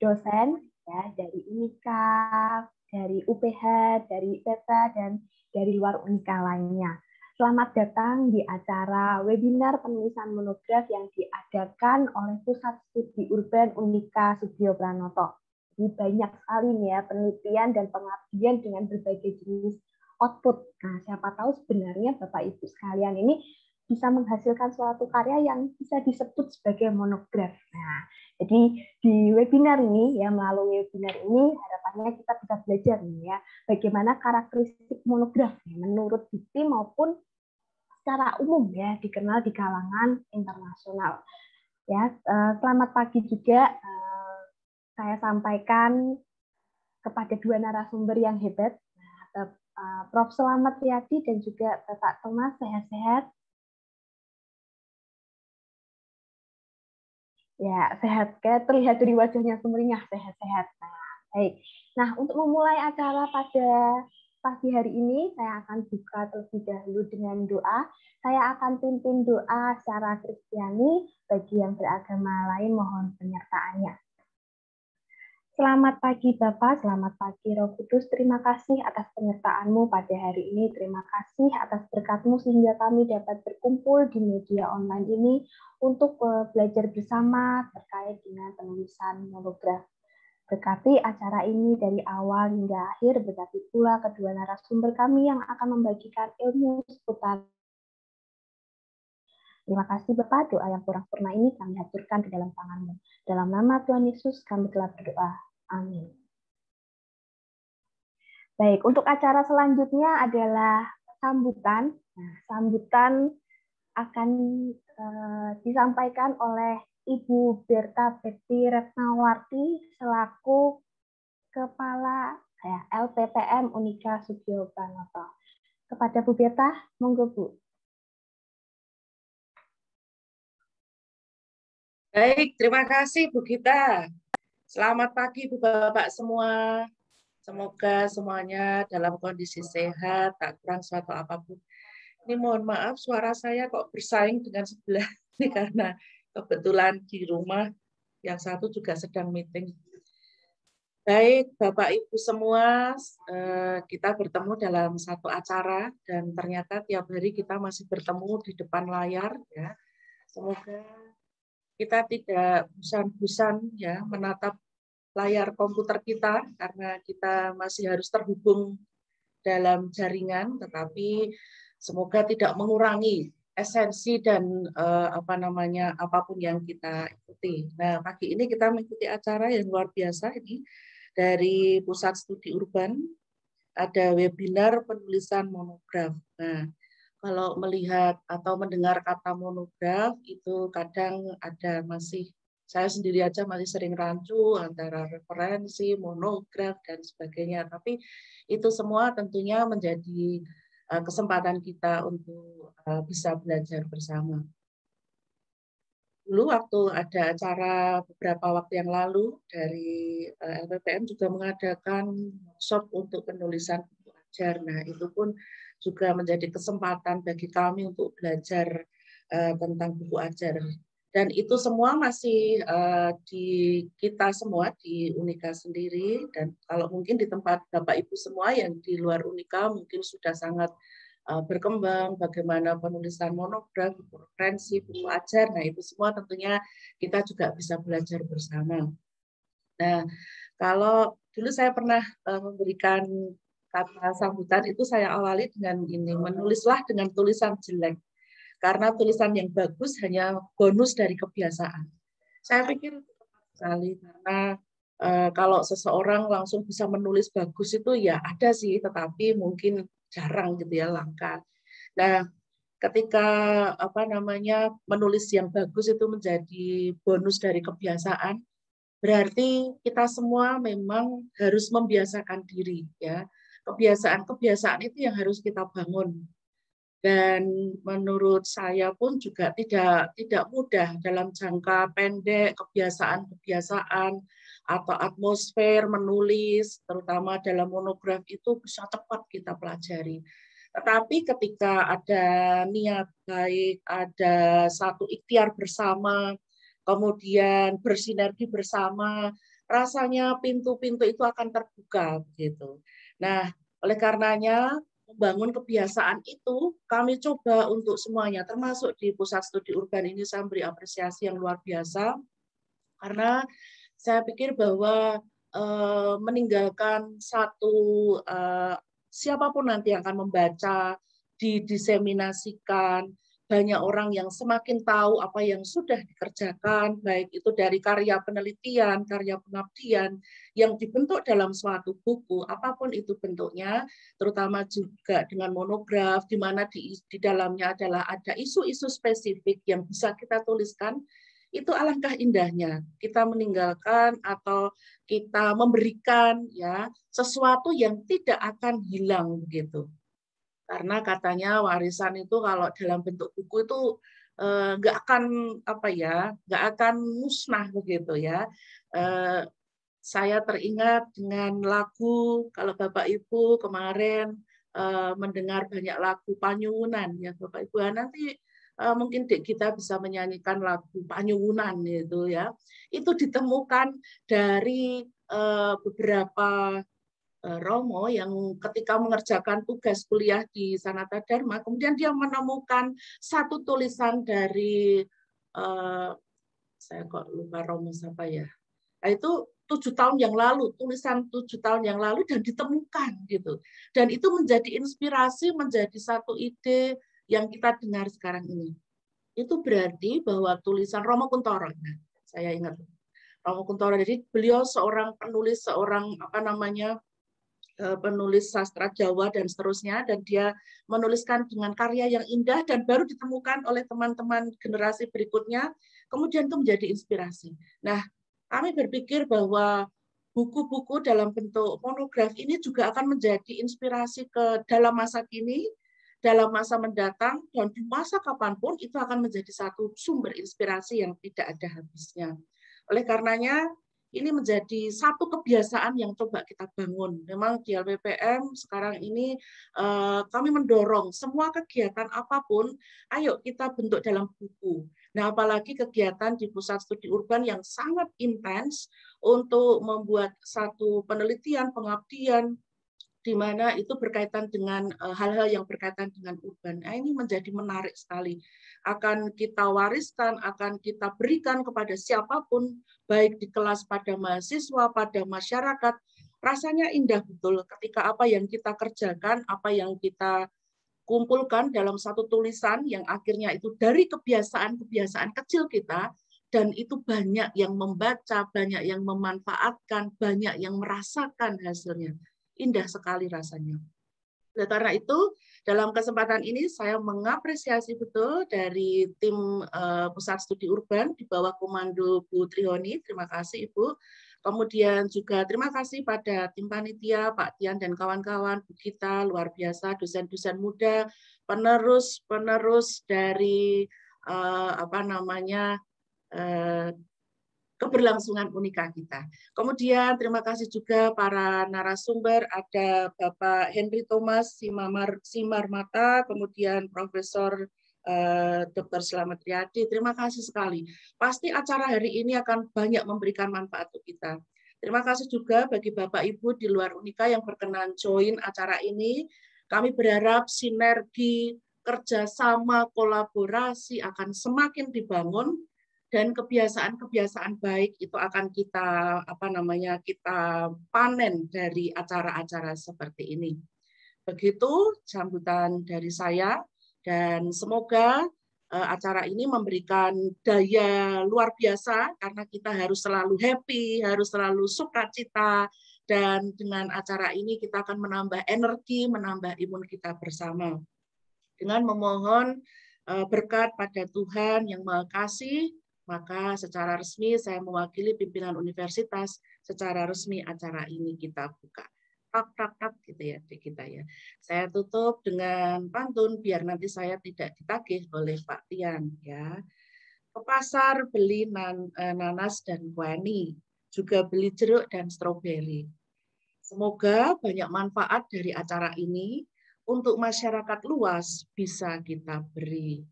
dosen ya dari UNIKA, dari UPH, dari PETA, dan dari luar UNIKA lainnya. Selamat datang di acara webinar penulisan monograf yang diadakan oleh Pusat Studi Urban Unika Subio Pranoto. Ini banyak sekali nih ya penelitian dan pengabdian dengan berbagai jenis output. Nah, siapa tahu sebenarnya Bapak Ibu sekalian ini bisa menghasilkan suatu karya yang bisa disebut sebagai monograf. Nah, jadi di webinar ini ya melalui webinar ini harapannya kita bisa belajar nih ya bagaimana karakteristik monograf ya, menurut Diti maupun secara umum ya dikenal di kalangan internasional. Ya, eh, selamat pagi juga eh, saya sampaikan kepada dua narasumber yang hebat, nah, eh, Prof. Selamat Riyadi dan juga Bapak Thomas sehat-sehat. Ya, sehat. Kayak terlihat dari wajahnya sumringah, sehat-sehat. Nah, baik. Nah, untuk memulai acara pada pagi hari ini, saya akan buka terlebih dahulu dengan doa. Saya akan pimpin doa secara kristiani. Bagi yang beragama lain, mohon penyertaannya. Selamat pagi Bapak, selamat pagi Roh Kudus. Terima kasih atas penyertaanmu pada hari ini. Terima kasih atas berkatmu sehingga kami dapat berkumpul di media online ini untuk eh, belajar bersama terkait dengan penulisan monograf. Berkati acara ini dari awal hingga akhir, berkati pula kedua narasumber kami yang akan membagikan ilmu seputar Terima kasih Bapak, doa yang kurang sempurna ini kami haturkan ke dalam tanganmu. Dalam nama Tuhan Yesus kami telah berdoa. Amin. Baik, untuk acara selanjutnya adalah sambutan. Nah, sambutan akan e, disampaikan oleh Ibu Berta Peti Retnawarti selaku Kepala ya, LPPM Unika Sugio Pranoto. Kepada Bu Berta, monggo Bu. Baik, terima kasih Bu Gita. Selamat pagi Ibu Bapak semua. Semoga semuanya dalam kondisi sehat, tak kurang suatu apapun. Ini mohon maaf suara saya kok bersaing dengan sebelah ini karena kebetulan di rumah yang satu juga sedang meeting. Baik, Bapak Ibu semua, eh, kita bertemu dalam satu acara dan ternyata tiap hari kita masih bertemu di depan layar ya. Semoga kita tidak busan-busan ya menatap layar komputer kita karena kita masih harus terhubung dalam jaringan tetapi semoga tidak mengurangi esensi dan eh, apa namanya apapun yang kita ikuti. Nah, pagi ini kita mengikuti acara yang luar biasa ini dari Pusat Studi Urban ada webinar penulisan monograf. Nah, kalau melihat atau mendengar kata monograf itu kadang ada masih saya sendiri aja masih sering rancu antara referensi, monograf dan sebagainya. Tapi itu semua tentunya menjadi eh, kesempatan kita untuk eh, bisa belajar bersama. Dulu waktu ada acara beberapa waktu yang lalu dari eh, LPPM juga mengadakan workshop untuk penulisan buku ajar. Nah, itu pun juga menjadi kesempatan bagi kami untuk belajar uh, tentang buku ajar. Dan itu semua masih uh, di kita semua di Unika sendiri dan kalau mungkin di tempat Bapak Ibu semua yang di luar Unika mungkin sudah sangat uh, berkembang bagaimana penulisan monograf, referensi buku ajar. Nah, itu semua tentunya kita juga bisa belajar bersama. Nah, kalau dulu saya pernah uh, memberikan kata sambutan itu saya awali dengan ini, menulislah dengan tulisan jelek. Karena tulisan yang bagus hanya bonus dari kebiasaan. Saya pikir sekali karena e, kalau seseorang langsung bisa menulis bagus itu ya ada sih, tetapi mungkin jarang gitu ya langka. Nah, ketika apa namanya menulis yang bagus itu menjadi bonus dari kebiasaan berarti kita semua memang harus membiasakan diri ya kebiasaan-kebiasaan itu yang harus kita bangun. Dan menurut saya pun juga tidak tidak mudah dalam jangka pendek kebiasaan-kebiasaan atau atmosfer menulis terutama dalam monograf itu bisa cepat kita pelajari. Tetapi ketika ada niat baik, ada satu ikhtiar bersama, kemudian bersinergi bersama, rasanya pintu-pintu itu akan terbuka gitu. Nah, oleh karenanya membangun kebiasaan itu kami coba untuk semuanya termasuk di pusat studi urban ini saya beri apresiasi yang luar biasa karena saya pikir bahwa e, meninggalkan satu e, siapapun nanti yang akan membaca didiseminasikan banyak orang yang semakin tahu apa yang sudah dikerjakan, baik itu dari karya penelitian, karya pengabdian yang dibentuk dalam suatu buku, apapun itu bentuknya, terutama juga dengan monograf, di mana di, di dalamnya adalah ada isu-isu spesifik yang bisa kita tuliskan, itu alangkah indahnya kita meninggalkan atau kita memberikan ya sesuatu yang tidak akan hilang begitu karena katanya warisan itu kalau dalam bentuk buku itu eh, nggak eh, akan apa ya nggak akan musnah begitu ya eh, saya teringat dengan lagu kalau bapak ibu kemarin eh, mendengar banyak lagu Panyuwunan ya bapak ibu ya, nanti eh, mungkin kita bisa menyanyikan lagu Panyuwunan itu ya itu ditemukan dari eh, beberapa Eh, Romo yang ketika mengerjakan tugas kuliah di Sanata Dharma, kemudian dia menemukan satu tulisan dari uh, saya kok lupa Romo siapa ya, nah, itu tujuh tahun yang lalu tulisan tujuh tahun yang lalu dan ditemukan gitu, dan itu menjadi inspirasi menjadi satu ide yang kita dengar sekarang ini. Itu berarti bahwa tulisan Romo Kuntoro, nah, saya ingat Romo Kuntoro, jadi beliau seorang penulis, seorang apa namanya Eh, penulis sastra Jawa dan seterusnya dan dia menuliskan dengan karya yang indah dan baru ditemukan oleh teman-teman generasi berikutnya kemudian itu menjadi inspirasi. Nah, kami berpikir bahwa buku-buku dalam bentuk monograf ini juga akan menjadi inspirasi ke dalam masa kini, dalam masa mendatang, dan di masa kapanpun itu akan menjadi satu sumber inspirasi yang tidak ada habisnya. Oleh karenanya, ini menjadi satu kebiasaan yang coba kita bangun. Memang di LPPM sekarang ini eh, kami mendorong semua kegiatan apapun, ayo kita bentuk dalam buku. Nah, apalagi kegiatan di pusat studi urban yang sangat intens untuk membuat satu penelitian, pengabdian, di mana itu berkaitan dengan eh, hal-hal yang berkaitan dengan urban. Nah, ini menjadi menarik sekali akan kita wariskan, akan kita berikan kepada siapapun, baik di kelas pada mahasiswa, pada masyarakat, rasanya indah betul ketika apa yang kita kerjakan, apa yang kita kumpulkan dalam satu tulisan yang akhirnya itu dari kebiasaan-kebiasaan kecil kita, dan itu banyak yang membaca, banyak yang memanfaatkan, banyak yang merasakan hasilnya. Indah sekali rasanya. Oleh nah, karena itu, dalam kesempatan ini saya mengapresiasi betul dari tim uh, Pusat Studi Urban di bawah komando Bu Trihoni. Terima kasih Ibu. Kemudian juga terima kasih pada tim panitia, Pak Tian dan kawan-kawan, Bu Gita, luar biasa, dosen-dosen muda, penerus-penerus dari uh, apa namanya uh, keberlangsungan unika kita. Kemudian terima kasih juga para narasumber, ada Bapak Henry Thomas Simamar, Simar Mata, kemudian Profesor eh, Dr. Selamat Riyadi. Terima kasih sekali. Pasti acara hari ini akan banyak memberikan manfaat untuk kita. Terima kasih juga bagi Bapak Ibu di luar Unika yang berkenan join acara ini. Kami berharap sinergi kerjasama kolaborasi akan semakin dibangun dan kebiasaan-kebiasaan baik itu akan kita apa namanya kita panen dari acara-acara seperti ini. Begitu sambutan dari saya dan semoga eh, acara ini memberikan daya luar biasa karena kita harus selalu happy, harus selalu sukacita dan dengan acara ini kita akan menambah energi, menambah imun kita bersama. Dengan memohon eh, berkat pada Tuhan yang Maha Kasih, maka secara resmi saya mewakili pimpinan universitas secara resmi acara ini kita buka. Tak, tak, tak, gitu ya di kita ya. Saya tutup dengan pantun biar nanti saya tidak ditagih oleh Pak Tian ya. Ke pasar beli nan, eh, nanas dan kuani, juga beli jeruk dan stroberi. Semoga banyak manfaat dari acara ini untuk masyarakat luas bisa kita beri.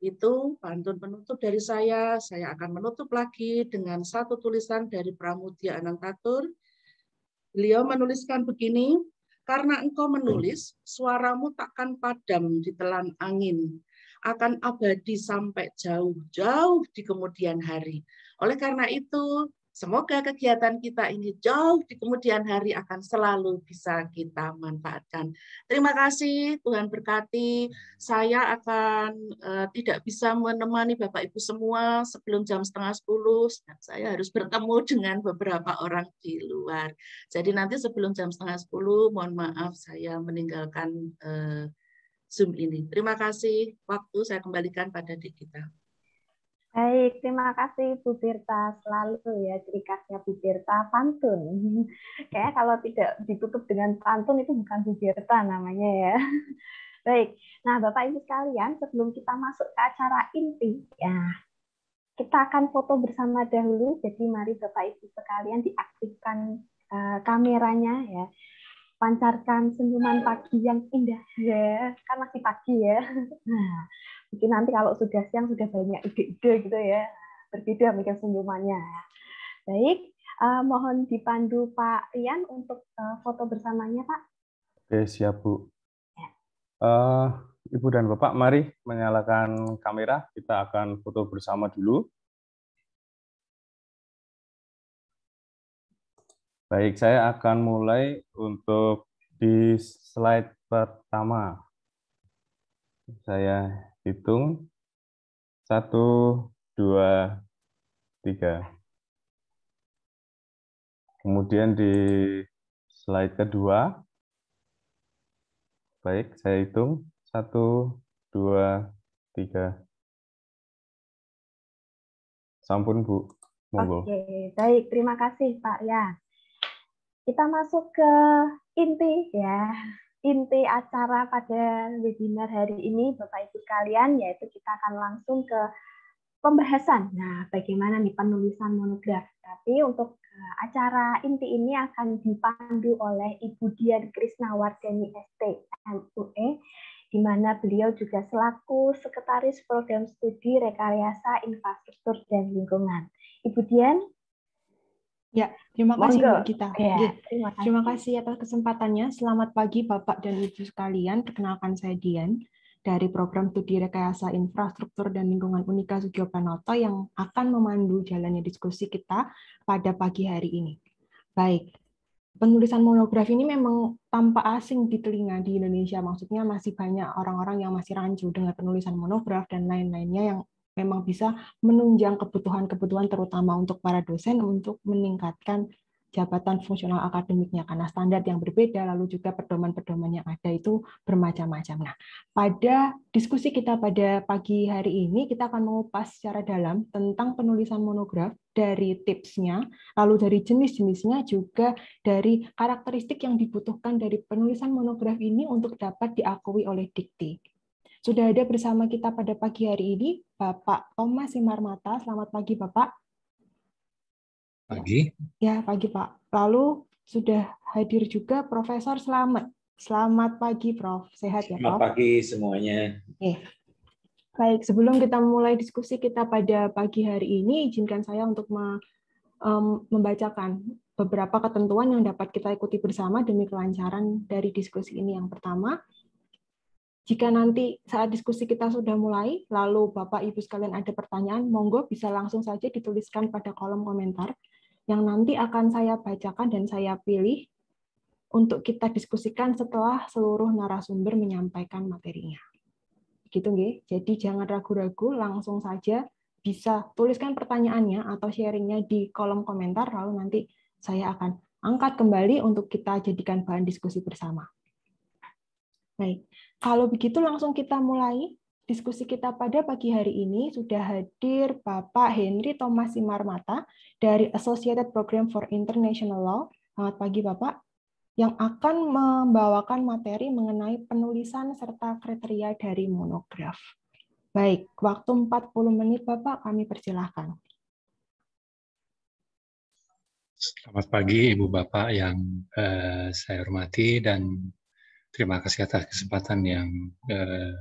Itu pantun penutup dari saya. Saya akan menutup lagi dengan satu tulisan dari Pramudia Anantatur. Beliau menuliskan begini, karena engkau menulis, suaramu takkan padam di telan angin, akan abadi sampai jauh-jauh di kemudian hari. Oleh karena itu, Semoga kegiatan kita ini jauh di kemudian hari akan selalu bisa kita manfaatkan. Terima kasih, Tuhan berkati. Saya akan uh, tidak bisa menemani Bapak Ibu semua sebelum jam setengah sepuluh. Saya harus bertemu dengan beberapa orang di luar. Jadi nanti sebelum jam setengah sepuluh, mohon maaf saya meninggalkan uh, Zoom ini. Terima kasih. Waktu saya kembalikan pada Dikita. kita. Baik, terima kasih Bu Tirta selalu ya ciri khasnya Bu Tirta pantun. kayaknya kalau tidak ditutup dengan pantun itu bukan Bu Tirta namanya ya. Baik, nah Bapak Ibu sekalian sebelum kita masuk ke acara inti ya kita akan foto bersama dahulu. Jadi mari Bapak Ibu sekalian diaktifkan uh, kameranya ya. Pancarkan senyuman pagi yang indah ya, kan masih pagi ya. Nah, Mungkin nanti kalau sudah siang sudah banyak ide-ide gitu ya, berbeda mungkin senyumannya. Baik, uh, mohon dipandu Pak Rian untuk uh, foto bersamanya Pak. Oke, siap Bu. Ya. Uh, Ibu dan Bapak, mari menyalakan kamera. Kita akan foto bersama dulu. Baik, saya akan mulai untuk di slide pertama. Saya Hitung. Satu, dua, tiga. Kemudian di slide kedua, baik, saya hitung. Satu, dua, tiga. Sampun, Bu. Monggo. Oke, baik. Terima kasih, Pak ya Kita masuk ke inti ya inti acara pada webinar hari ini Bapak Ibu sekalian yaitu kita akan langsung ke pembahasan. Nah, bagaimana nih penulisan monograf? Tapi untuk eh, acara inti ini akan dipandu oleh Ibu Dian Krisnawardani ST MUE di mana beliau juga selaku sekretaris program studi rekayasa infrastruktur dan lingkungan. Ibu Dian, Ya, terima kasih Monggo. Ya, terima, kasih. terima kasih atas kesempatannya. Selamat pagi Bapak dan Ibu sekalian. Perkenalkan saya Dian dari program studi rekayasa infrastruktur dan lingkungan Unika Sugio Panoto yang akan memandu jalannya diskusi kita pada pagi hari ini. Baik, penulisan monografi ini memang tampak asing di telinga di Indonesia. Maksudnya masih banyak orang-orang yang masih rancu dengan penulisan monograf dan lain-lainnya yang memang bisa menunjang kebutuhan-kebutuhan terutama untuk para dosen untuk meningkatkan jabatan fungsional akademiknya karena standar yang berbeda lalu juga pedoman-pedoman yang ada itu bermacam-macam. Nah, pada diskusi kita pada pagi hari ini kita akan mengupas secara dalam tentang penulisan monograf dari tipsnya, lalu dari jenis-jenisnya juga dari karakteristik yang dibutuhkan dari penulisan monograf ini untuk dapat diakui oleh dikti. Sudah ada bersama kita pada pagi hari ini Bapak Thomas Simarmata. Selamat pagi Bapak. Pagi. Ya, pagi Pak. Lalu sudah hadir juga Profesor Selamat. Selamat pagi Prof. Sehat ya Prof? Selamat pagi semuanya. Oke. Baik, sebelum kita mulai diskusi kita pada pagi hari ini, izinkan saya untuk membacakan beberapa ketentuan yang dapat kita ikuti bersama demi kelancaran dari diskusi ini. Yang pertama, jika nanti saat diskusi kita sudah mulai, lalu Bapak Ibu sekalian ada pertanyaan, monggo bisa langsung saja dituliskan pada kolom komentar yang nanti akan saya bacakan dan saya pilih untuk kita diskusikan setelah seluruh narasumber menyampaikan materinya. Gitu nggih. Jadi jangan ragu-ragu, langsung saja bisa tuliskan pertanyaannya atau sharingnya di kolom komentar lalu nanti saya akan angkat kembali untuk kita jadikan bahan diskusi bersama. Baik. Kalau begitu langsung kita mulai diskusi kita pada pagi hari ini sudah hadir Bapak Henry Thomas Simarmata dari Associated Program for International Law. Selamat pagi Bapak yang akan membawakan materi mengenai penulisan serta kriteria dari monograf. Baik, waktu 40 menit Bapak kami persilahkan. Selamat pagi Ibu Bapak yang eh, saya hormati dan Terima kasih atas kesempatan yang eh,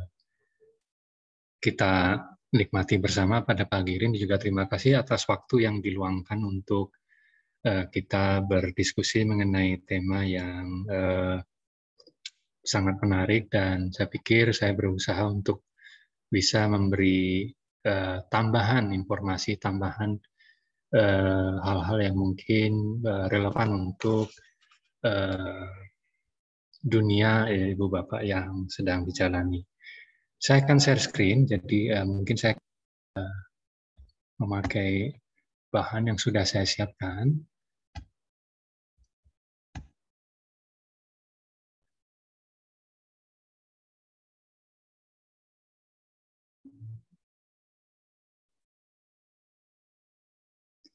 kita nikmati bersama pada pagi ini. Juga terima kasih atas waktu yang diluangkan untuk eh, kita berdiskusi mengenai tema yang eh, sangat menarik dan saya pikir saya berusaha untuk bisa memberi tambahan informasi, tambahan hal-hal yang mungkin relevan untuk dunia eh, Ibu Bapak yang sedang dijalani. Saya akan share screen, jadi uh, mungkin saya uh, memakai bahan yang sudah saya siapkan.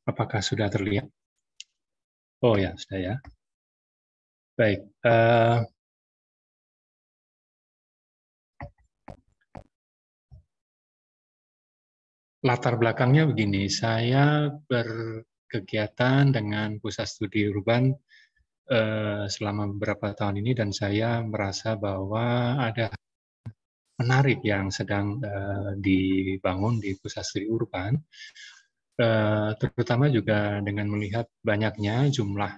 Apakah sudah terlihat? Oh ya, sudah ya. Baik, uh, latar belakangnya begini, saya berkegiatan dengan pusat studi urban eh, selama beberapa tahun ini dan saya merasa bahwa ada menarik yang sedang eh, dibangun di pusat studi urban, eh, terutama juga dengan melihat banyaknya jumlah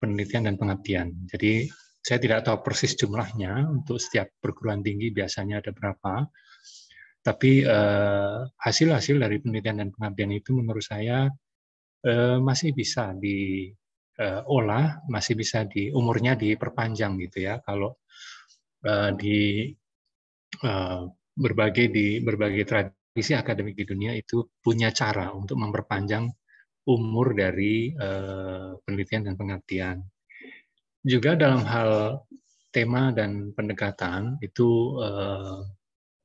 penelitian dan pengabdian. Jadi saya tidak tahu persis jumlahnya untuk setiap perguruan tinggi biasanya ada berapa, tapi hasil-hasil eh, dari penelitian dan pengabdian itu menurut saya eh, masih bisa diolah, eh, masih bisa di umurnya diperpanjang gitu ya. Kalau di berbagai di berbagai tradisi akademik di dunia itu punya cara untuk memperpanjang umur dari penelitian dan pengabdian. Juga dalam hal tema dan pendekatan itu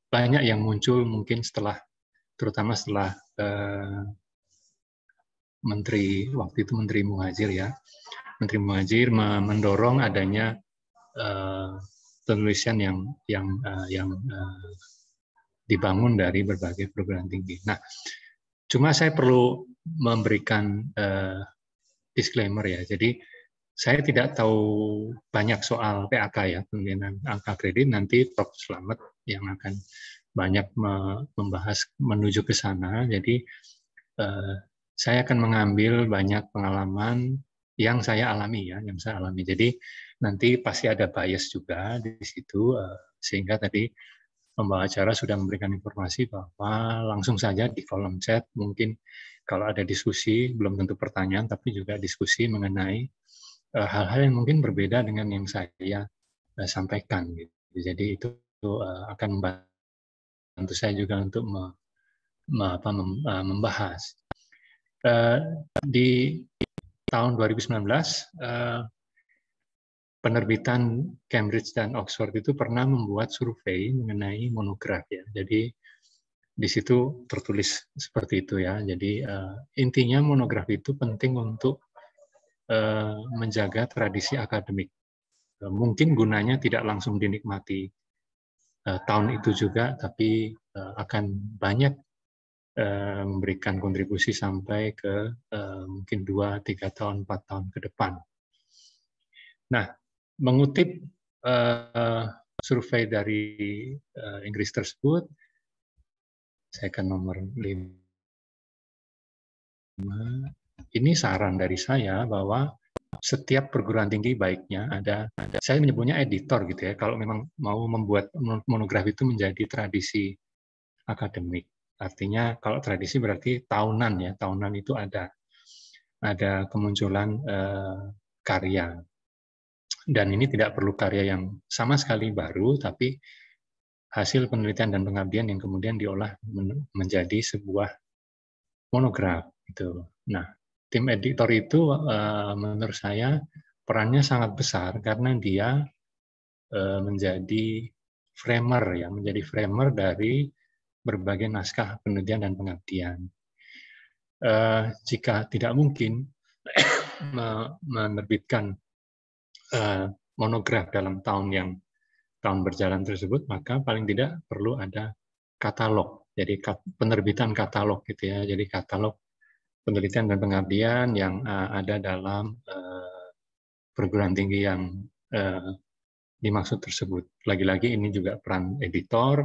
banyak yang muncul mungkin setelah terutama setelah eh, menteri waktu itu menteri Muhajir ya menteri Muhajir mendorong adanya eh, penulisan yang yang eh, yang eh, dibangun dari berbagai perguruan tinggi. Nah, cuma saya perlu memberikan eh, disclaimer ya. Jadi saya tidak tahu banyak soal PAK ya, kemudian angka kredit nanti Prof. Selamat yang akan banyak membahas menuju ke sana. Jadi eh, saya akan mengambil banyak pengalaman yang saya alami ya, yang saya alami. Jadi nanti pasti ada bias juga di situ eh, sehingga tadi pembawa acara sudah memberikan informasi bahwa langsung saja di kolom chat mungkin kalau ada diskusi belum tentu pertanyaan tapi juga diskusi mengenai eh, hal-hal yang mungkin berbeda dengan yang saya sampaikan gitu. Jadi itu uh, akan membantu saya juga untuk eh, membahas. Eh, di tahun 2019, uh, penerbitan Cambridge dan Oxford itu pernah membuat survei mengenai monograf ya. Jadi di situ tertulis seperti itu ya. Jadi intinya monograf itu penting untuk menjaga tradisi akademik. mungkin gunanya tidak langsung dinikmati Eh, tahun itu juga, tapi eh, akan banyak eh, memberikan kontribusi sampai ke mungkin dua tiga tahun, empat tahun ke depan. Nah, mengutip survei dari Inggris tersebut, saya akan nomor lima. Ini saran dari saya bahwa setiap perguruan tinggi baiknya ada ada saya menyebutnya editor gitu ya kalau memang mau membuat monograf itu menjadi tradisi akademik artinya kalau tradisi berarti tahunan ya tahunan itu ada ada kemunculan eh, karya dan ini tidak perlu karya yang sama sekali baru tapi hasil penelitian dan pengabdian yang kemudian diolah menjadi sebuah monograf itu nah tim editor itu eh, menurut saya perannya sangat besar karena dia eh, menjadi framer ya, menjadi framer dari berbagai naskah penelitian dan pengabdian. Eh, jika tidak mungkin menerbitkan monograf dalam tahun yang tahun berjalan tersebut, maka paling tidak perlu ada katalog. Jadi penerbitan katalog gitu ya. Jadi katalog penelitian dan pengabdian yang uh, ada dalam uh, perguruan tinggi yang uh, dimaksud tersebut. Lagi-lagi ini juga peran editor,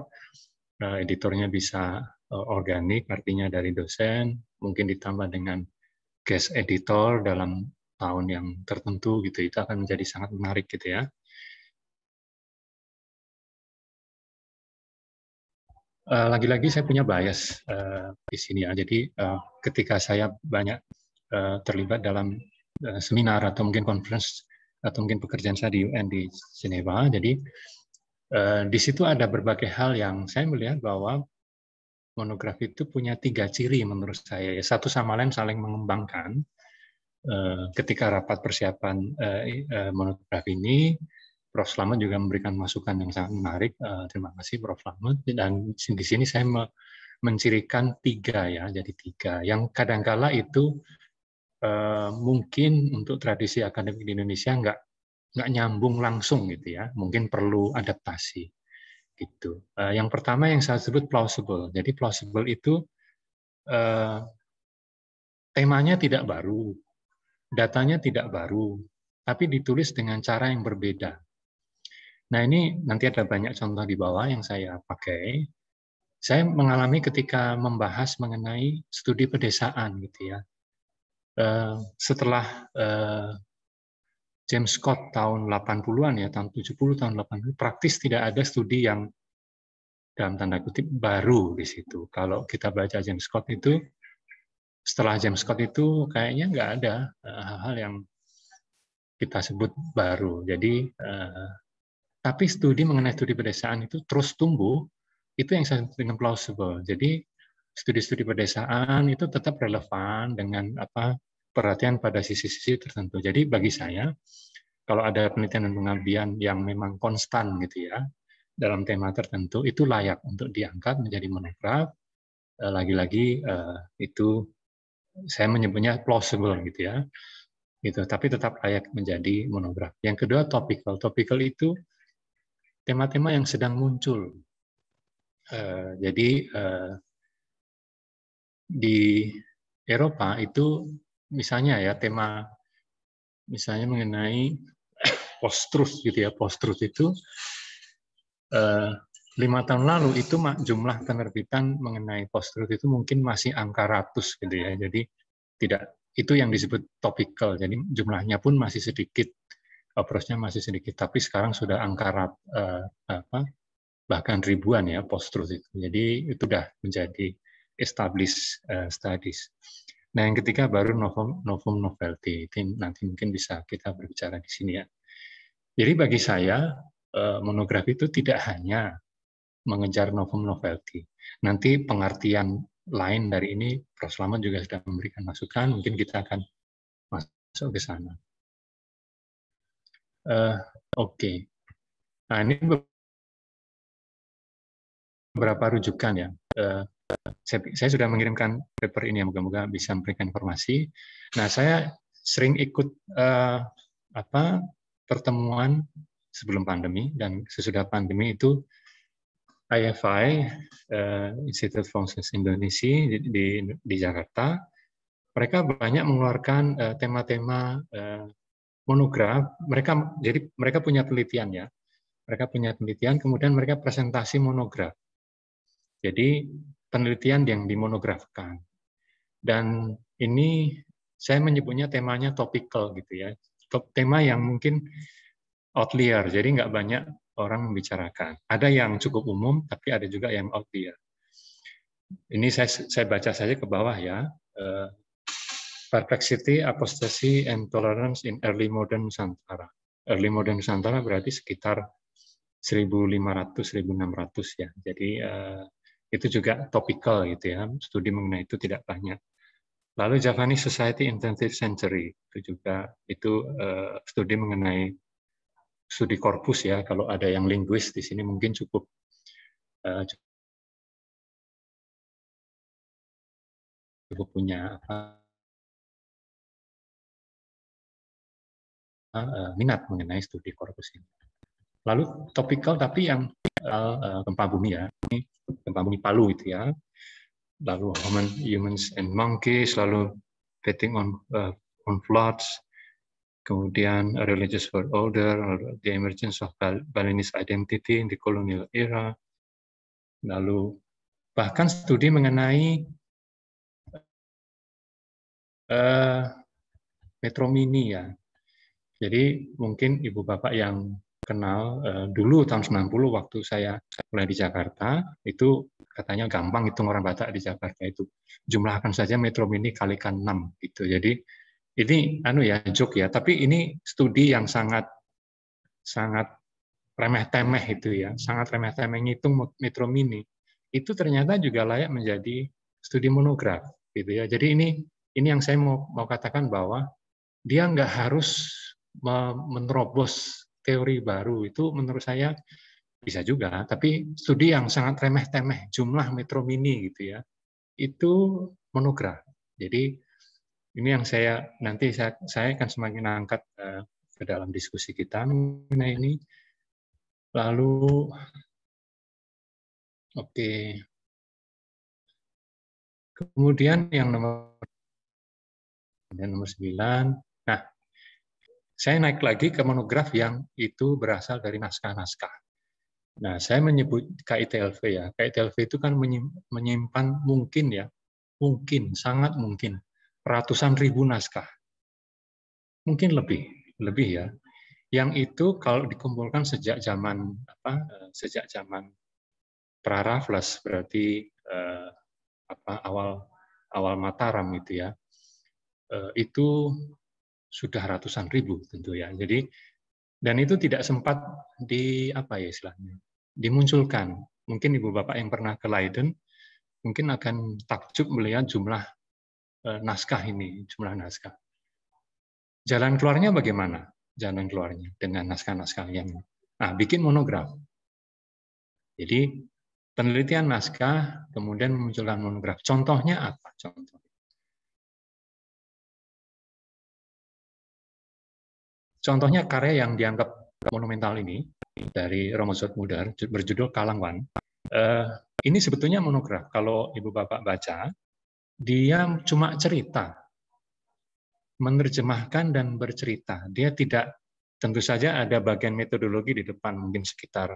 uh, editornya bisa uh, organik, artinya dari dosen, mungkin ditambah dengan guest editor dalam tahun yang tertentu gitu, itu akan menjadi sangat menarik gitu ya. Eh, lagi-lagi saya punya bias uh, di sini ya. Jadi uh, ketika saya banyak uh, terlibat dalam uh, seminar atau mungkin conference atau mungkin pekerjaan saya di UN di Geneva, jadi uh, di situ ada berbagai hal yang saya melihat bahwa monografi itu punya tiga ciri menurut saya. Ya. Satu sama lain saling mengembangkan. ketika rapat persiapan uh, monografi ini, Prof. Slamet juga memberikan masukan yang sangat menarik. Eh, terima kasih Prof. Slamet. Dan di sini saya mencirikan tiga ya, jadi tiga. Yang kadangkala itu eh, mungkin untuk tradisi akademik di Indonesia nggak nggak nyambung langsung gitu ya. Mungkin perlu adaptasi gitu. Eh, yang pertama yang saya sebut plausible. Jadi plausible itu temanya tidak baru, datanya tidak baru, tapi ditulis dengan cara yang berbeda. Nah ini nanti ada banyak contoh di bawah yang saya pakai. Saya mengalami ketika membahas mengenai studi pedesaan gitu ya. Eh, setelah eh, James Scott tahun 80-an ya, tahun 70, tahun 80, praktis tidak ada studi yang dalam tanda kutip baru di situ. Kalau kita baca James Scott itu, setelah James Scott itu kayaknya nggak ada eh, hal-hal yang kita sebut baru. Jadi tapi studi mengenai studi pedesaan itu terus tumbuh, itu yang saya dengan plausible. Jadi studi-studi pedesaan itu tetap relevan dengan apa perhatian pada sisi-sisi tertentu. Jadi bagi saya, kalau ada penelitian dan pengabdian yang memang konstan gitu ya, dalam tema tertentu, itu layak untuk diangkat menjadi monograf. Eh, lagi-lagi eh, itu saya menyebutnya plausible gitu ya gitu tapi tetap layak menjadi monograf yang kedua topical topical itu tema-tema yang sedang muncul. Uh, jadi uh, di Eropa itu misalnya ya tema misalnya mengenai post gitu ya post itu uh, lima tahun lalu itu jumlah penerbitan mengenai post itu mungkin masih angka ratus gitu ya jadi tidak itu yang disebut topical jadi jumlahnya pun masih sedikit approach-nya masih sedikit, tapi sekarang sudah angka rat, uh, eh, apa, bahkan ribuan ya post truth itu. Jadi itu sudah menjadi established uh, studies. Nah yang ketiga baru novum, novum novelty. itu nanti mungkin bisa kita berbicara di sini ya. Jadi bagi saya eh, monografi itu tidak hanya mengejar novum novelty. Nanti pengertian lain dari ini, Prof. Slamet juga sudah memberikan masukan, mungkin kita akan masuk ke sana. Uh, Oke. Okay. Nah, ini beberapa rujukan ya. Uh, saya, saya sudah mengirimkan paper ini, ya, moga-moga bisa memberikan informasi. Nah, saya sering ikut uh, apa pertemuan sebelum pandemi dan sesudah pandemi itu IFI uh, Institute Science Indonesia di, di, di Jakarta. Mereka banyak mengeluarkan tema-tema uh, monograf, mereka jadi mereka punya penelitiannya. Mereka punya penelitian, kemudian mereka presentasi monograf. Jadi penelitian yang dimonografkan. Dan ini saya menyebutnya temanya topical gitu ya. top Tema yang mungkin outlier, jadi nggak banyak orang membicarakan. Ada yang cukup umum, tapi ada juga yang outlier. Ini saya, saya baca saja ke bawah ya. Eh, perplexity, apostasy, and tolerance in early modern Nusantara. Early modern Nusantara berarti sekitar 1500-1600 ya. Jadi uh, itu juga topical gitu ya. Studi mengenai itu tidak banyak. Lalu Javanese Society in 20th Century itu juga itu uh, studi mengenai studi korpus ya. Kalau ada yang linguis di sini mungkin cukup uh, cukup punya apa Eh, minat mengenai studi korpus ini. Lalu topikal tapi yang eh, eh, gempa bumi ya, ini gempa bumi Palu itu ya. Lalu human, humans and monkeys, lalu betting on uh, on floods, kemudian religious world order, the emergence of Bal Balinese identity in the colonial era, lalu bahkan studi mengenai uh, Metro Mini ya, jadi mungkin ibu bapak yang kenal eh, dulu tahun 90 waktu saya mulai di Jakarta itu katanya gampang itu orang Batak di Jakarta itu jumlahkan saja metro mini kalikan 6 gitu. Jadi ini anu ya joke ya, tapi ini studi yang sangat sangat remeh temeh itu ya, sangat remeh temeh ngitung metro mini itu ternyata juga layak menjadi studi monograf gitu ya. Jadi ini ini yang saya mau mau katakan bahwa dia nggak harus menerobos teori baru itu menurut saya bisa juga, tapi studi yang sangat remeh-temeh jumlah metro mini gitu ya, itu monograf. Jadi ini yang saya nanti saya, saya akan semakin angkat eh, ke dalam diskusi kita mengenai ini. Lalu oke. Okay. Kemudian yang nomor dan nomor 9 saya naik lagi ke monograf yang itu berasal dari naskah-naskah. Nah, saya menyebut KITLV ya. KITLV itu kan menyimpan mungkin ya, mungkin, sangat mungkin, ratusan ribu naskah. Mungkin lebih, lebih ya. Yang itu kalau dikumpulkan sejak zaman apa? Eh, sejak zaman Prarafles berarti eh, apa awal awal Mataram itu ya. Eh, itu sudah ratusan ribu tentu ya. Jadi dan itu tidak sempat di apa ya istilahnya dimunculkan. Mungkin ibu bapak yang pernah ke Leiden mungkin akan takjub melihat jumlah eh, naskah ini, jumlah naskah. Jalan keluarnya bagaimana? Jalan keluarnya dengan naskah-naskah yang nah bikin monograf. Jadi penelitian naskah kemudian memunculkan monograf. Contohnya apa? Contoh Contohnya karya yang dianggap monumental ini dari Romo Mudar berjudul Kalangwan. Uh, eh, ini sebetulnya monograf. Kalau Ibu Bapak baca, dia cuma cerita, menerjemahkan dan bercerita. Dia tidak tentu saja ada bagian metodologi di depan mungkin sekitar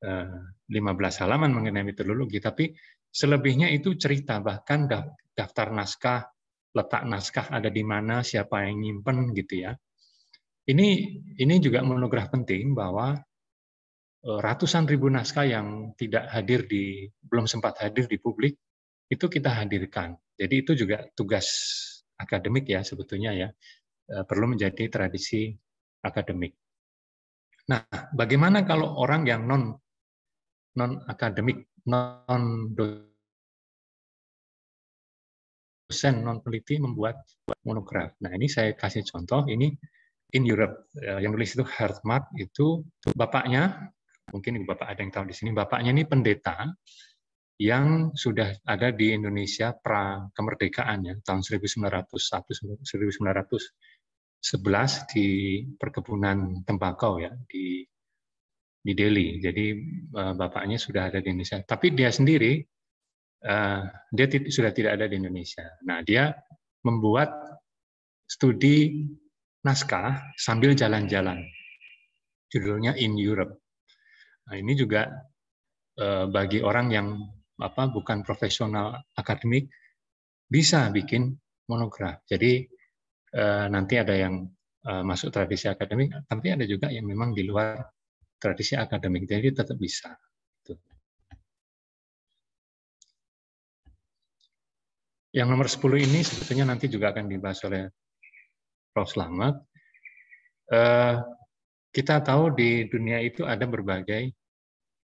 15 eh, halaman mengenai metodologi, tapi selebihnya itu cerita bahkan daftar naskah, letak naskah ada di mana, siapa yang nyimpen gitu ya. Ini ini juga monograf penting bahwa eh, ratusan ribu naskah yang tidak hadir di belum sempat hadir di publik itu kita hadirkan. Jadi itu juga tugas akademik ya sebetulnya ya eh, perlu menjadi tradisi akademik. Nah, bagaimana kalau orang yang non non akademik, non dosen, non peneliti membuat monograf? Nah, ini saya kasih contoh. Ini in Europe. Ya, yang nulis itu Hartmark itu bapaknya, mungkin bapak ada yang tahu di sini, bapaknya ini pendeta yang sudah ada di Indonesia pra kemerdekaannya tahun 1901 1911 di perkebunan tembakau ya di di Delhi. Jadi eh, bapaknya sudah ada di Indonesia, tapi dia sendiri eh, dia sudah tidak ada di Indonesia. Nah, dia membuat studi naskah sambil jalan-jalan. Judulnya In Europe. Nah, ini juga eh, bagi orang yang apa bukan profesional akademik bisa bikin monograf. Jadi eh, nanti ada yang eh, masuk tradisi akademik, tapi ada juga yang memang di luar tradisi akademik. Jadi tetap bisa. Yang nomor 10 ini sebetulnya nanti juga akan dibahas oleh Prof. Selamat, uh, kita tahu di dunia itu ada berbagai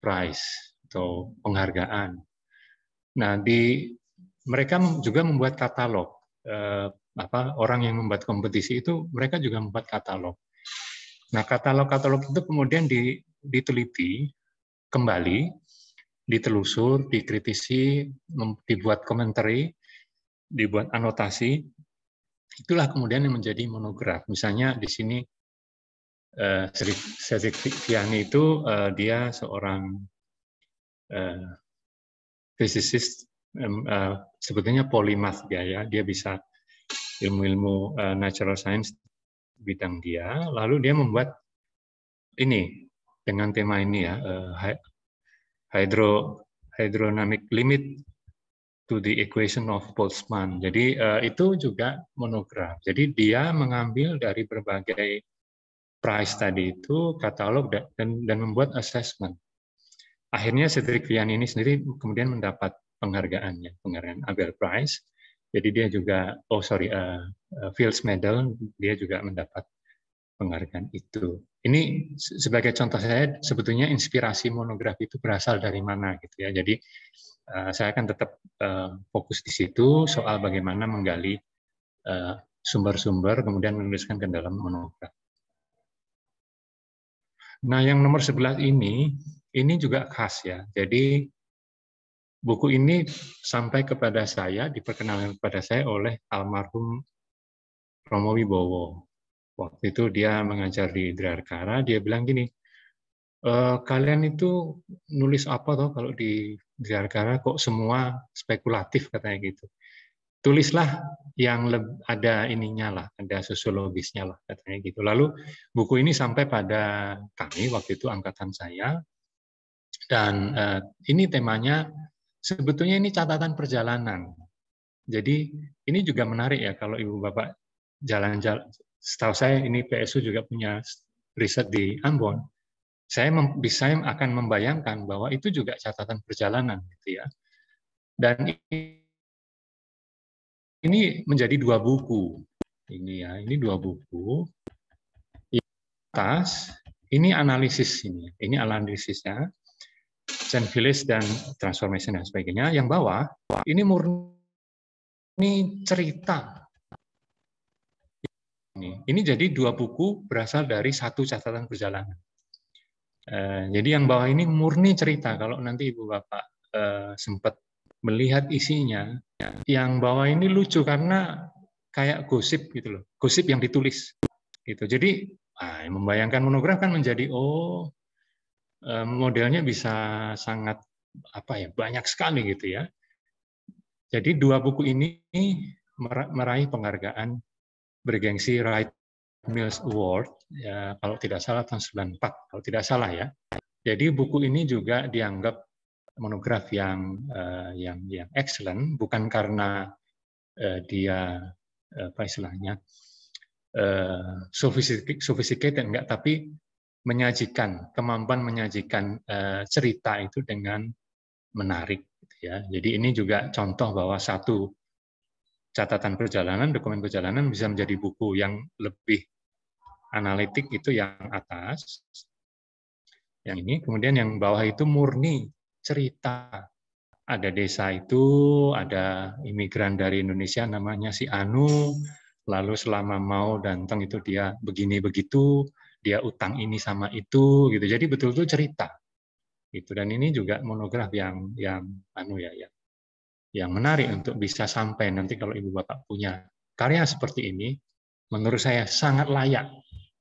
prize atau penghargaan. Nah, di mereka juga membuat katalog Uh, apa orang yang membuat kompetisi itu mereka juga membuat katalog. Nah, katalog-katalog itu kemudian diteliti kembali, ditelusur, dikritisi, dibuat komentari, dibuat anotasi itulah kemudian yang menjadi monograf. Misalnya di sini eh, Sri Fiani itu eh, dia seorang fisikis eh, eh, sebetulnya polimath dia ya, dia bisa ilmu-ilmu natural science bidang dia, lalu dia membuat ini dengan tema ini ya hydro hydrodynamic limit to the equation of Boltzmann. Jadi uh, itu juga monograf. Jadi dia mengambil dari berbagai price tadi itu katalog dan dan membuat assessment. Akhirnya Cedric Vian ini sendiri kemudian mendapat penghargaannya, penghargaan Abel Prize. Jadi dia juga oh sorry uh, Fields Medal dia juga mendapat penghargaan itu. Ini sebagai contoh saya sebetulnya inspirasi monografi itu berasal dari mana gitu ya. Jadi eh, saya akan tetap eh, fokus di situ soal bagaimana menggali eh, sumber-sumber kemudian menuliskan ke dalam monografi. Nah, yang nomor 11 ini ini juga khas ya. Jadi buku ini sampai kepada saya diperkenalkan kepada saya oleh almarhum Romo Wibowo waktu itu dia mengajar di Drakara dia bilang gini, e, kalian itu nulis apa toh kalau di Drakara kok semua spekulatif katanya gitu. Tulislah yang ada ininya lah, ada sosiologisnya lah katanya gitu. Lalu buku ini sampai pada kami waktu itu angkatan saya dan eh, ini temanya sebetulnya ini catatan perjalanan. Jadi ini juga menarik ya kalau ibu bapak jalan-jalan setahu saya ini PSU juga punya riset di Ambon, saya mem, bisa akan membayangkan bahwa itu juga catatan perjalanan gitu ya. Dan ini menjadi dua buku. Ini ya, ini dua buku. Yang atas ini analisis ini, ini analisisnya. Zen Phillips dan transformation dan sebagainya. Yang bawah ini murni cerita ini, hmm. ini jadi dua buku berasal dari satu catatan perjalanan. Eh, jadi yang bawah ini murni cerita. Kalau nanti ibu bapak eh, sempat melihat isinya, yang bawah ini lucu karena kayak gosip gitu loh, gosip yang ditulis gitu. Jadi ah, membayangkan monograf kan menjadi oh eh, modelnya bisa sangat apa ya banyak sekali gitu ya. Jadi dua buku ini meraih penghargaan bergengsi Right Mills Award, ya, kalau tidak salah tahun 94, kalau tidak salah ya. Jadi buku ini juga dianggap monograf yang uh, yang yang excellent, bukan karena uh, dia apa istilahnya uh, sophisticated enggak, tapi menyajikan kemampuan menyajikan uh, cerita itu dengan menarik. Gitu ya. Jadi ini juga contoh bahwa satu catatan perjalanan, dokumen perjalanan bisa menjadi buku yang lebih analitik itu yang atas, yang ini, kemudian yang bawah itu murni cerita. Ada desa itu, ada imigran dari Indonesia namanya si Anu, lalu selama mau datang itu dia begini begitu, dia utang ini sama itu gitu. Jadi betul-betul cerita. Itu dan ini juga monograf yang yang anu ya yang yang menarik untuk bisa sampai nanti kalau Ibu Bapak punya karya seperti ini, menurut saya sangat layak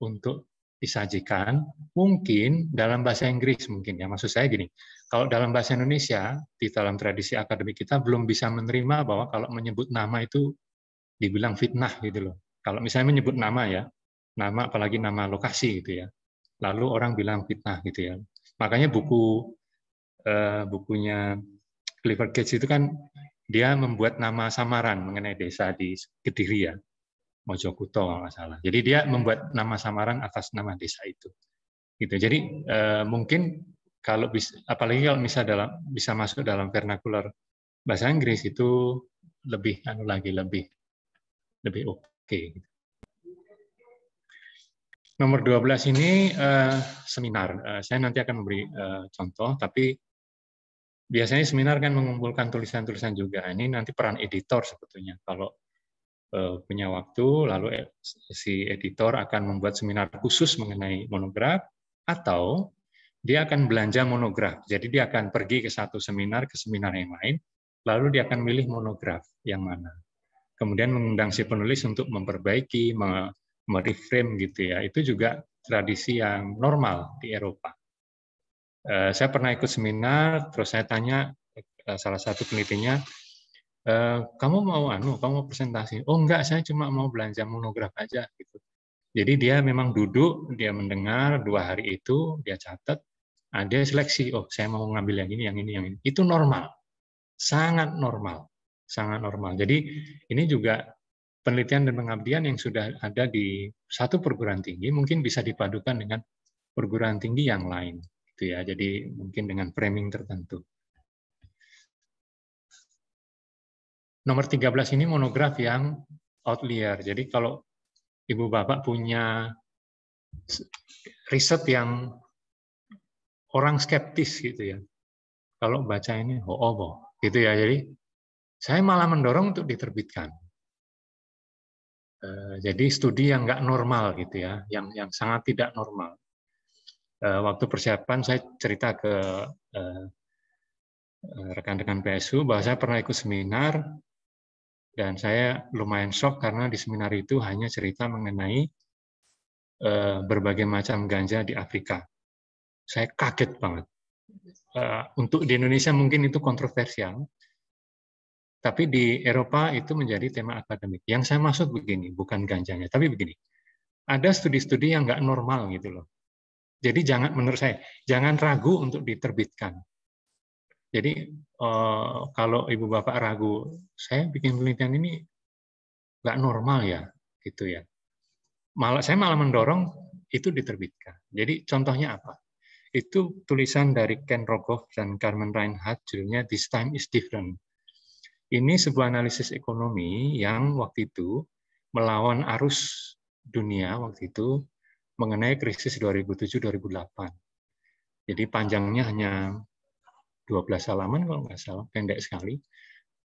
untuk disajikan mungkin dalam bahasa Inggris mungkin ya maksud saya gini kalau dalam bahasa Indonesia di dalam tradisi akademik kita belum bisa menerima bahwa kalau menyebut nama itu dibilang fitnah gitu loh kalau misalnya menyebut nama ya nama apalagi nama lokasi gitu ya lalu orang bilang fitnah gitu ya makanya buku eh, bukunya Clifford Gates itu kan dia membuat nama samaran mengenai desa di Kediri ya, Mojokuto kalau nggak salah. Jadi dia iya. membuat nama samaran atas nama desa itu. Gitu. Jadi eh, mungkin kalau bisa, apalagi kalau bisa dalam bisa masuk dalam vernacular bahasa Inggris itu lebih anu lagi lebih lebih oke. Okay. Gitu. Nomor 12 ini uh, seminar. Uh, saya nanti akan memberi uh, contoh, tapi biasanya seminar kan mengumpulkan tulisan-tulisan juga. Ini nanti peran editor sebetulnya. Kalau eh, punya waktu, lalu eh, si editor akan membuat seminar khusus mengenai monograf, atau dia akan belanja monograf. Jadi dia akan pergi ke satu seminar, ke seminar yang lain, lalu dia akan milih monograf yang mana. Kemudian mengundang si penulis untuk memperbaiki, mereframe gitu ya. Itu juga tradisi yang normal di Eropa. Eh, saya pernah ikut seminar, terus saya tanya eh, salah satu penelitinya, eh, kamu mau anu, kamu mau presentasi? Oh enggak, saya cuma mau belanja monograf aja gitu. Jadi dia memang duduk, dia mendengar dua hari itu, dia catat, nah, seleksi, oh saya mau ngambil yang ini, yang ini, yang ini. Itu normal, sangat normal, sangat normal. Jadi ini juga penelitian dan pengabdian yang sudah ada di satu perguruan tinggi mungkin bisa dipadukan dengan perguruan tinggi yang lain gitu ya. Jadi mungkin dengan framing tertentu. Nomor 13 ini monograf yang outlier. Jadi kalau Ibu Bapak punya riset yang orang skeptis gitu ya. Kalau baca ini ho oh, oh, oh, gitu ya. Jadi saya malah mendorong untuk diterbitkan. Eh, jadi studi yang nggak normal gitu ya, yang yang sangat tidak normal. Eh, waktu persiapan saya cerita ke eh, eh, rekan-rekan PSU bahwa saya pernah ikut seminar dan saya lumayan shock karena di seminar itu hanya cerita mengenai berbagai macam ganja di Afrika. Saya kaget banget. Untuk di Indonesia mungkin itu kontroversial, tapi di Eropa itu menjadi tema akademik. Yang saya maksud begini, bukan ganjanya, tapi begini. Ada studi-studi yang nggak normal gitu loh jadi jangan menurut saya jangan ragu untuk diterbitkan. Jadi eh, kalau ibu bapak ragu, saya bikin penelitian ini nggak normal ya, gitu ya. Malah saya malah mendorong itu diterbitkan. Jadi contohnya apa? Itu tulisan dari Ken Rogoff dan Carmen Reinhardt judulnya This Time is Different. Ini sebuah analisis ekonomi yang waktu itu melawan arus dunia waktu itu mengenai krisis 2007-2008. Jadi panjangnya hanya 12 halaman kalau nggak salah, pendek sekali.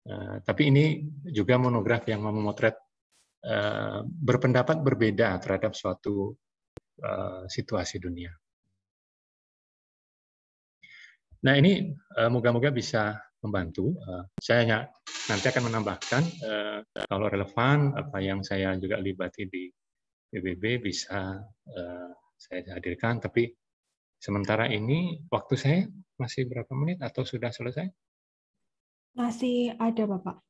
Uh, tapi ini juga monograf yang memotret uh, berpendapat berbeda terhadap suatu uh, situasi dunia. Nah ini moga-moga bisa membantu. Saya hanya nanti akan menambahkan kalau relevan apa yang saya juga libati di PBB bisa eh, saya hadirkan, tapi sementara ini waktu saya masih berapa menit atau sudah selesai? Masih ada, Bapak.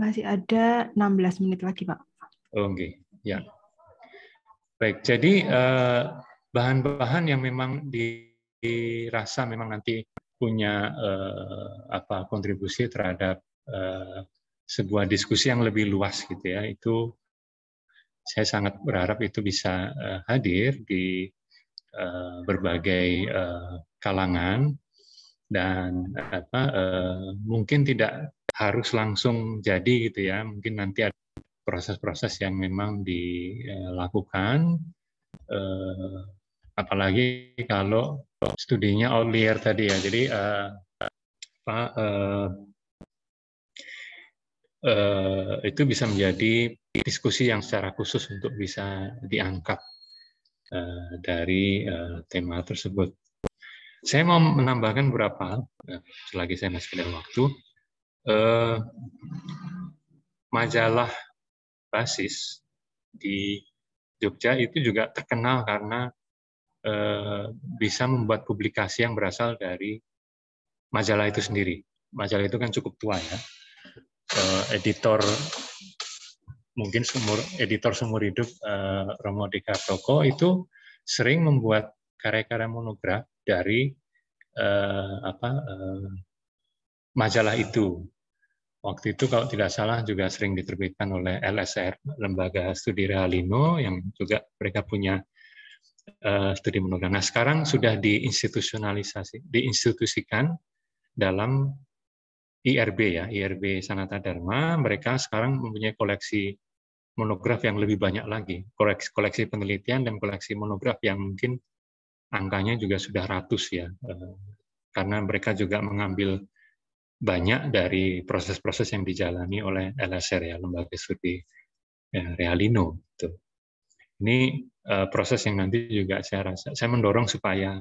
Masih ada 16 menit lagi, Pak. Oh, okay. ya. Baik, jadi eh, bahan-bahan yang memang dirasa memang nanti punya eh, apa kontribusi terhadap sebuah diskusi yang lebih luas gitu ya, itu saya sangat berharap itu bisa uh, hadir di uh, berbagai uh, kalangan dan apa uh, mungkin tidak harus langsung jadi gitu ya mungkin nanti ada proses-proses yang memang dilakukan uh, apalagi kalau studinya outlier tadi ya jadi uh, apa uh, uh, itu bisa menjadi diskusi yang secara khusus untuk bisa diangkat uh, dari uh, tema tersebut. Saya mau menambahkan beberapa hal, ya, selagi saya masih ada waktu. Uh, majalah basis di Jogja itu juga terkenal karena uh, bisa membuat publikasi yang berasal dari majalah itu sendiri. Majalah itu kan cukup tua ya. Uh, editor mungkin sumur editor sumur hidup uh, Romo Proko itu sering membuat karya-karya monograf dari uh, apa uh, majalah itu. Waktu itu kalau tidak salah juga sering diterbitkan oleh LSR, Lembaga Studi Realino, yang juga mereka punya uh, studi monograf. Nah sekarang sudah diinstitusionalisasi, diinstitusikan dalam IRB ya, IRB Sanata Dharma, mereka sekarang mempunyai koleksi monograf yang lebih banyak lagi, koleksi, koleksi penelitian dan koleksi monograf yang mungkin angkanya juga sudah ratus ya, eh, karena mereka juga mengambil banyak dari proses-proses yang dijalani oleh LSR ya, lembaga studi ya, Realino. Gitu. Ini eh, proses yang nanti juga saya rasa saya mendorong supaya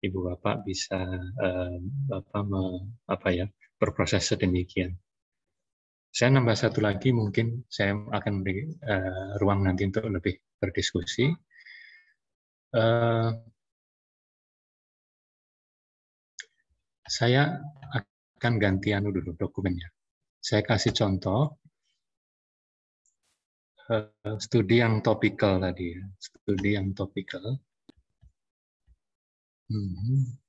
ibu bapak bisa uh, apa, me, apa ya berproses sedemikian. Saya nambah satu lagi, mungkin saya akan beri uh, ruang nanti untuk lebih berdiskusi. Uh, saya akan ganti anu dulu dokumennya. Saya kasih contoh uh, studi yang topikal tadi ya, studi yang topikal. Hmm.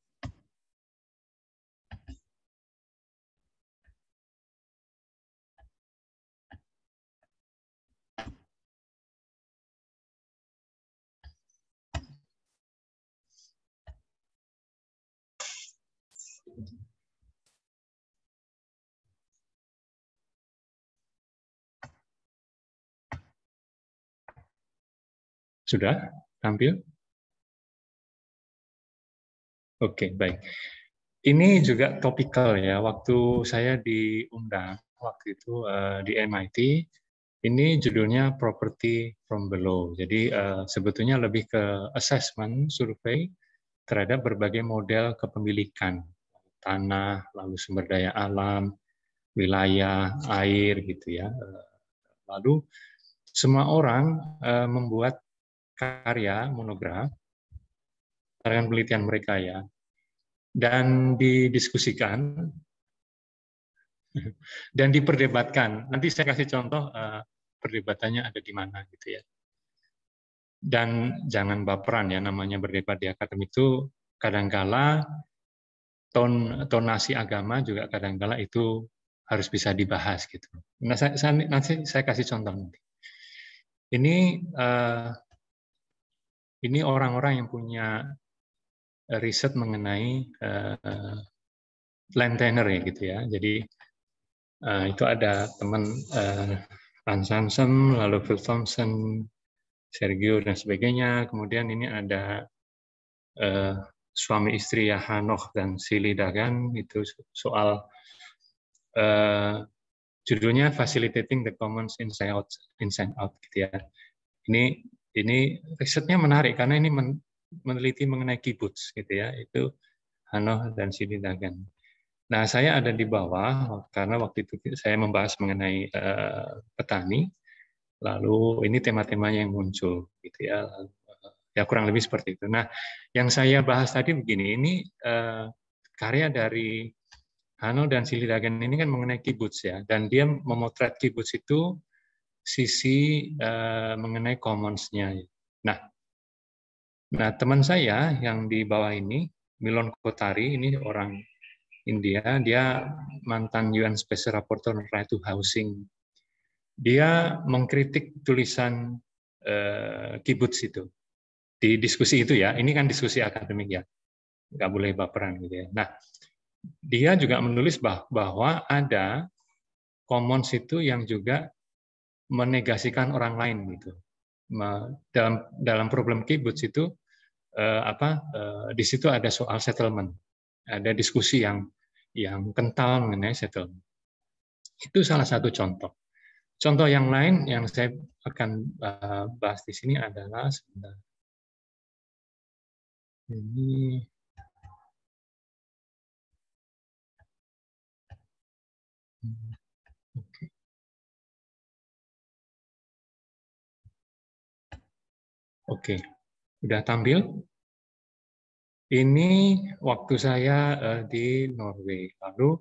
Sudah tampil? Oke, okay, baik. Ini juga topikal ya. Waktu saya diundang waktu itu uh, di MIT, ini judulnya Property from Below. Jadi uh, sebetulnya lebih ke assessment, survei terhadap berbagai model kepemilikan tanah, lalu sumber daya alam, wilayah, air gitu ya. Eh, lalu semua orang uh, membuat karya monograf dengan penelitian mereka ya dan didiskusikan dan diperdebatkan. Nanti saya kasih contoh eh, perdebatannya ada di mana gitu ya. Dan jangan baperan ya namanya berdebat di akademik itu kadangkala ton tonasi agama juga kadangkala itu harus bisa dibahas gitu. Nah, saya, saya, nanti saya kasih contoh nanti. Ini uh, ini orang-orang yang punya eh, riset mengenai uh, eh, land tenor ya gitu ya. Jadi uh, itu ada teman uh, Hansen, lalu Phil Thompson, Sergio dan sebagainya. Kemudian ini ada uh, suami istri Hanoch dan Sili Dagan itu soal uh, judulnya Facilitating the Commons Inside Out, Inside Out gitu ya. Ini ini risetnya menarik karena ini meneliti mengenai kibbutz gitu ya itu Hanoh dan Sidi Dagan. Nah saya ada di bawah karena waktu itu saya membahas mengenai uh, petani lalu ini tema-temanya yang muncul gitu ya eh, ya kurang lebih seperti itu. Nah yang saya bahas tadi begini ini uh, karya dari Hanoh dan Sili Dagan ini kan mengenai kibbutz ya dan dia memotret kibbutz itu sisi eh, mengenai commons-nya. Nah, nah teman saya yang di bawah ini, Milon Kotari, ini orang India, dia mantan UN Special Rapporteur Right to Housing. Dia mengkritik tulisan eh, kibbutz itu di diskusi itu ya. Ini kan diskusi akademik ya, nggak boleh baperan gitu ya. Nah, dia juga menulis bahwa ada commons itu yang juga menegasikan orang lain gitu. Dalam dalam problem kibbutz itu eh, apa eh, di situ ada soal settlement, ada diskusi yang yang kental mengenai settlement. Itu salah satu contoh. Contoh yang lain yang saya akan eh, bahas di sini adalah sebentar. Ini hmm. Oke, udah tampil? Ini waktu saya eh, di Norway. Lalu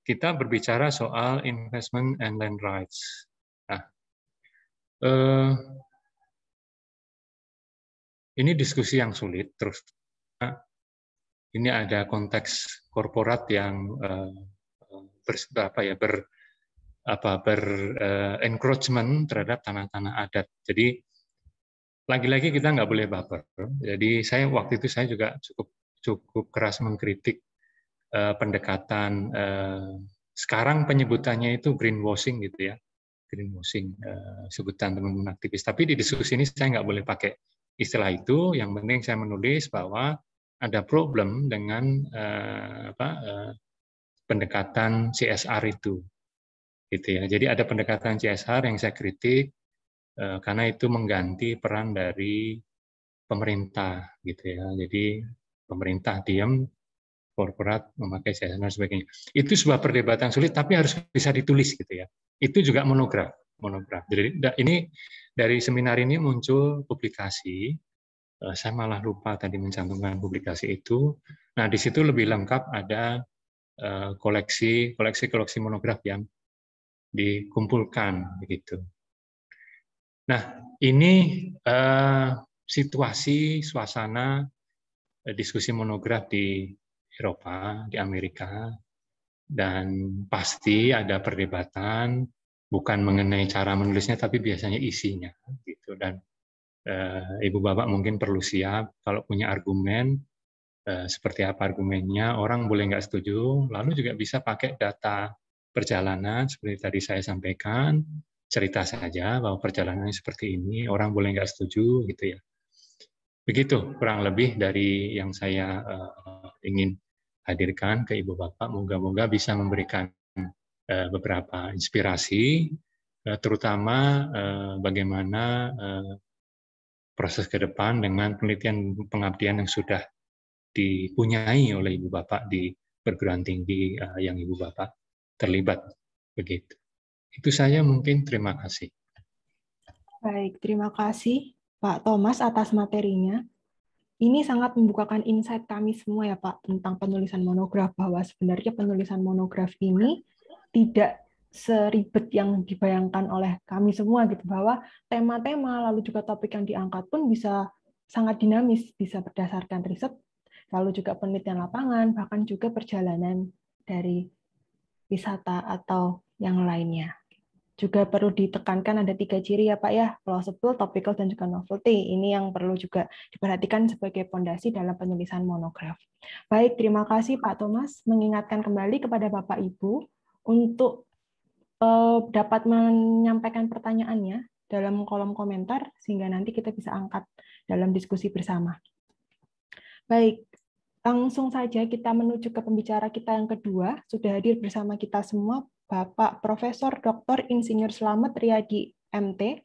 kita berbicara soal investment and land rights. Nah, uh, ini diskusi yang sulit terus. Nah, ini ada konteks korporat yang uh, ber, apa ya ber apa ber uh, encroachment terhadap tanah-tanah adat. Jadi lagi-lagi kita nggak boleh baper. Jadi saya waktu itu saya juga cukup cukup keras mengkritik uh, pendekatan uh, sekarang penyebutannya itu greenwashing gitu ya, greenwashing eh, sebutan teman-teman aktivis. Tapi di diskusi ini saya nggak boleh pakai istilah itu. Yang penting saya menulis bahwa ada problem dengan uh, apa, uh, pendekatan CSR itu, gitu ya. Jadi ada pendekatan CSR yang saya kritik Eh, karena itu mengganti peran dari pemerintah gitu ya. Jadi pemerintah diam, korporat memakai CSR dan sebagainya. Itu sebuah perdebatan sulit tapi harus bisa ditulis gitu ya. Itu juga monograf, monograf. Jadi ini dari seminar ini muncul publikasi eh, saya malah lupa tadi mencantumkan publikasi itu. Nah, di situ lebih lengkap ada eh, koleksi koleksi koleksi monograf yang dikumpulkan begitu. Nah, ini eh, situasi suasana eh, diskusi monograf di Eropa, di Amerika, dan pasti ada perdebatan bukan mengenai cara menulisnya, tapi biasanya isinya gitu. Dan eh, ibu bapak mungkin perlu siap kalau punya argumen eh, seperti apa argumennya, orang boleh nggak setuju, lalu juga bisa pakai data perjalanan seperti tadi saya sampaikan, cerita saja bahwa perjalanannya seperti ini, orang boleh nggak setuju gitu ya. Begitu kurang lebih dari yang saya uh, ingin hadirkan ke Ibu Bapak. Moga-moga bisa memberikan uh, beberapa inspirasi, uh, terutama uh, bagaimana uh, proses ke depan dengan penelitian pengabdian yang sudah dipunyai oleh Ibu Bapak di perguruan tinggi uh, yang Ibu Bapak terlibat. Begitu. Itu saya mungkin terima kasih. Baik, terima kasih Pak Thomas atas materinya. Ini sangat membukakan insight kami semua ya Pak tentang penulisan monograf bahwa sebenarnya penulisan monograf ini tidak seribet yang dibayangkan oleh kami semua gitu bahwa tema-tema lalu juga topik yang diangkat pun bisa sangat dinamis bisa berdasarkan riset lalu juga penelitian lapangan bahkan juga perjalanan dari wisata atau yang lainnya juga perlu ditekankan ada tiga ciri ya Pak ya, plausible, topical, dan juga novelty. Ini yang perlu juga diperhatikan sebagai fondasi dalam penulisan monograf. Baik, terima kasih Pak Thomas mengingatkan kembali kepada Bapak Ibu untuk eh, dapat menyampaikan pertanyaannya dalam kolom komentar sehingga nanti kita bisa angkat dalam diskusi bersama. Baik, langsung saja kita menuju ke pembicara kita yang kedua. Sudah hadir bersama kita semua Bapak Profesor Dr. Insinyur Slamet Riyadi MT.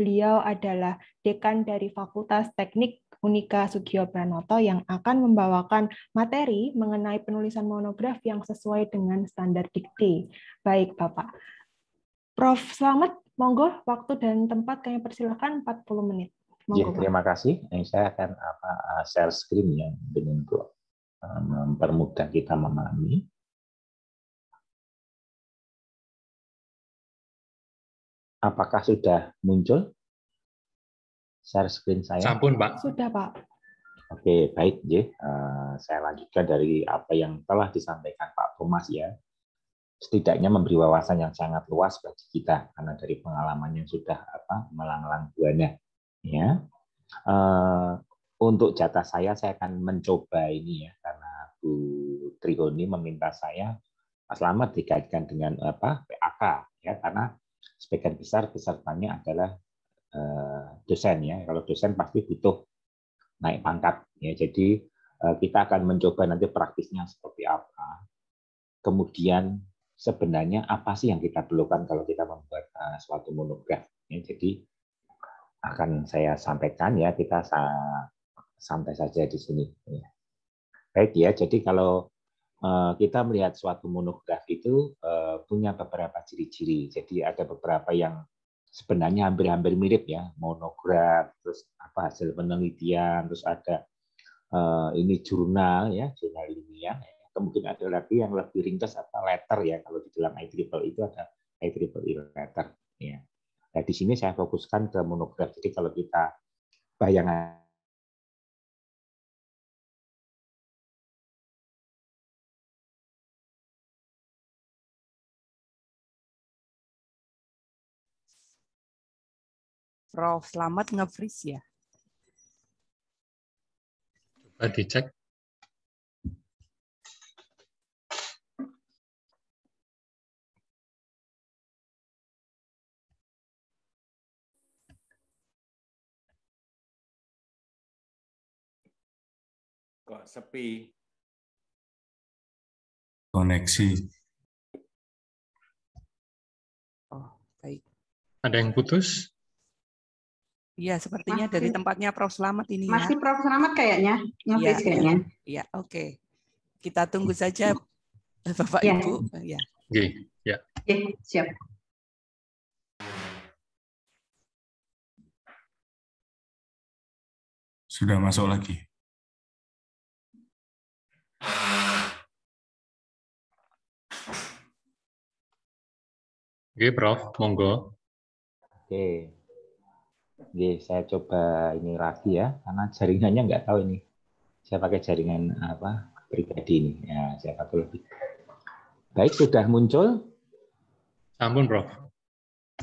Beliau adalah dekan dari Fakultas Teknik Unika Sugio Pranoto yang akan membawakan materi mengenai penulisan monograf yang sesuai dengan standar dikti. Baik, Bapak. Prof. Slamet, monggo waktu dan tempat kami persilahkan 40 menit. ya, terima kasih, ini Saya akan apa share screen ya dengan untuk eh, mempermudah kita memahami. Apakah sudah muncul? Share screen saya. Sampun, Pak. Sudah, Pak. Oke, baik. Ya. Uh, saya lanjutkan dari apa yang telah disampaikan Pak Thomas ya. Setidaknya memberi wawasan yang sangat luas bagi kita karena dari pengalaman yang sudah apa melanglang buana. Ya. Uh, untuk jatah saya, saya akan mencoba ini ya karena Bu Trihoni meminta saya selamat dikaitkan dengan apa PAK ya karena sebagian besar pesertanya adalah eh, dosen ya. Kalau dosen pasti butuh naik pangkat ya. Jadi eh, kita akan mencoba nanti praktisnya seperti apa. Kemudian sebenarnya apa sih yang kita perlukan kalau kita membuat eh, suatu monograf. Ya, jadi akan saya sampaikan ya kita sampai saja di sini. Ya. Baik ya. Jadi kalau Eh, kita melihat suatu monograf itu eh, punya beberapa ciri-ciri. Jadi ada beberapa yang sebenarnya hampir-hampir mirip ya, monograf, terus apa hasil penelitian, terus ada eh, ini jurnal ya, jurnal ilmiah. Kemudian ada lagi yang lebih ringkas atau letter ya, kalau di dalam IEEE itu ada IEEE e letter ya. Nah, di sini saya fokuskan ke monograf. Jadi kalau kita bayangan Prof. Selamat nge-freeze ya. Coba dicek. kok sepi koneksi oh baik ada yang putus Iya, sepertinya masih. dari tempatnya Prof. Selamat ini. Ya. Masih ya. Prof. Selamat kayaknya, Iya, ya, ya, oke. Okay. Kita tunggu saja iya. Bapak ya. Ibu. Ya. Oke, ya. Oke, siap. Sudah masuk lagi. Oke, Prof. Monggo. Oke. Oke, saya coba ini lagi ya, karena jaringannya nggak tahu ini. Saya pakai jaringan apa pribadi ini. Ya, saya pakai lebih. Baik, sudah muncul. Ampun, Prof.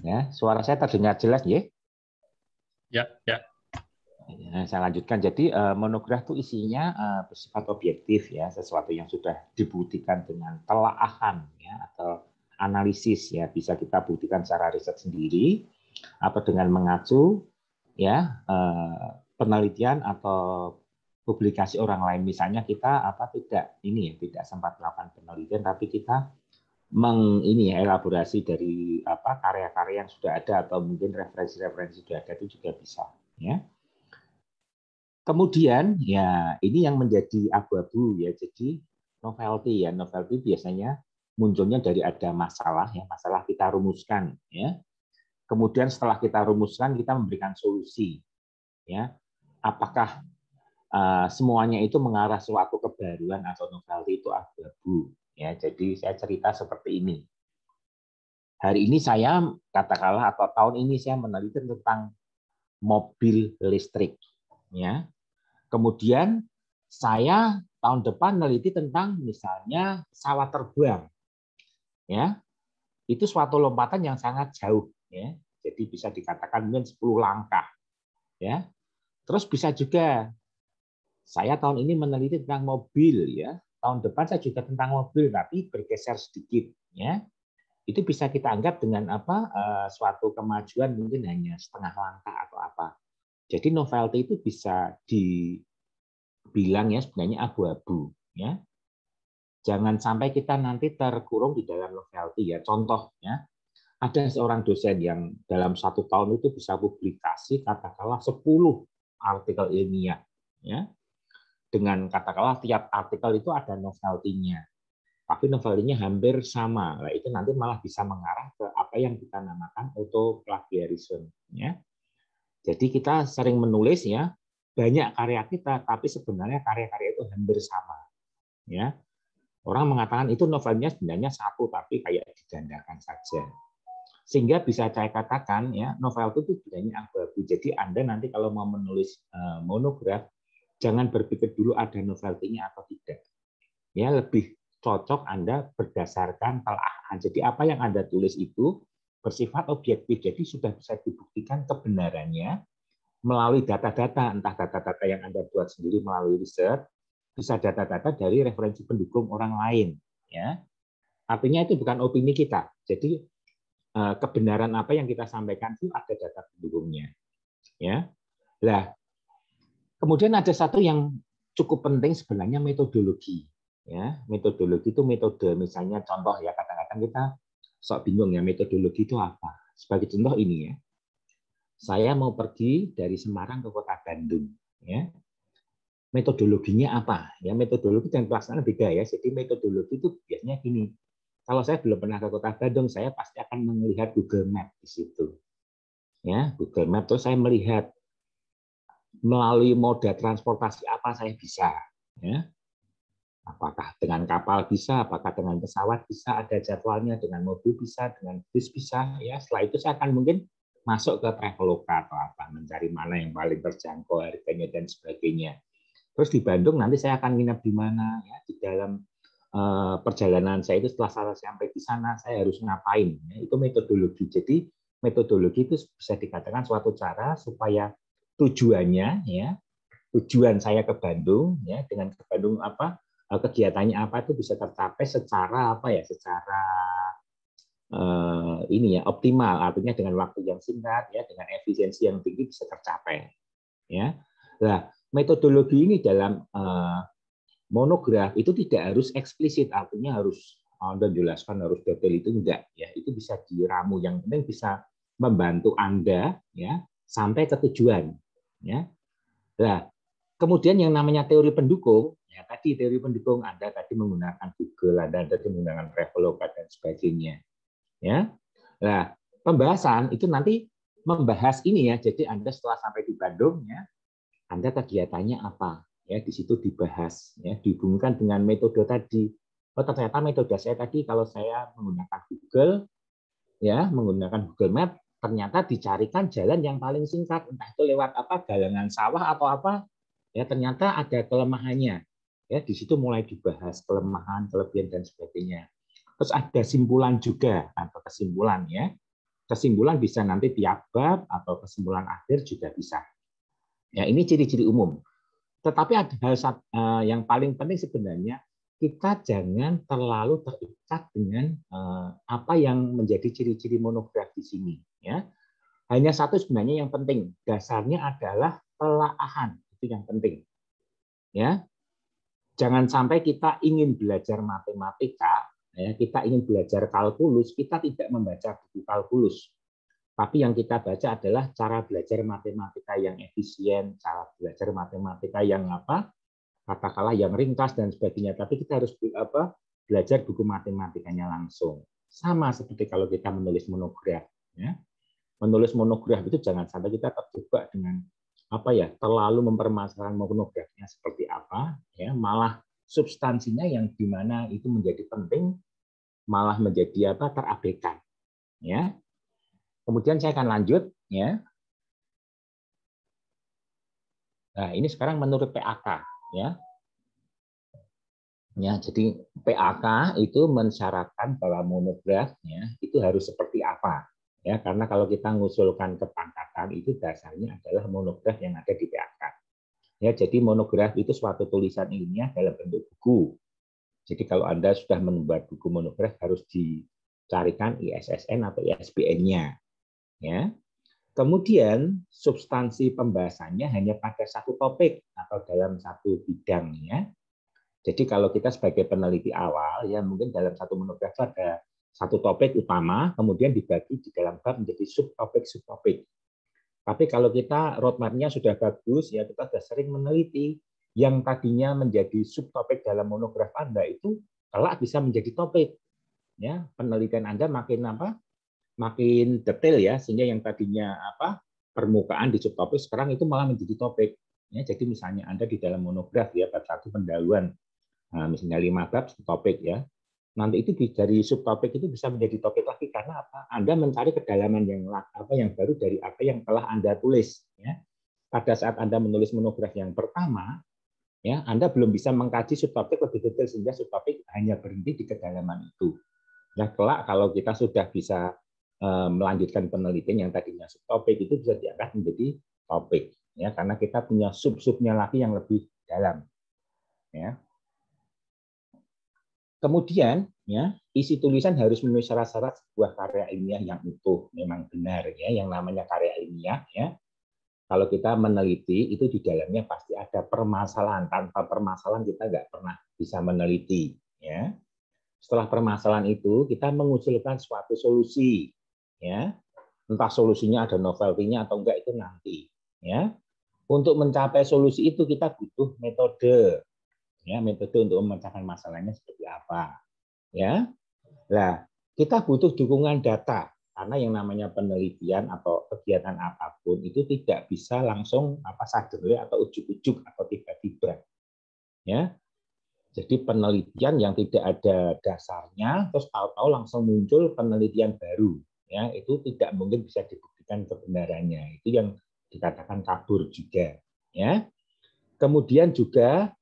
Ya, suara saya terdengar jelas ya? Ya, ya. ya saya lanjutkan. Jadi eh, monograf itu isinya eh, bersifat objektif ya, sesuatu yang sudah dibuktikan dengan telaahan ya atau analisis ya, bisa kita buktikan secara riset sendiri atau dengan mengacu ya uh, penelitian atau publikasi orang lain misalnya kita apa tidak ini ya tidak sempat melakukan penelitian tapi kita meng ini ya elaborasi dari apa karya-karya yang sudah ada atau mungkin referensi-referensi sudah ada itu juga bisa ya kemudian ya ini yang menjadi abu-abu ya jadi novelty ya novelty biasanya munculnya dari ada masalah ya masalah kita rumuskan ya Kemudian setelah kita rumuskan, kita memberikan solusi. Ya, apakah uh, semuanya itu mengarah suatu kebaruan atau novelty itu abu-abu. Ya, jadi saya cerita seperti ini. Hari ini saya katakanlah atau tahun ini saya meneliti tentang mobil listrik. Ya, kemudian saya tahun depan meneliti tentang misalnya pesawat terbang. Ya, itu suatu lompatan yang sangat jauh ya. Jadi bisa dikatakan mungkin 10 langkah. Ya. Terus bisa juga saya tahun ini meneliti tentang mobil ya. Tahun depan saya juga tentang mobil tapi bergeser sedikit ya. Itu bisa kita anggap dengan apa eh, suatu kemajuan mungkin hanya setengah langkah atau apa. Jadi novelty itu bisa dibilang ya sebenarnya abu-abu ya. Jangan sampai kita nanti terkurung di dalam novelty ya. Contohnya ada seorang dosen yang dalam satu tahun itu bisa publikasi katakanlah 10 artikel ilmiah ya dengan katakanlah tiap artikel itu ada novelty-nya tapi novelty-nya hampir sama nah, itu nanti malah bisa mengarah ke apa yang kita namakan autoplagiarism ya jadi kita sering menulis ya banyak karya kita tapi sebenarnya karya-karya itu hampir sama ya orang mengatakan itu novelnya sebenarnya satu tapi kayak digandakan saja sehingga bisa saya katakan ya novel itu hanya abu-abu. Jadi Anda nanti kalau mau menulis eh, monograf jangan berpikir dulu ada novelty-nya atau tidak. Ya lebih cocok Anda berdasarkan telaahan. Jadi apa yang Anda tulis itu bersifat objektif, jadi sudah bisa dibuktikan kebenarannya melalui data-data, entah data-data yang Anda buat sendiri melalui riset, bisa data-data dari referensi pendukung orang lain. ya Artinya itu bukan opini kita. Jadi Eh, kebenaran apa yang kita sampaikan itu ada data pendukungnya. Ya. Lah, kemudian ada satu yang cukup penting sebenarnya metodologi. Ya, metodologi itu metode misalnya contoh ya kadang-kadang kita sok bingung ya metodologi itu apa. Sebagai contoh ini ya. Saya mau pergi dari Semarang ke kota Bandung, ya. Metodologinya apa? Ya metodologi dan pelaksanaan beda ya. Jadi metodologi itu biasanya gini. Kalau saya belum pernah ke Kota Bandung, saya pasti akan melihat Google Map di situ. Ya, Google Map itu saya melihat melalui moda transportasi apa saya bisa, ya. Apakah dengan kapal bisa, apakah dengan pesawat bisa, ada jadwalnya dengan mobil bisa, dengan bus bisa, ya. Setelah itu saya akan mungkin masuk ke Traveloka atau apa, mencari mana yang paling terjangkau harganya dan sebagainya. Terus di Bandung nanti saya akan nginep di mana ya, di dalam Eh, perjalanan saya itu setelah saya sampai di sana saya harus ngapain ya, itu metodologi jadi metodologi itu bisa dikatakan suatu cara supaya tujuannya ya tujuan saya ke Bandung ya dengan ke Bandung apa eh, kegiatannya apa itu bisa tercapai secara apa ya secara eh, ini ya optimal artinya dengan waktu yang singkat ya dengan efisiensi yang tinggi bisa tercapai ya nah metodologi ini dalam eh, monograf itu tidak harus eksplisit artinya harus uh, Anda jelaskan harus detail itu enggak ya itu bisa diramu yang penting bisa membantu Anda ya sampai ke tujuan ya nah kemudian yang namanya teori pendukung ya tadi teori pendukung Anda tadi menggunakan Google Anda tadi menggunakan Traveloka dan sebagainya ya nah pembahasan itu nanti membahas ini ya jadi Anda setelah sampai di Bandung ya Anda kegiatannya apa ya di situ dibahas ya dihubungkan dengan metode tadi oh ternyata metode saya tadi kalau saya menggunakan Google ya menggunakan Google Map ternyata dicarikan jalan yang paling singkat entah itu lewat apa galangan sawah atau apa ya ternyata ada kelemahannya ya di situ mulai dibahas kelemahan kelebihan dan sebagainya terus ada simpulan juga atau nah, kesimpulan ya kesimpulan bisa nanti tiap bab atau kesimpulan akhir juga bisa ya ini ciri-ciri umum tetapi ada hal eh, yang paling penting sebenarnya kita jangan terlalu terikat dengan eh, apa yang menjadi ciri-ciri monograf di sini. Ya, hanya satu sebenarnya yang penting dasarnya adalah telaahan itu yang penting. Ya, jangan sampai kita ingin belajar matematika, ya, kita ingin belajar kalkulus, kita tidak membaca buku kalkulus. Tapi yang kita baca adalah cara belajar matematika yang efisien, cara belajar matematika yang apa? katakanlah yang ringkas dan sebagainya. Tapi kita harus apa? belajar buku matematikanya langsung. Sama seperti kalau kita menulis monograf, ya. Menulis monograf itu jangan sampai kita terjebak dengan apa ya, terlalu mempermasalahkan monografnya seperti apa, ya, malah substansinya yang dimana itu menjadi penting malah menjadi apa terabaikan, ya Kemudian saya akan lanjut ya. Nah, ini sekarang menurut PAK ya. Ya, jadi PAK itu mensyaratkan bahwa monograf ya, itu harus seperti apa? Ya, karena kalau kita mengusulkan kepangkatan itu dasarnya adalah monograf yang ada di PAK. Ya, jadi monograf itu suatu tulisan ilmiah dalam bentuk buku. Jadi kalau Anda sudah membuat buku monograf harus dicarikan ISSN atau ISBN-nya. Ya. Kemudian substansi pembahasannya hanya pada satu topik atau dalam satu bidang ya. Jadi kalau kita sebagai peneliti awal ya mungkin dalam satu monografi ada satu topik utama kemudian dibagi di dalam bab menjadi subtopik subtopik. Tapi kalau kita roadmapnya sudah bagus ya kita sudah sering meneliti yang tadinya menjadi subtopik dalam monograf Anda itu kelak bisa menjadi topik. Ya, penelitian Anda makin apa? makin detail ya sehingga yang tadinya apa permukaan di subtopik sekarang itu malah menjadi topik. Ya, jadi misalnya Anda di dalam monograf ya bab satu pendahuluan nah, misalnya lima bab subtopik ya. Nanti itu dari subtopik itu bisa menjadi topik lagi karena apa? Anda mencari kedalaman yang apa yang baru dari apa yang telah Anda tulis ya. Pada saat Anda menulis monograf yang pertama, ya Anda belum bisa mengkaji subtopik lebih detail sehingga subtopik hanya berhenti di kedalaman itu. Nah, kelak kalau kita sudah bisa Eh, melanjutkan penelitian yang tadinya subtopik itu bisa diangkat menjadi topik ya karena kita punya sub-subnya lagi yang lebih dalam ya kemudian ya isi tulisan harus memenuhi syarat-syarat sebuah karya ilmiah yang utuh memang benar ya yang namanya karya ilmiah ya kalau kita meneliti itu di dalamnya pasti ada permasalahan tanpa permasalahan kita nggak pernah bisa meneliti ya setelah permasalahan itu kita mengusulkan suatu solusi ya entah solusinya ada novelty-nya atau enggak itu nanti ya untuk mencapai solusi itu kita butuh metode ya metode untuk memecahkan masalahnya seperti apa ya lah kita butuh dukungan data karena yang namanya penelitian atau kegiatan apapun itu tidak bisa langsung apa sadere atau ujuk-ujuk atau tiba-tiba ya jadi penelitian yang tidak ada dasarnya terus tahu-tahu langsung muncul penelitian baru ya itu tidak mungkin bisa dibuktikan kebenarannya. Itu yang dikatakan kabur juga, ya. Kemudian juga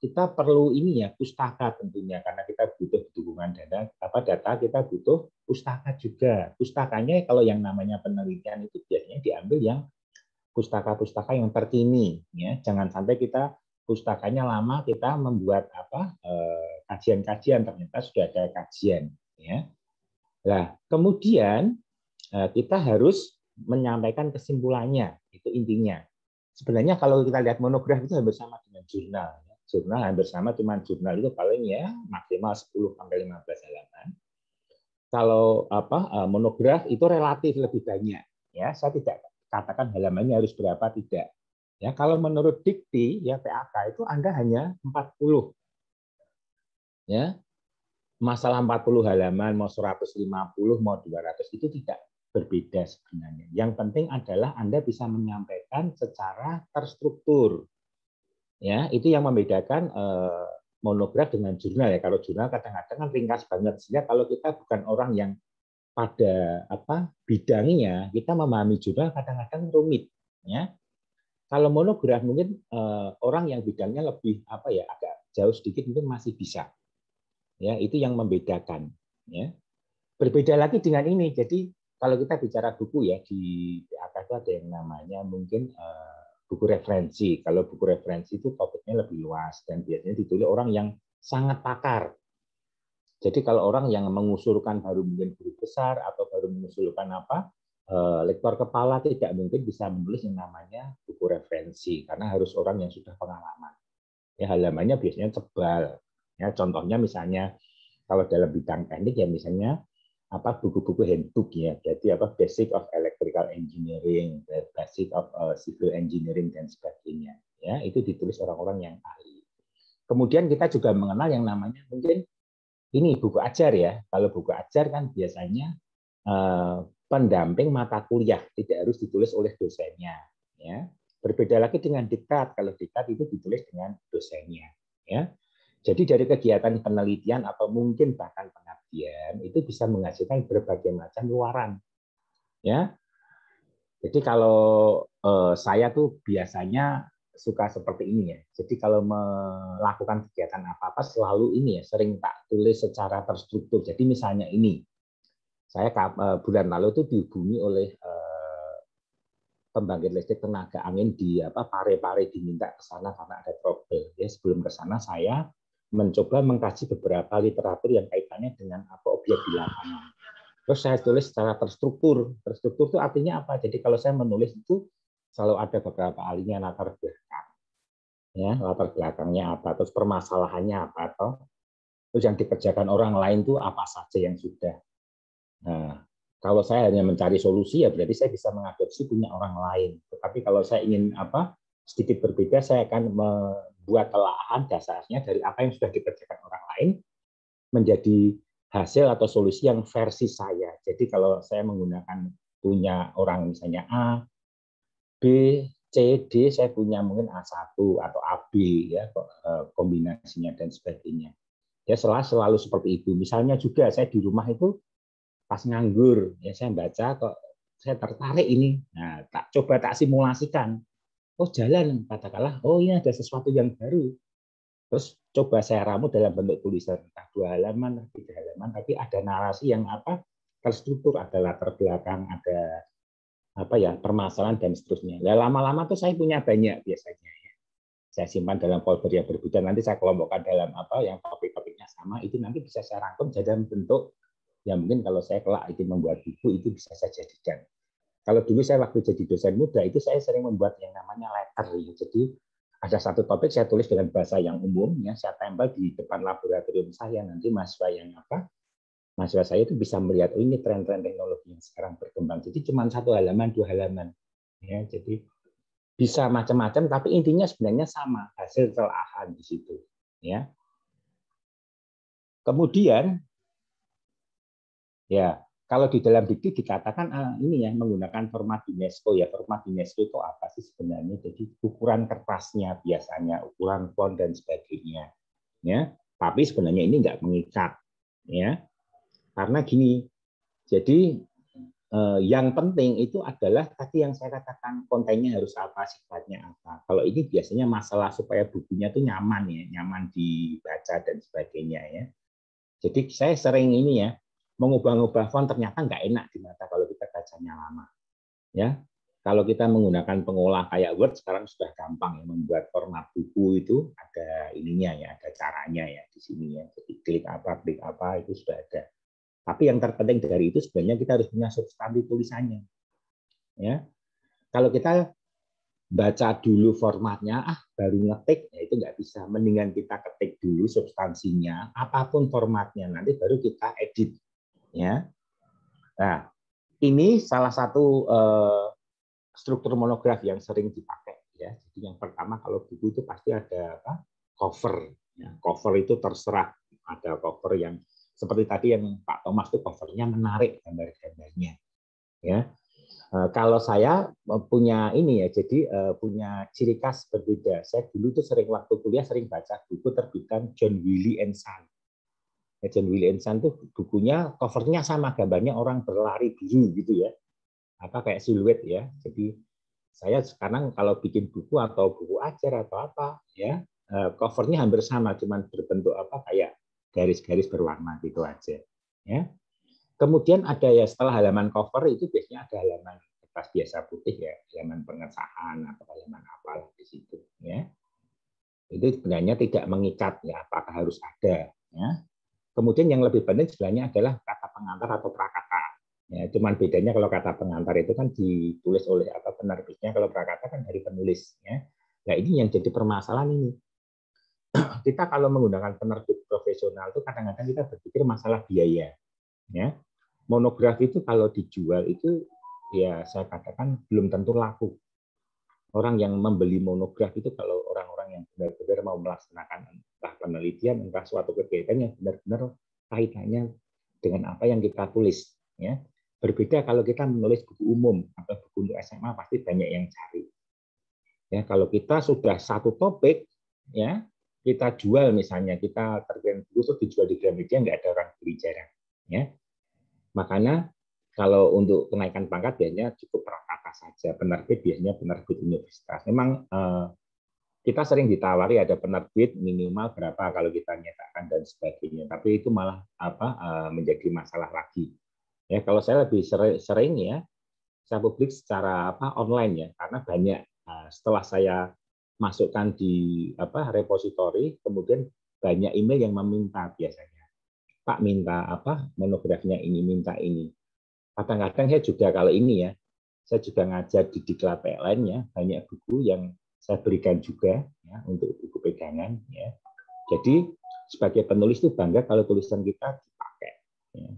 kita perlu ini ya pustaka tentunya karena kita butuh dukungan data apa data kita butuh pustaka juga pustakanya kalau yang namanya penelitian itu biasanya diambil yang pustaka-pustaka yang terkini ya jangan sampai kita pustakanya lama kita membuat apa eh, kajian-kajian ternyata sudah ada kajian ya Nah, kemudian eh, kita harus menyampaikan kesimpulannya, itu intinya. Sebenarnya kalau kita lihat monograf itu hampir sama dengan jurnal. Ya. Jurnal hampir sama, cuma jurnal itu paling ya maksimal 10 sampai 15 halaman. Kalau apa eh, monograf itu relatif lebih banyak. Ya, saya tidak katakan halamannya harus berapa tidak. Ya, kalau menurut dikti ya PAK itu Anda hanya 40. Ya, masalah 40 halaman, mau 150, mau 200, itu tidak berbeda sebenarnya. Yang penting adalah Anda bisa menyampaikan secara terstruktur. Ya, itu yang membedakan eh, monograf dengan jurnal ya. Kalau jurnal kadang-kadang kan ringkas banget. Sehingga kalau kita bukan orang yang pada apa bidangnya, kita memahami jurnal kadang-kadang rumit, ya. Kalau monograf mungkin eh, orang yang bidangnya lebih apa ya agak jauh sedikit mungkin masih bisa Ya, itu yang membedakan. Ya. Berbeda lagi dengan ini. Jadi kalau kita bicara buku ya di atas itu ada yang namanya mungkin uh, buku referensi. Kalau buku referensi itu topiknya lebih luas dan biasanya ditulis orang yang sangat pakar. Jadi kalau orang yang mengusulkan baru mungkin guru besar atau baru mengusulkan apa, eh, lektor kepala tidak mungkin bisa menulis yang namanya buku referensi karena harus orang yang sudah pengalaman. Ya halamannya biasanya tebal. Ya, contohnya misalnya kalau dalam bidang teknik ya misalnya apa buku-buku handbook ya. Jadi apa basic of electrical engineering, basic of eh, civil engineering dan sebagainya. Ya, itu ditulis orang-orang yang ahli. Kemudian kita juga mengenal yang namanya mungkin ini buku ajar ya. Kalau buku ajar kan biasanya eh, pendamping mata kuliah tidak harus ditulis oleh dosennya. Ya. Berbeda lagi dengan diktat. Kalau diktat itu ditulis dengan dosennya. Ya. Jadi dari kegiatan penelitian atau mungkin bahkan pengabdian itu bisa menghasilkan berbagai macam luaran. Ya. Jadi kalau eh, saya tuh biasanya suka seperti ini ya. Jadi kalau melakukan kegiatan apa-apa selalu ini ya, sering tak tulis secara terstruktur. Jadi misalnya ini. Saya eh, bulan lalu tuh dihubungi oleh eh, pembangkit listrik tenaga angin di apa Pare-Pare diminta ke sana karena ada problem. Ya, sebelum ke sana saya mencoba mengkaji beberapa literatur yang kaitannya dengan apa objek di lapangan. Terus saya tulis secara terstruktur. Terstruktur itu artinya apa? Jadi kalau saya menulis itu selalu ada beberapa alinya latar belakang. Ya, latar belakangnya apa, terus permasalahannya apa, atau terus yang dikerjakan orang lain itu apa saja yang sudah. Nah, kalau saya hanya mencari solusi ya berarti saya bisa mengadopsi punya orang lain. Tetapi kalau saya ingin apa sedikit berbeda, saya akan membuat telahan dasarnya dari apa yang sudah dikerjakan orang lain menjadi hasil atau solusi yang versi saya. Jadi kalau saya menggunakan punya orang misalnya A, B, C, D, saya punya mungkin A1 atau AB ya e, kombinasinya dan sebagainya. Ya selalu selalu seperti itu. Misalnya juga saya di rumah itu pas nganggur ya saya baca kok saya tertarik ini. Nah, tak coba tak simulasikan oh jalan katakanlah oh ini ada sesuatu yang baru terus coba saya ramu dalam bentuk tulisan entah dua halaman entah tiga halaman tapi ada narasi yang apa terstruktur ada latar belakang ada apa ya permasalahan dan seterusnya ya lama-lama tuh saya punya banyak biasanya ya. saya simpan dalam folder yang berbeda nanti saya kelompokkan dalam apa yang topik-topiknya sama itu nanti bisa saya rangkum jadi bentuk yang mungkin kalau saya kelak ingin membuat buku itu bisa saya jadikan kalau dulu saya waktu jadi dosen muda itu saya sering membuat yang namanya letter ya. Jadi ada satu topik saya tulis dengan bahasa yang umum ya saya tempel di depan laboratorium saya nanti mahasiswa yang apa mahasiswa saya itu bisa melihat oh ini tren-tren teknologi yang sekarang berkembang jadi cuma satu halaman dua halaman ya jadi bisa macam-macam tapi intinya sebenarnya sama hasil telahan di situ ya kemudian ya kalau di dalam diksi dikatakan ah, ini ya menggunakan format UNESCO ya format UNESCO itu apa sih sebenarnya jadi ukuran kertasnya biasanya ukuran font dan sebagainya ya tapi sebenarnya ini nggak mengikat ya karena gini jadi eh, yang penting itu adalah tadi yang saya katakan kontennya harus apa sifatnya apa kalau ini biasanya masalah supaya bukunya itu nyaman ya nyaman dibaca dan sebagainya ya jadi saya sering ini ya mengubah-ubah font ternyata nggak enak di mata kalau kita bacanya lama. Ya, kalau kita menggunakan pengolah kayak Word sekarang sudah gampang ya membuat format buku itu ada ininya ya, ada caranya ya di sini ya. Jadi klik apa, klik apa itu sudah ada. Tapi yang terpenting dari itu sebenarnya kita harus punya substansi tulisannya. Ya. Kalau kita baca dulu formatnya, ah baru ngetik, ya itu nggak bisa. Mendingan kita ketik dulu substansinya, apapun formatnya, nanti baru kita edit Ya. Nah, ini salah satu eh, struktur monograf yang sering dipakai. Ya. Jadi yang pertama kalau buku itu pasti ada apa? cover. Ya. Cover itu terserah. Ada cover yang seperti tadi yang Pak Thomas itu covernya menarik gambar-gambarnya. Ya, eh, kalau saya eh, punya ini ya, jadi punya ciri khas berbeda. Saya dulu tuh sering waktu kuliah sering baca buku terbitan John Willy and Son. Legend Williamson tuh bukunya covernya sama gambarnya orang berlari biru gitu ya apa kayak siluet ya jadi saya sekarang kalau bikin buku atau buku ajar atau apa ya eh, covernya hampir sama cuman berbentuk apa kayak garis-garis berwarna gitu aja ya kemudian ada ya setelah halaman cover itu biasanya ada halaman kertas biasa putih ya halaman pengesahan atau halaman apa di situ ya itu sebenarnya tidak mengikat ya apakah harus ada ya Kemudian yang lebih penting sebenarnya adalah kata pengantar atau prakata. Ya, cuman bedanya kalau kata pengantar itu kan ditulis oleh atau penerbitnya, kalau prakata kan dari penulisnya. Nah ini yang jadi permasalahan ini. Kita kalau menggunakan penerbit profesional itu kadang-kadang kita berpikir masalah biaya. Ya, monografi itu kalau dijual itu ya saya katakan belum tentu laku orang yang membeli monograf itu kalau orang-orang yang benar-benar mau melaksanakan entah penelitian entah suatu kegiatan yang benar-benar kaitannya dengan apa yang kita tulis ya berbeda kalau kita menulis buku umum atau buku untuk SMA pasti banyak yang cari ya kalau kita sudah satu topik ya kita jual misalnya kita terkirim buku dijual di Gramedia nggak ada orang beli jarang ya makanya kalau untuk kenaikan pangkat biasanya cukup rapat apa saja penerbit biasanya penerbit universitas. Memang eh, kita sering ditawari ada penerbit minimal berapa kalau kita nyatakan dan sebagainya. Tapi itu malah apa eh, menjadi masalah lagi. Ya kalau saya lebih sering, ya saya publik secara apa online ya karena banyak eh, setelah saya masukkan di apa repositori kemudian banyak email yang meminta biasanya Pak minta apa monografinya ini minta ini kadang-kadang saya juga kalau ini ya saya juga ngajar di Diklat PLN ya, banyak buku yang saya berikan juga ya, untuk buku pegangan ya. Jadi sebagai penulis itu bangga kalau tulisan kita dipakai. Ya.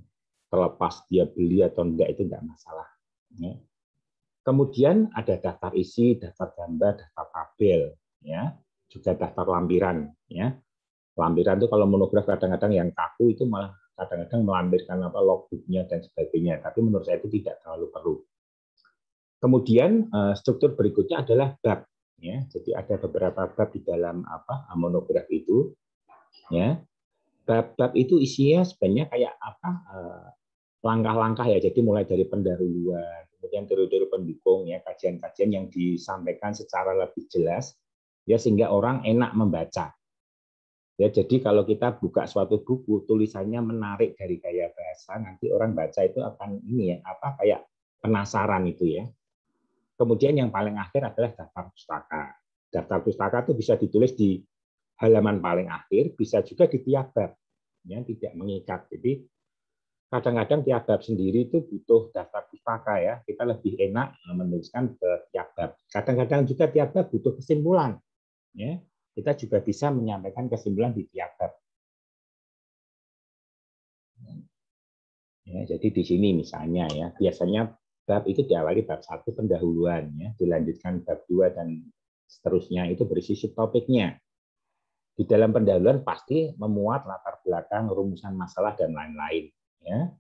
Terlepas dia beli atau enggak itu enggak masalah. Ya. Kemudian ada daftar isi, daftar gambar, daftar tabel, ya, juga daftar lampiran. Ya. Lampiran itu kalau monograf kadang-kadang yang kaku itu malah kadang-kadang melampirkan apa logbooknya dan sebagainya. Tapi menurut saya itu tidak terlalu perlu. Kemudian eh, struktur berikutnya adalah bab. Ya, jadi ada beberapa bab di dalam apa monograf itu. Ya, bab-bab itu isinya sebenarnya kayak apa eh, langkah-langkah ya. Jadi mulai dari pendahuluan, kemudian teori-teori pendukung ya, kajian-kajian yang disampaikan secara lebih jelas ya sehingga orang enak membaca. Ya, jadi kalau kita buka suatu buku tulisannya menarik dari gaya bahasa, nanti orang baca itu akan ini ya, apa kayak penasaran itu ya. Kemudian yang paling akhir adalah daftar pustaka. Daftar pustaka itu bisa ditulis di halaman paling akhir, bisa juga di tiap bab, ya, tidak mengikat. Jadi kadang-kadang tiap bab sendiri itu butuh daftar pustaka ya. Kita lebih enak menuliskan ke tiap bab. Kadang-kadang juga tiap bab butuh kesimpulan. Ya, kita juga bisa menyampaikan kesimpulan di tiap bab. Ya, jadi di sini misalnya ya, biasanya Bab itu diawali bab satu pendahuluannya, dilanjutkan bab dua dan seterusnya itu berisi subtopiknya. Di dalam pendahuluan pasti memuat latar belakang rumusan masalah dan lain-lain. Ya.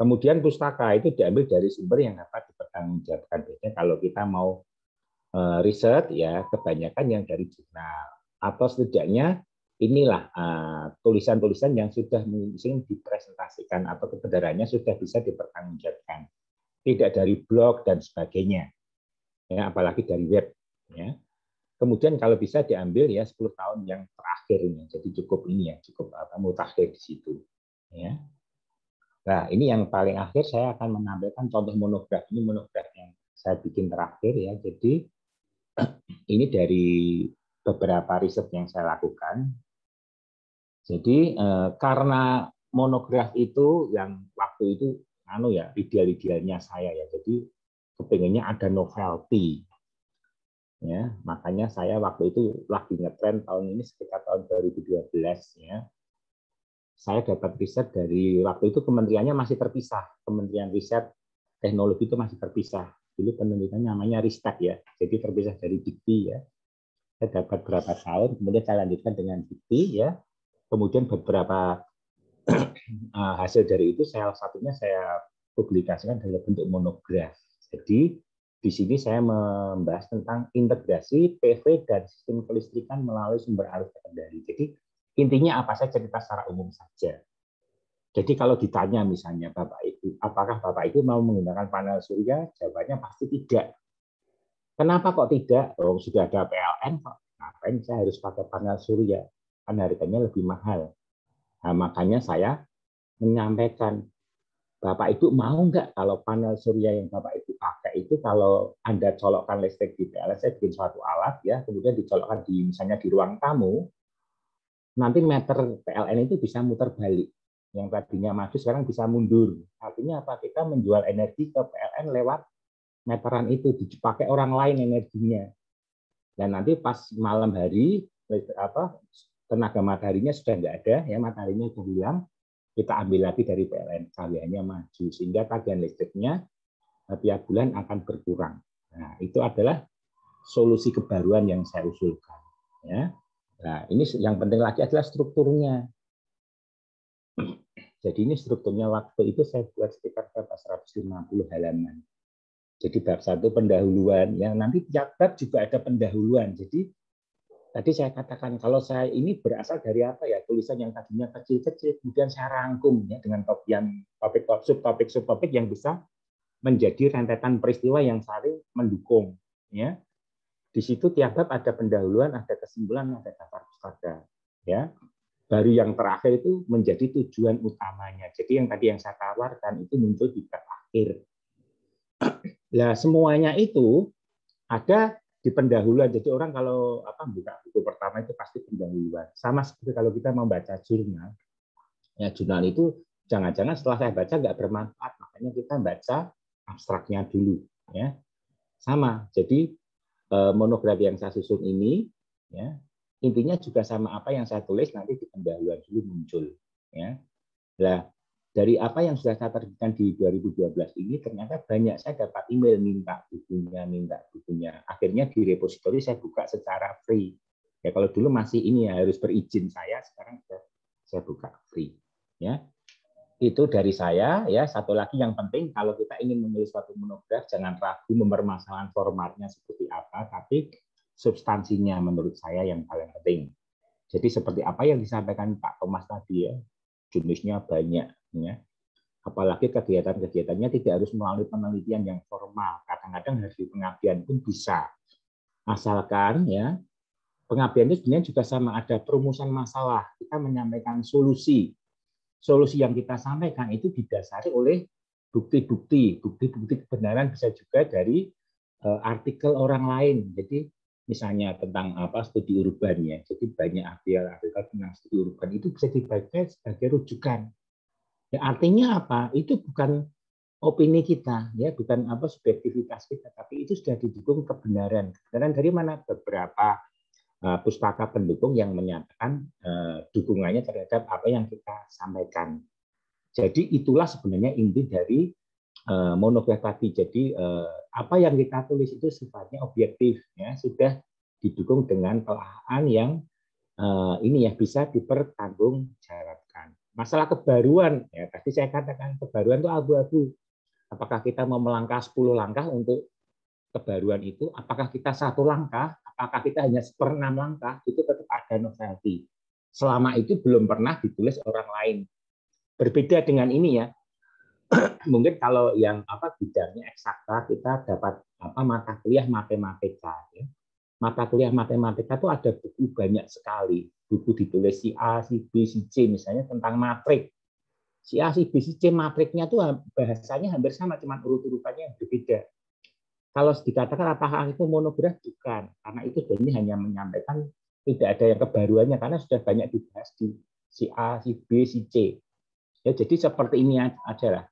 Kemudian pustaka itu diambil dari sumber yang dapat dipertanggungjawabkan. Biasanya kalau kita mau eh, riset ya kebanyakan yang dari jurnal atau setidaknya inilah eh, tulisan-tulisan uh, yang sudah mungkin dipresentasikan atau kebenarannya sudah bisa dipertanggungjawabkan tidak dari blog dan sebagainya. Ya, apalagi dari web. Ya. Kemudian kalau bisa diambil ya 10 tahun yang terakhir ini, jadi cukup ini ya, cukup apa mutakhir di situ. Ya. Nah ini yang paling akhir saya akan menampilkan contoh monograf ini monograf yang saya bikin terakhir ya. Jadi ini dari beberapa riset yang saya lakukan. Jadi eh, karena monograf itu yang waktu itu anu ya ideal-idealnya saya ya. Jadi kepengennya ada novelty. Ya, makanya saya waktu itu lagi ngetren tahun ini sekitar tahun 2012 ya. Saya dapat riset dari waktu itu kementeriannya masih terpisah. Kementerian Riset Teknologi itu masih terpisah. Dulu penelitiannya namanya Ristek ya. Jadi terpisah dari Dikti ya. Saya dapat berapa tahun, kemudian saya lanjutkan dengan Dikti ya. Kemudian beberapa Ah, hasil dari itu salah satunya saya publikasikan dalam bentuk monograf. Jadi di sini saya membahas tentang integrasi PV dan sistem kelistrikan melalui sumber arus terkendali. Jadi intinya apa saya cerita secara umum saja. Jadi kalau ditanya misalnya Bapak Ibu, apakah Bapak Ibu mau menggunakan panel surya? Jawabannya pasti tidak. Kenapa kok tidak? Oh, sudah ada PLN kok. Ngapain saya harus pakai panel surya? Kan harganya lebih mahal. Nah, makanya saya menyampaikan, Bapak Ibu mau nggak kalau panel surya yang Bapak Ibu pakai itu kalau Anda colokkan listrik di PLS, bikin suatu alat, ya kemudian dicolokkan di misalnya di ruang tamu, nanti meter PLN itu bisa muter balik. Yang tadinya maju sekarang bisa mundur. Artinya apa? Kita menjual energi ke PLN lewat meteran itu dipakai orang lain energinya. Dan nanti pas malam hari apa tenaga mataharinya sudah tidak ada, ya mataharinya sudah hilang, kita ambil lagi dari PLN, kaliannya maju, sehingga tagihan listriknya eh, tiap bulan akan berkurang. Nah, itu adalah solusi kebaruan yang saya usulkan. Ya. Nah, ini yang penting lagi adalah strukturnya. Jadi ini strukturnya waktu itu saya buat sekitar 150 halaman. Jadi bab satu pendahuluan, yang nanti tiap bab juga ada pendahuluan. Jadi Tadi saya katakan kalau saya ini berasal dari apa ya tulisan yang tadinya kecil-kecil kemudian saya rangkum ya dengan topian topik sub-topik subtopik subtopik yang bisa menjadi rentetan peristiwa yang saling mendukung ya. Di situ tiap bab ada pendahuluan, ada kesimpulan, ada dasar pusaka ya. Baru yang terakhir itu menjadi tujuan utamanya. Jadi yang tadi yang saya tawarkan itu muncul di bab akhir. lah semuanya itu ada di pendahuluan. Jadi orang kalau apa buka buku pertama itu pasti pendahuluan. Sama seperti kalau kita membaca jurnal, ya jurnal itu jangan-jangan setelah saya baca nggak bermanfaat, makanya kita baca abstraknya dulu, ya sama. Jadi eh, monografi yang saya susun ini, ya intinya juga sama apa yang saya tulis nanti di pendahuluan dulu muncul, ya. Nah, dari apa yang sudah saya terbitkan di 2012 ini ternyata banyak saya dapat email minta bukunya, minta bukunya. Akhirnya di repositori saya buka secara free. Ya kalau dulu masih ini ya harus berizin saya, sekarang saya, saya buka free. Ya. Itu dari saya ya. Satu lagi yang penting kalau kita ingin menulis suatu monograf jangan ragu mempermasalahkan formatnya seperti apa, tapi substansinya menurut saya yang paling penting. Jadi seperti apa yang disampaikan Pak Thomas tadi ya, jenisnya banyak, Ya. Apalagi kegiatan-kegiatannya tidak harus melalui penelitian yang formal. Kadang-kadang hasil pengabdian pun bisa. Asalkan ya pengabdian itu sebenarnya juga sama ada perumusan masalah. Kita menyampaikan solusi. Solusi yang kita sampaikan itu didasari oleh bukti-bukti, bukti-bukti kebenaran bisa juga dari eh, artikel orang lain. Jadi misalnya tentang apa studi urban ya. Jadi banyak artikel-artikel tentang studi urban itu bisa dibaca sebagai rujukan. Ya, artinya apa? Itu bukan opini kita, ya, bukan apa subjektivitas kita, tapi itu sudah didukung kebenaran. Kebenaran dari mana? Beberapa uh, pustaka pendukung yang menyatakan uh, dukungannya terhadap apa yang kita sampaikan. Jadi itulah sebenarnya inti dari uh, eh, monografi tadi. Jadi uh, apa yang kita tulis itu sifatnya objektif, ya, sudah didukung dengan telahan yang uh, ini ya bisa dipertanggungjawabkan masalah kebaruan ya tadi saya katakan kebaruan itu abu-abu apakah kita mau melangkah 10 langkah untuk kebaruan itu apakah kita satu langkah apakah kita hanya seperenam langkah itu tetap ada novelty selama itu belum pernah ditulis orang lain berbeda dengan ini ya mungkin kalau yang apa bidangnya eksakta kita dapat apa mata kuliah matematika ya mata kuliah matematika itu ada buku banyak sekali. Buku ditulis si A, si B, si C misalnya tentang matrik. Si A, si B, si C matriknya itu bahasanya hampir sama, cuma urut-urutannya yang berbeda. Kalau dikatakan apakah itu monograf? Bukan. Karena itu ini hanya menyampaikan tidak ada yang kebaruannya karena sudah banyak dibahas di si A, si B, si C. Ya, jadi seperti ini adalah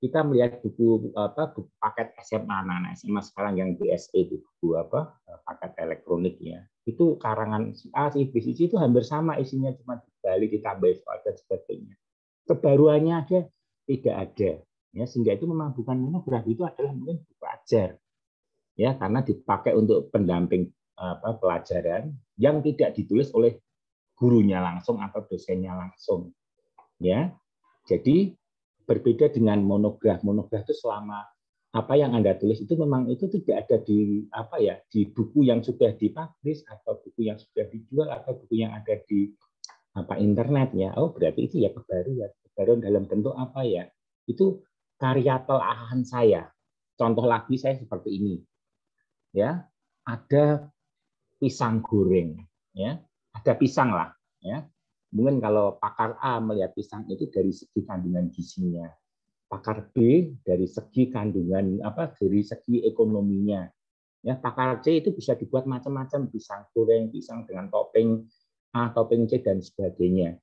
kita melihat buku apa buku paket SMA anak-anak SMA sekarang yang BSE itu buku apa eh, paket elektronik ya itu karangan si A si B si C itu hampir sama isinya cuma dibalik ditambah soal dan sebagainya kebaruannya ada tidak ada ya sehingga itu memang bukan monograf itu adalah mungkin buku ajar ya karena dipakai untuk pendamping apa pelajaran yang tidak ditulis oleh gurunya langsung atau dosennya langsung ya jadi berbeda dengan monograf. Monograf itu selama apa yang Anda tulis itu memang itu tidak ada di apa ya di buku yang sudah dipublish atau buku yang sudah dijual atau buku yang ada di apa internet ya. Oh, berarti itu ya ya Kebaruan dalam bentuk apa ya? Itu karya telahan saya. Contoh lagi saya seperti ini. Ya, ada pisang goreng, ya. Ada pisang lah, ya. Mungkin kalau pakar A melihat pisang itu dari segi kandungan gizinya, pakar B dari segi kandungan apa dari segi ekonominya. Ya, pakar C itu bisa dibuat macam-macam, pisang goreng, pisang dengan topping A, topping C dan sebagainya.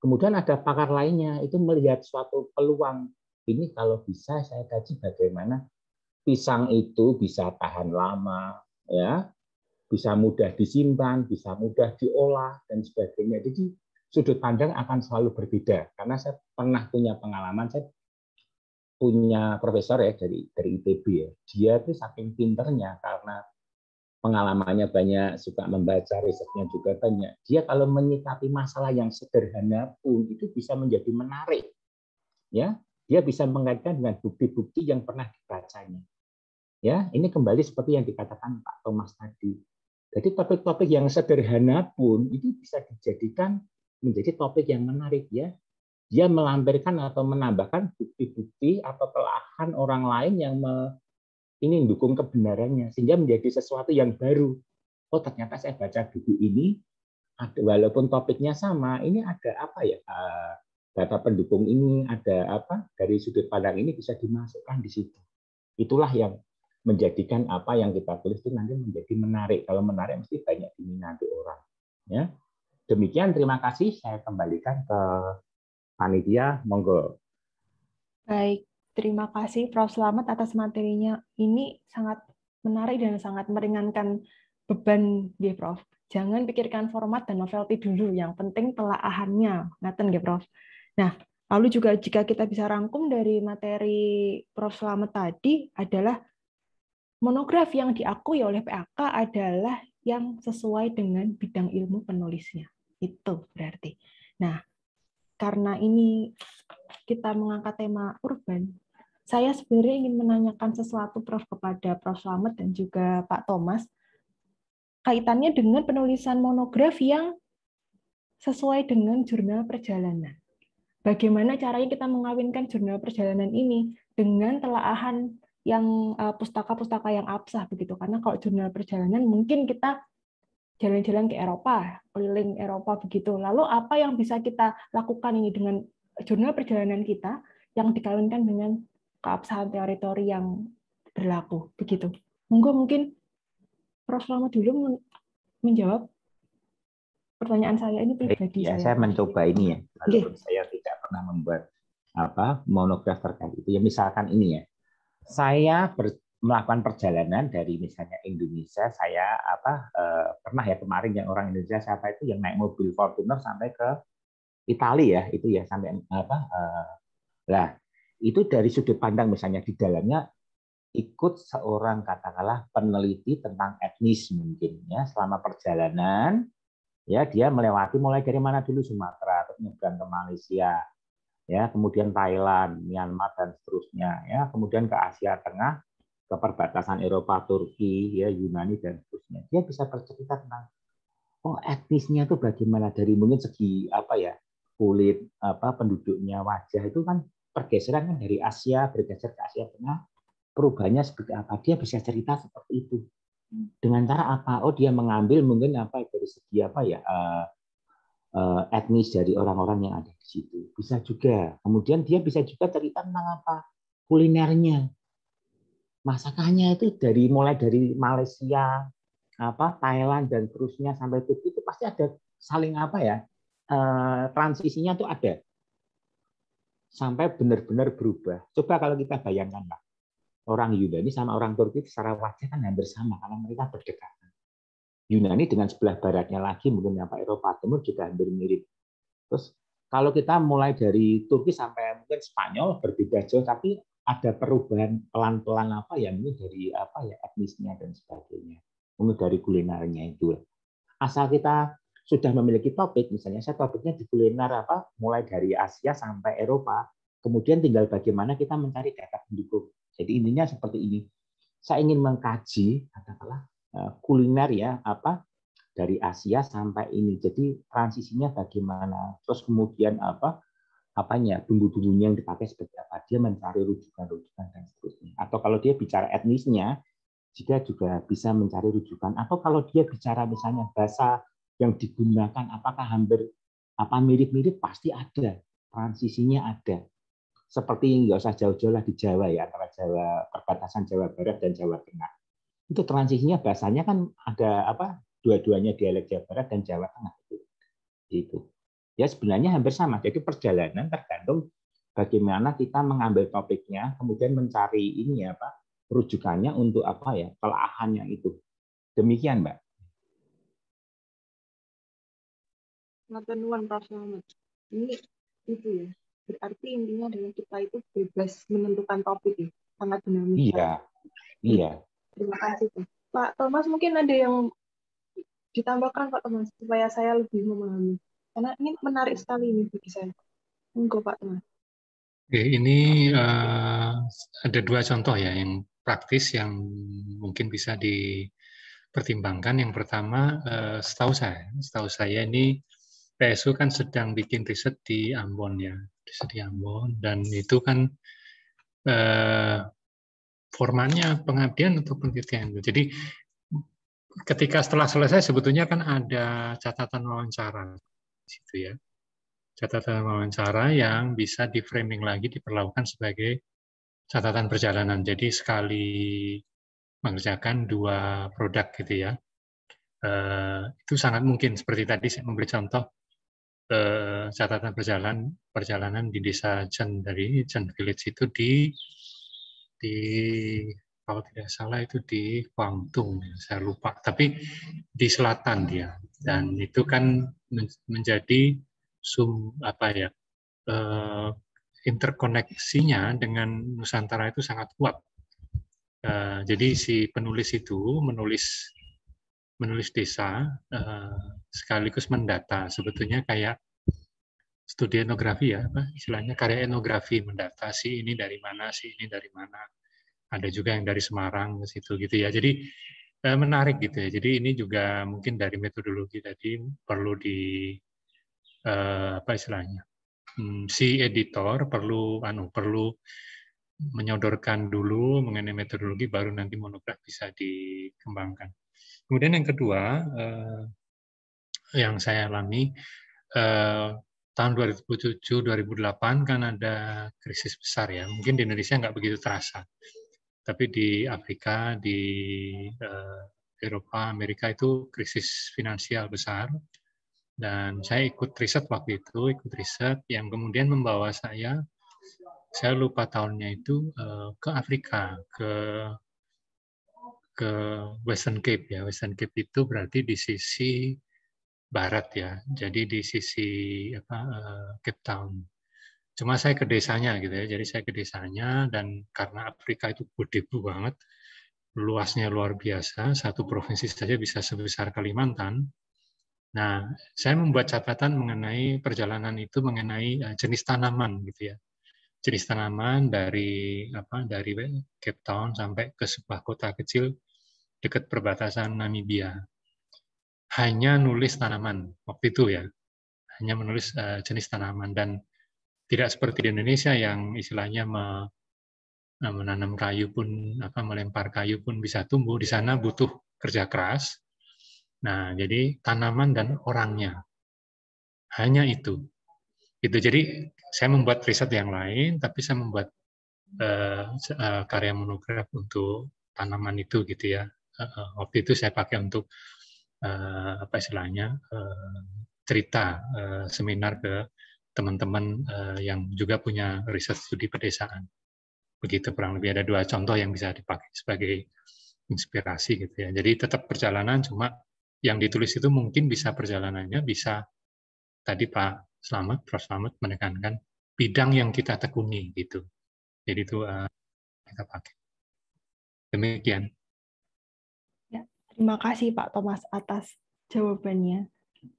Kemudian ada pakar lainnya itu melihat suatu peluang. Ini kalau bisa saya kaji bagaimana pisang itu bisa tahan lama, ya bisa mudah disimpan, bisa mudah diolah, dan sebagainya. Jadi sudut pandang akan selalu berbeda. Karena saya pernah punya pengalaman, saya punya profesor ya dari dari ITB ya. Dia tuh saking pinternya karena pengalamannya banyak, suka membaca, risetnya juga banyak. Dia kalau menyikapi masalah yang sederhana pun itu bisa menjadi menarik. Ya, dia bisa mengaitkan dengan bukti-bukti yang pernah dibacanya. Ya, ini kembali seperti yang dikatakan Pak Thomas tadi jadi topik-topik yang sederhana pun itu bisa dijadikan menjadi topik yang menarik ya. Dia melampirkan atau menambahkan bukti-bukti atau telahan orang lain yang ini mendukung kebenarannya sehingga menjadi sesuatu yang baru. Oh ternyata saya baca buku ini walaupun topiknya sama, ini ada apa ya? Eh, data pendukung ini ada apa? Dari sudut pandang ini bisa dimasukkan di situ. Itulah yang menjadikan apa yang kita tulis itu nanti menjadi menarik. Kalau menarik mesti banyak diminati orang. Ya. Demikian terima kasih saya kembalikan ke panitia monggo. Baik, terima kasih Prof selamat atas materinya. Ini sangat menarik dan sangat meringankan beban ya Prof. Jangan pikirkan format dan novelty dulu, yang penting telaahannya. Ngaten ya Prof. Nah, lalu juga jika kita bisa rangkum dari materi Prof selamat tadi adalah Monograf yang diakui oleh PAK adalah yang sesuai dengan bidang ilmu penulisnya. Itu berarti. Nah, karena ini kita mengangkat tema urban, saya sebenarnya ingin menanyakan sesuatu Prof kepada Prof Slamet dan juga Pak Thomas kaitannya dengan penulisan monograf yang sesuai dengan jurnal perjalanan. Bagaimana caranya kita mengawinkan jurnal perjalanan ini dengan telaahan yang eh, pustaka-pustaka yang absah begitu karena kalau jurnal perjalanan mungkin kita jalan-jalan ke Eropa, keliling Eropa begitu. Lalu apa yang bisa kita lakukan ini dengan jurnal perjalanan kita yang dikawinkan dengan keabsahan teritori yang berlaku begitu. Monggo mungkin Prof. Lama dulu menjawab pertanyaan saya ini pribadi ya, saya. saya mencoba ini ya. Walaupun okay. saya tidak pernah membuat apa monograf terkait itu ya misalkan ini ya saya ber, melakukan perjalanan dari misalnya Indonesia, saya apa eh, pernah ya kemarin yang orang Indonesia siapa itu yang naik mobil Fortuner sampai ke Italia ya, itu ya sampai eh, apa eh, lah itu dari sudut pandang misalnya di dalamnya ikut seorang katakanlah peneliti tentang etnis mungkin ya selama perjalanan ya dia melewati mulai dari mana dulu Sumatera terus nyebrang ke Malaysia ya kemudian Thailand, Myanmar dan seterusnya, ya kemudian ke Asia Tengah, ke perbatasan Eropa, Turki, ya Yunani dan seterusnya. Dia bisa bercerita tentang oh etnisnya itu bagaimana dari mungkin segi apa ya kulit apa penduduknya wajah itu kan pergeseran kan dari Asia bergeser ke Asia Tengah perubahannya seperti apa dia bisa cerita seperti itu dengan cara apa oh dia mengambil mungkin apa dari segi apa ya uh, Eh, etnis dari orang-orang yang ada di situ. Bisa juga. Kemudian dia bisa juga cerita tentang apa? Kulinernya. Masakannya itu dari mulai dari Malaysia, apa Thailand dan terusnya sampai Turki itu pasti ada saling apa ya? Eh, transisinya tuh ada. Sampai benar-benar berubah. Coba kalau kita bayangkan Pak, orang Yunani sama orang Turki secara wajah kan hampir sama karena mereka berdekatan Yunani dengan sebelah baratnya lagi mungkin apa Eropa Timur juga hampir mirip. Terus kalau kita mulai dari Turki sampai mungkin Spanyol berbeda jauh tapi ada perubahan pelan-pelan apa ya mungkin dari apa ya etnisnya dan sebagainya mungkin dari kulinernya itu asal kita sudah memiliki topik misalnya saya topiknya di kuliner apa mulai dari Asia sampai Eropa kemudian tinggal bagaimana kita mencari data pendukung jadi intinya seperti ini saya ingin mengkaji katakanlah Eh, kuliner ya apa dari Asia sampai ini. Jadi transisinya bagaimana? Terus kemudian apa? Apanya bumbu-bumbunya yang dipakai seperti apa? Dia mencari rujukan-rujukan dan seterusnya. Atau kalau dia bicara etnisnya, jika juga bisa mencari rujukan. Atau kalau dia bicara misalnya bahasa yang digunakan, apakah hampir apa mirip-mirip pasti ada transisinya ada. Seperti nggak usah jauh-jauh lah di Jawa ya antara Jawa perbatasan Jawa Barat dan Jawa Tengah itu transisinya bahasanya kan ada apa dua-duanya dialek Jawa Barat dan Jawa Tengah itu gitu. ya sebenarnya hampir sama jadi perjalanan tergantung bagaimana kita mengambil topiknya kemudian mencari ini ya Pak rujukannya untuk apa ya kelahannya itu demikian Mbak pengetahuan Prof. Muhammad. Ini itu ya. Berarti intinya dengan kita itu bebas menentukan topik ya. Sangat dinamis. Iya. Iya. Terima kasih. Pak Thomas mungkin ada yang ditambahkan Pak Thomas supaya saya lebih memahami. Karena ini menarik sekali ini bagi saya. Monggo Pak Thomas. Oke, ini uh, ada dua contoh ya yang praktis yang mungkin bisa dipertimbangkan. Yang pertama, uh, setahu saya, setahu saya ini PSU kan sedang bikin riset di Ambon ya, riset di Ambon dan itu kan eh, formatnya pengabdian atau penelitian. Gitu. Jadi ketika setelah selesai sebetulnya kan ada catatan wawancara situ ya. Catatan wawancara yang bisa di framing lagi diperlakukan sebagai catatan perjalanan. Jadi sekali mengerjakan dua produk gitu ya. Uh, itu sangat mungkin seperti tadi saya memberi contoh uh, catatan perjalanan perjalanan di desa Chen dari Chen Village itu di di kalau tidak salah itu di Guangdong, saya lupa. Tapi di selatan dia, dan itu kan menjadi sum apa ya eh, interkoneksinya dengan Nusantara itu sangat kuat. Eh, jadi si penulis itu menulis menulis desa eh, sekaligus mendata sebetulnya kayak studi etnografi ya, apa istilahnya karya etnografi mendata si ini dari mana, si ini dari mana. Ada juga yang dari Semarang ke situ gitu ya. Jadi eh, menarik gitu ya. Jadi ini juga mungkin dari metodologi tadi perlu di eh, apa istilahnya? Hmm, si editor perlu anu perlu menyodorkan dulu mengenai metodologi baru nanti monograf bisa dikembangkan. Kemudian yang kedua eh, yang saya alami tahun 2007-2008 kan ada krisis besar ya. Mungkin di Indonesia nggak begitu terasa. Tapi di Afrika, di uh, Eropa, Amerika itu krisis finansial besar. Dan saya ikut riset waktu itu, ikut riset yang kemudian membawa saya, saya lupa tahunnya itu uh, ke Afrika, ke ke Western Cape ya. Western Cape itu berarti di sisi barat ya, jadi di sisi apa, uh, Cape Town. Cuma saya ke desanya gitu ya, jadi saya ke desanya dan karena Afrika itu gede banget, luasnya luar biasa, satu provinsi saja bisa sebesar Kalimantan. Nah, saya membuat catatan mengenai perjalanan itu mengenai eh, jenis tanaman gitu ya. Jenis tanaman dari apa dari Cape Town sampai ke sebuah kota kecil dekat perbatasan Namibia hanya nulis tanaman waktu itu ya, hanya menulis eh, jenis tanaman dan tidak seperti di Indonesia yang istilahnya eh, menanam kayu pun apa melempar kayu pun bisa tumbuh di sana butuh kerja keras. Nah, jadi tanaman dan orangnya hanya itu. Itu jadi saya membuat riset yang lain, tapi saya membuat eh, karya monograf untuk tanaman itu gitu ya. waktu itu saya pakai untuk uh, apa istilahnya uh, cerita uh, seminar ke teman-teman uh, yang juga punya riset studi pedesaan. Begitu kurang lebih ada dua contoh yang bisa dipakai sebagai inspirasi gitu ya. Jadi tetap perjalanan cuma yang ditulis itu mungkin bisa perjalanannya bisa tadi Pak Slamet, Prof Slamet menekankan bidang yang kita tekuni gitu. Jadi itu uh, kita pakai. Demikian. Terima kasih Pak Thomas atas jawabannya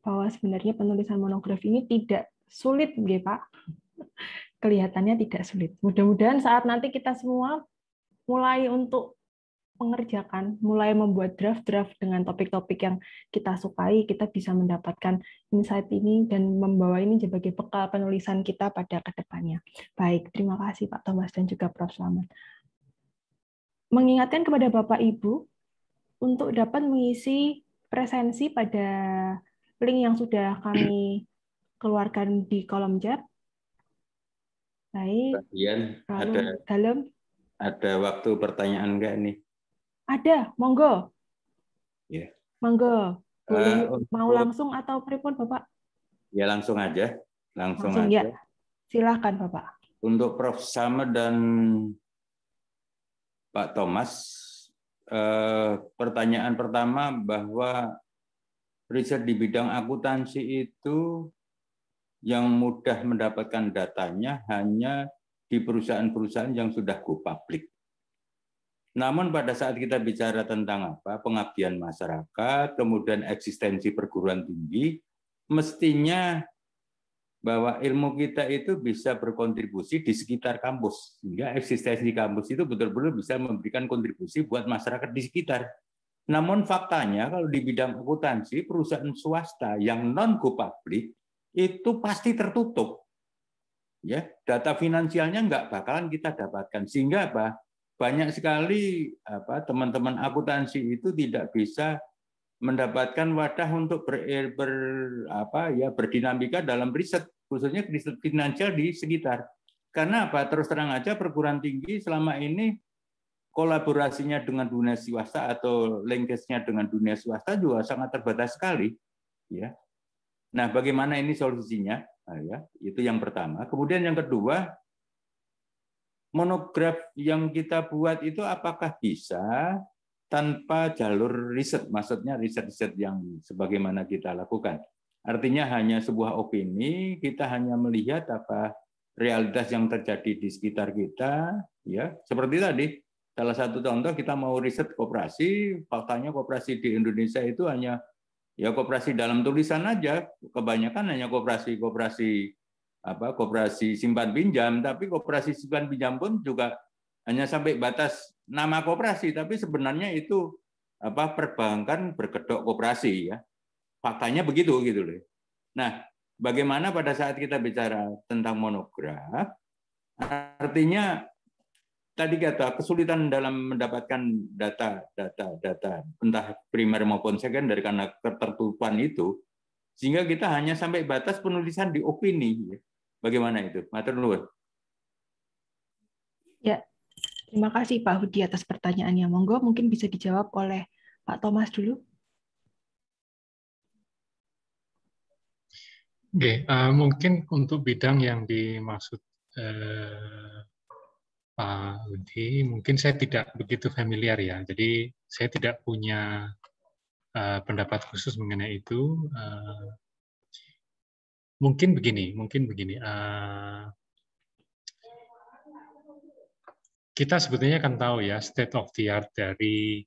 bahwa sebenarnya penulisan monograf ini tidak sulit, ya Pak. Kelihatannya tidak sulit. Mudah-mudahan saat nanti kita semua mulai untuk mengerjakan, mulai membuat draft-draft dengan topik-topik yang kita sukai, kita bisa mendapatkan insight ini dan membawa ini sebagai bekal penulisan kita pada kedepannya. Baik, terima kasih Pak Thomas dan juga Prof. Slamet. Mengingatkan kepada Bapak Ibu untuk dapat mengisi presensi pada link yang sudah kami keluarkan di kolom chat. Baik. Bagian ada dalam ada waktu pertanyaan enggak nih? Ada, monggo. Ya. Monggo. uh, mau langsung atau pripun, Bapak? Ya, langsung aja. Langsung, langsung aja. Ya. Silakan, Bapak. Untuk Prof Sama dan Pak Thomas Eh, pertanyaan pertama bahwa riset di bidang akuntansi itu yang mudah mendapatkan datanya hanya di perusahaan-perusahaan yang sudah go public. Namun pada saat kita bicara tentang apa pengabdian masyarakat, kemudian eksistensi perguruan tinggi, mestinya bahwa ilmu kita itu bisa berkontribusi di sekitar kampus sehingga eksistensi kampus itu betul-betul bisa memberikan kontribusi buat masyarakat di sekitar. Namun faktanya kalau di bidang akuntansi perusahaan swasta yang non go public itu pasti tertutup. Ya, data finansialnya nggak bakalan kita dapatkan sehingga apa? Banyak sekali apa teman-teman akuntansi itu tidak bisa mendapatkan wadah untuk ber, eh, ber apa ya berdinamika dalam riset khususnya riset finansial di sekitar. Karena apa? Terus terang aja perguruan tinggi selama ini kolaborasinya dengan dunia swasta atau linkage-nya dengan dunia swasta juga sangat terbatas sekali, ya. Nah, bagaimana ini solusinya? Nah, ya, itu yang pertama. Kemudian yang kedua, monograf yang kita buat itu apakah bisa tanpa jalur riset, maksudnya riset-riset yang sebagaimana kita lakukan. Artinya hanya sebuah opini, kita hanya melihat apa realitas yang terjadi di sekitar kita, ya. Seperti tadi, salah satu contoh kita mau riset kooperasi faktanya kooperasi di Indonesia itu hanya ya kooperasi dalam tulisan aja, kebanyakan hanya kooperasi kooperasi apa koperasi simpan pinjam, tapi kooperasi simpan pinjam pun juga hanya sampai batas nama koperasi, tapi sebenarnya itu apa perbankan berkedok koperasi ya. Faktanya begitu gitu loh. Nah, bagaimana pada saat kita bicara tentang monograf artinya tadi kata kesulitan dalam mendapatkan data data data entah primer maupun sekunder karena ketertutupan itu sehingga kita hanya sampai batas penulisan di opini ya. bagaimana itu materi luar. Terima kasih Pak Hudi atas pertanyaannya. Monggo mungkin bisa dijawab oleh Pak Thomas dulu. Oke, uh, mungkin untuk bidang yang dimaksud uh, Pak Hudi, mungkin saya tidak begitu familiar ya. Jadi saya tidak punya uh, pendapat khusus mengenai itu. Uh, mungkin begini, mungkin begini. Uh, kita sebetulnya akan tahu ya state of the art dari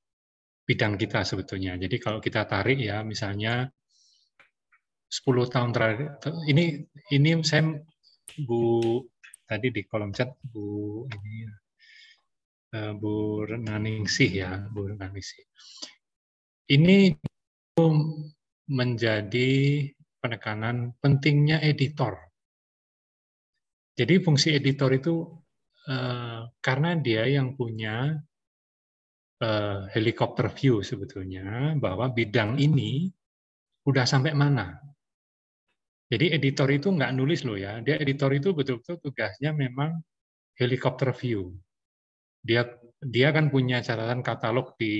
bidang kita sebetulnya. Jadi kalau kita tarik ya misalnya 10 tahun terakhir ini ini saya Bu tadi di kolom chat Bu ini ya, eh, Bu Naningsih ya, Bu Naningsih. Ini menjadi penekanan pentingnya editor. Jadi fungsi editor itu Eh, karena dia yang punya uh, helikopter view sebetulnya bahwa bidang ini udah sampai mana. Jadi editor itu nggak nulis loh ya, dia editor itu betul-betul tugasnya memang helikopter view. Dia dia kan punya catatan katalog di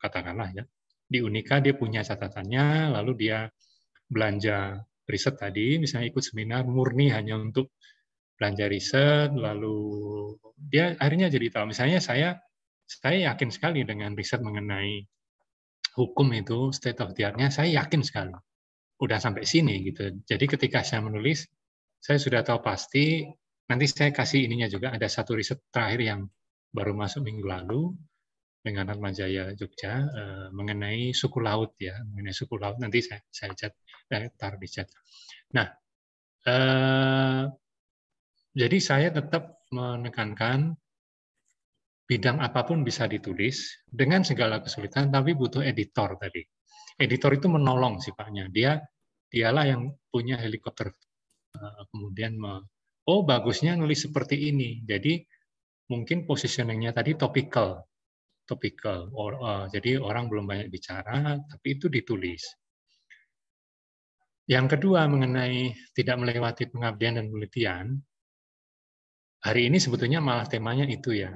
katakanlah ya di Unika dia punya catatannya, lalu dia belanja riset tadi, misalnya ikut seminar murni hanya untuk belanja riset, lalu dia akhirnya jadi tahu. Misalnya saya saya yakin sekali dengan riset mengenai hukum itu state of the art-nya saya yakin sekali. Udah sampai sini gitu. Jadi ketika saya menulis saya sudah tahu pasti nanti saya kasih ininya juga ada satu riset terakhir yang baru masuk minggu lalu dengan Jaya Jogja eh, mengenai suku laut ya, mengenai suku laut nanti saya saya chat eh, taruh di chat. Nah, eh, jadi saya tetap menekankan bidang apapun bisa ditulis dengan segala kesulitan, tapi butuh editor tadi. Editor itu menolong sifatnya. Dia dialah yang punya helikopter. Eh, kemudian, oh bagusnya nulis seperti ini. Jadi mungkin positioningnya tadi topical, topical. Eh, jadi orang belum banyak bicara, tapi itu ditulis. Yang kedua mengenai tidak melewati pengabdian dan penelitian, hari ini sebetulnya malah temanya itu ya,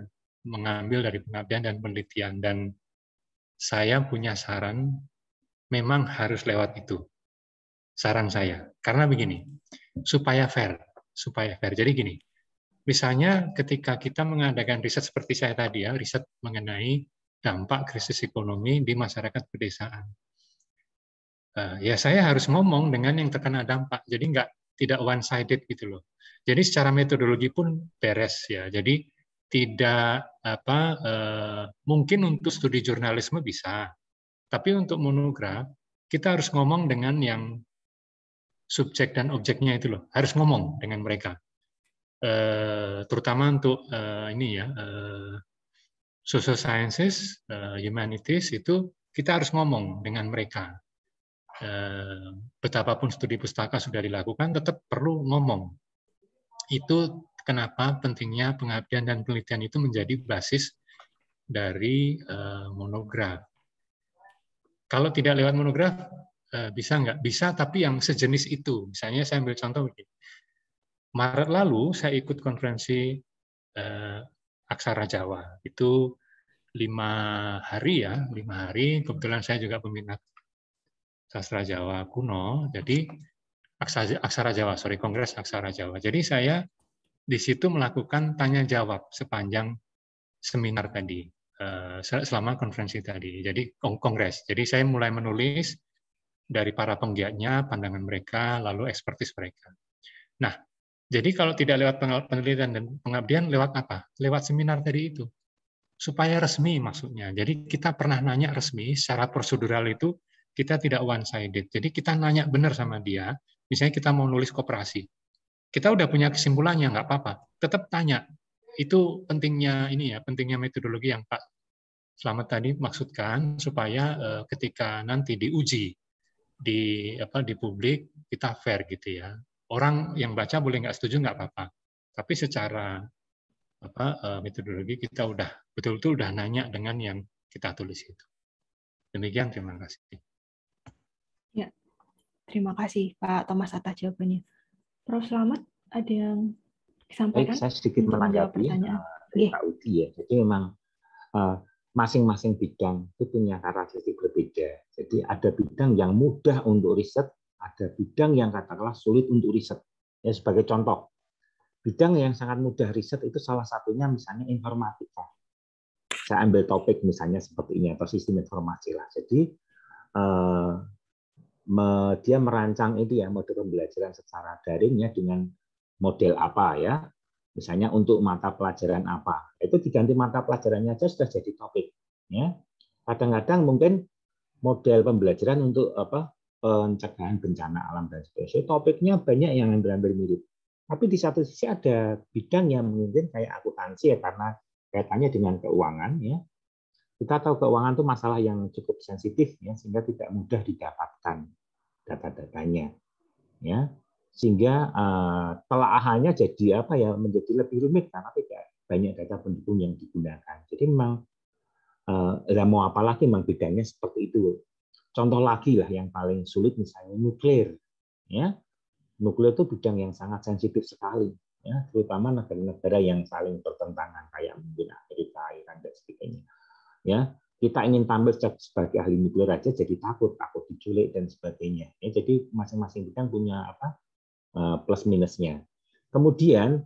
mengambil dari pengabdian dan penelitian. Dan saya punya saran, memang harus lewat itu. Saran saya. Karena begini, supaya fair. Supaya fair. Jadi gini, misalnya ketika kita mengadakan riset seperti saya tadi ya, riset mengenai dampak krisis ekonomi di masyarakat pedesaan. Eh, ya saya harus ngomong dengan yang terkena dampak. Jadi nggak tidak one sided gitu loh. Jadi secara metodologi pun beres ya. Jadi tidak apa eh, mungkin untuk studi jurnalisme bisa, tapi untuk monograf kita harus ngomong dengan yang subjek dan objeknya itu loh, harus ngomong dengan mereka. Eh, terutama untuk eh, ini ya eh, social sciences, eh, humanities itu kita harus ngomong dengan mereka Eh, betapapun studi pustaka sudah dilakukan, tetap perlu ngomong. Itu kenapa pentingnya pengabdian dan penelitian itu menjadi basis dari eh, monograf. Kalau tidak lewat monograf, eh, bisa nggak? Bisa, tapi yang sejenis itu. Misalnya saya ambil contoh begini. Maret lalu saya ikut konferensi eh, Aksara Jawa. Itu lima hari ya, lima hari. Kebetulan saya juga peminat sastra Jawa kuno, jadi aksara, aksara Jawa, sorry, Kongres Aksara Jawa. Jadi saya di situ melakukan tanya jawab sepanjang seminar tadi, eh, selama konferensi tadi, jadi kongres. Jadi saya mulai menulis dari para penggiatnya, pandangan mereka, lalu ekspertis mereka. Nah, jadi kalau tidak lewat penelitian dan pengabdian, lewat apa? Lewat seminar tadi itu. Supaya resmi maksudnya. Jadi kita pernah nanya resmi secara prosedural itu kita tidak one sided. Jadi kita nanya benar sama dia. Misalnya kita mau nulis koperasi, kita udah punya kesimpulannya nggak apa-apa. Tetap tanya. Itu pentingnya ini ya, pentingnya metodologi yang Pak Selamat tadi maksudkan supaya eh, ketika nanti diuji di apa di publik kita fair gitu ya. Orang yang baca boleh nggak setuju nggak apa-apa. Tapi secara apa eh, metodologi kita udah betul-betul udah nanya dengan yang kita tulis itu. Demikian terima kasih. Terima kasih Pak Thomas atas jawabannya. Prof. Selamat, ada yang disampaikan? Baik, saya sedikit menanggapi uh, pertanyaan eh, Pak Udi ya. Jadi memang eh, masing-masing uh, bidang itu punya karakteristik berbeda. Jadi ada bidang yang mudah untuk riset, ada bidang yang katakanlah sulit untuk riset. Ya sebagai contoh, bidang yang sangat mudah riset itu salah satunya misalnya informatika. Saya ambil topik misalnya seperti ini atau sistem informasi lah. Jadi eh, me, dia merancang itu ya model pembelajaran secara daringnya dengan model apa ya misalnya untuk mata pelajaran apa itu diganti mata pelajarannya aja sudah jadi topik ya kadang-kadang mungkin model pembelajaran untuk apa pencegahan bencana alam dan sebagainya topiknya banyak yang hampir-hampir mirip tapi di satu sisi ada bidang yang mungkin kayak akuntansi ya karena kaitannya dengan keuangan ya kita tahu keuangan itu masalah yang cukup sensitif ya sehingga tidak mudah didapatkan data-datanya. Ya. Sehingga uh, eh, telaahannya jadi apa ya menjadi lebih rumit karena tidak banyak data pendukung yang digunakan. Jadi memang eh, ya mau apa lagi memang bedanya seperti itu. Contoh lagi lah yang paling sulit misalnya nuklir. Ya, nuklir itu bidang yang sangat sensitif sekali, ya, terutama negara-negara yang saling bertentangan kayak mungkin Amerika, Iran dan sebagainya ya kita ingin tampil sebagai ahli nuklir aja jadi takut takut diculik dan sebagainya ya, jadi masing-masing bidang punya apa eh, plus minusnya kemudian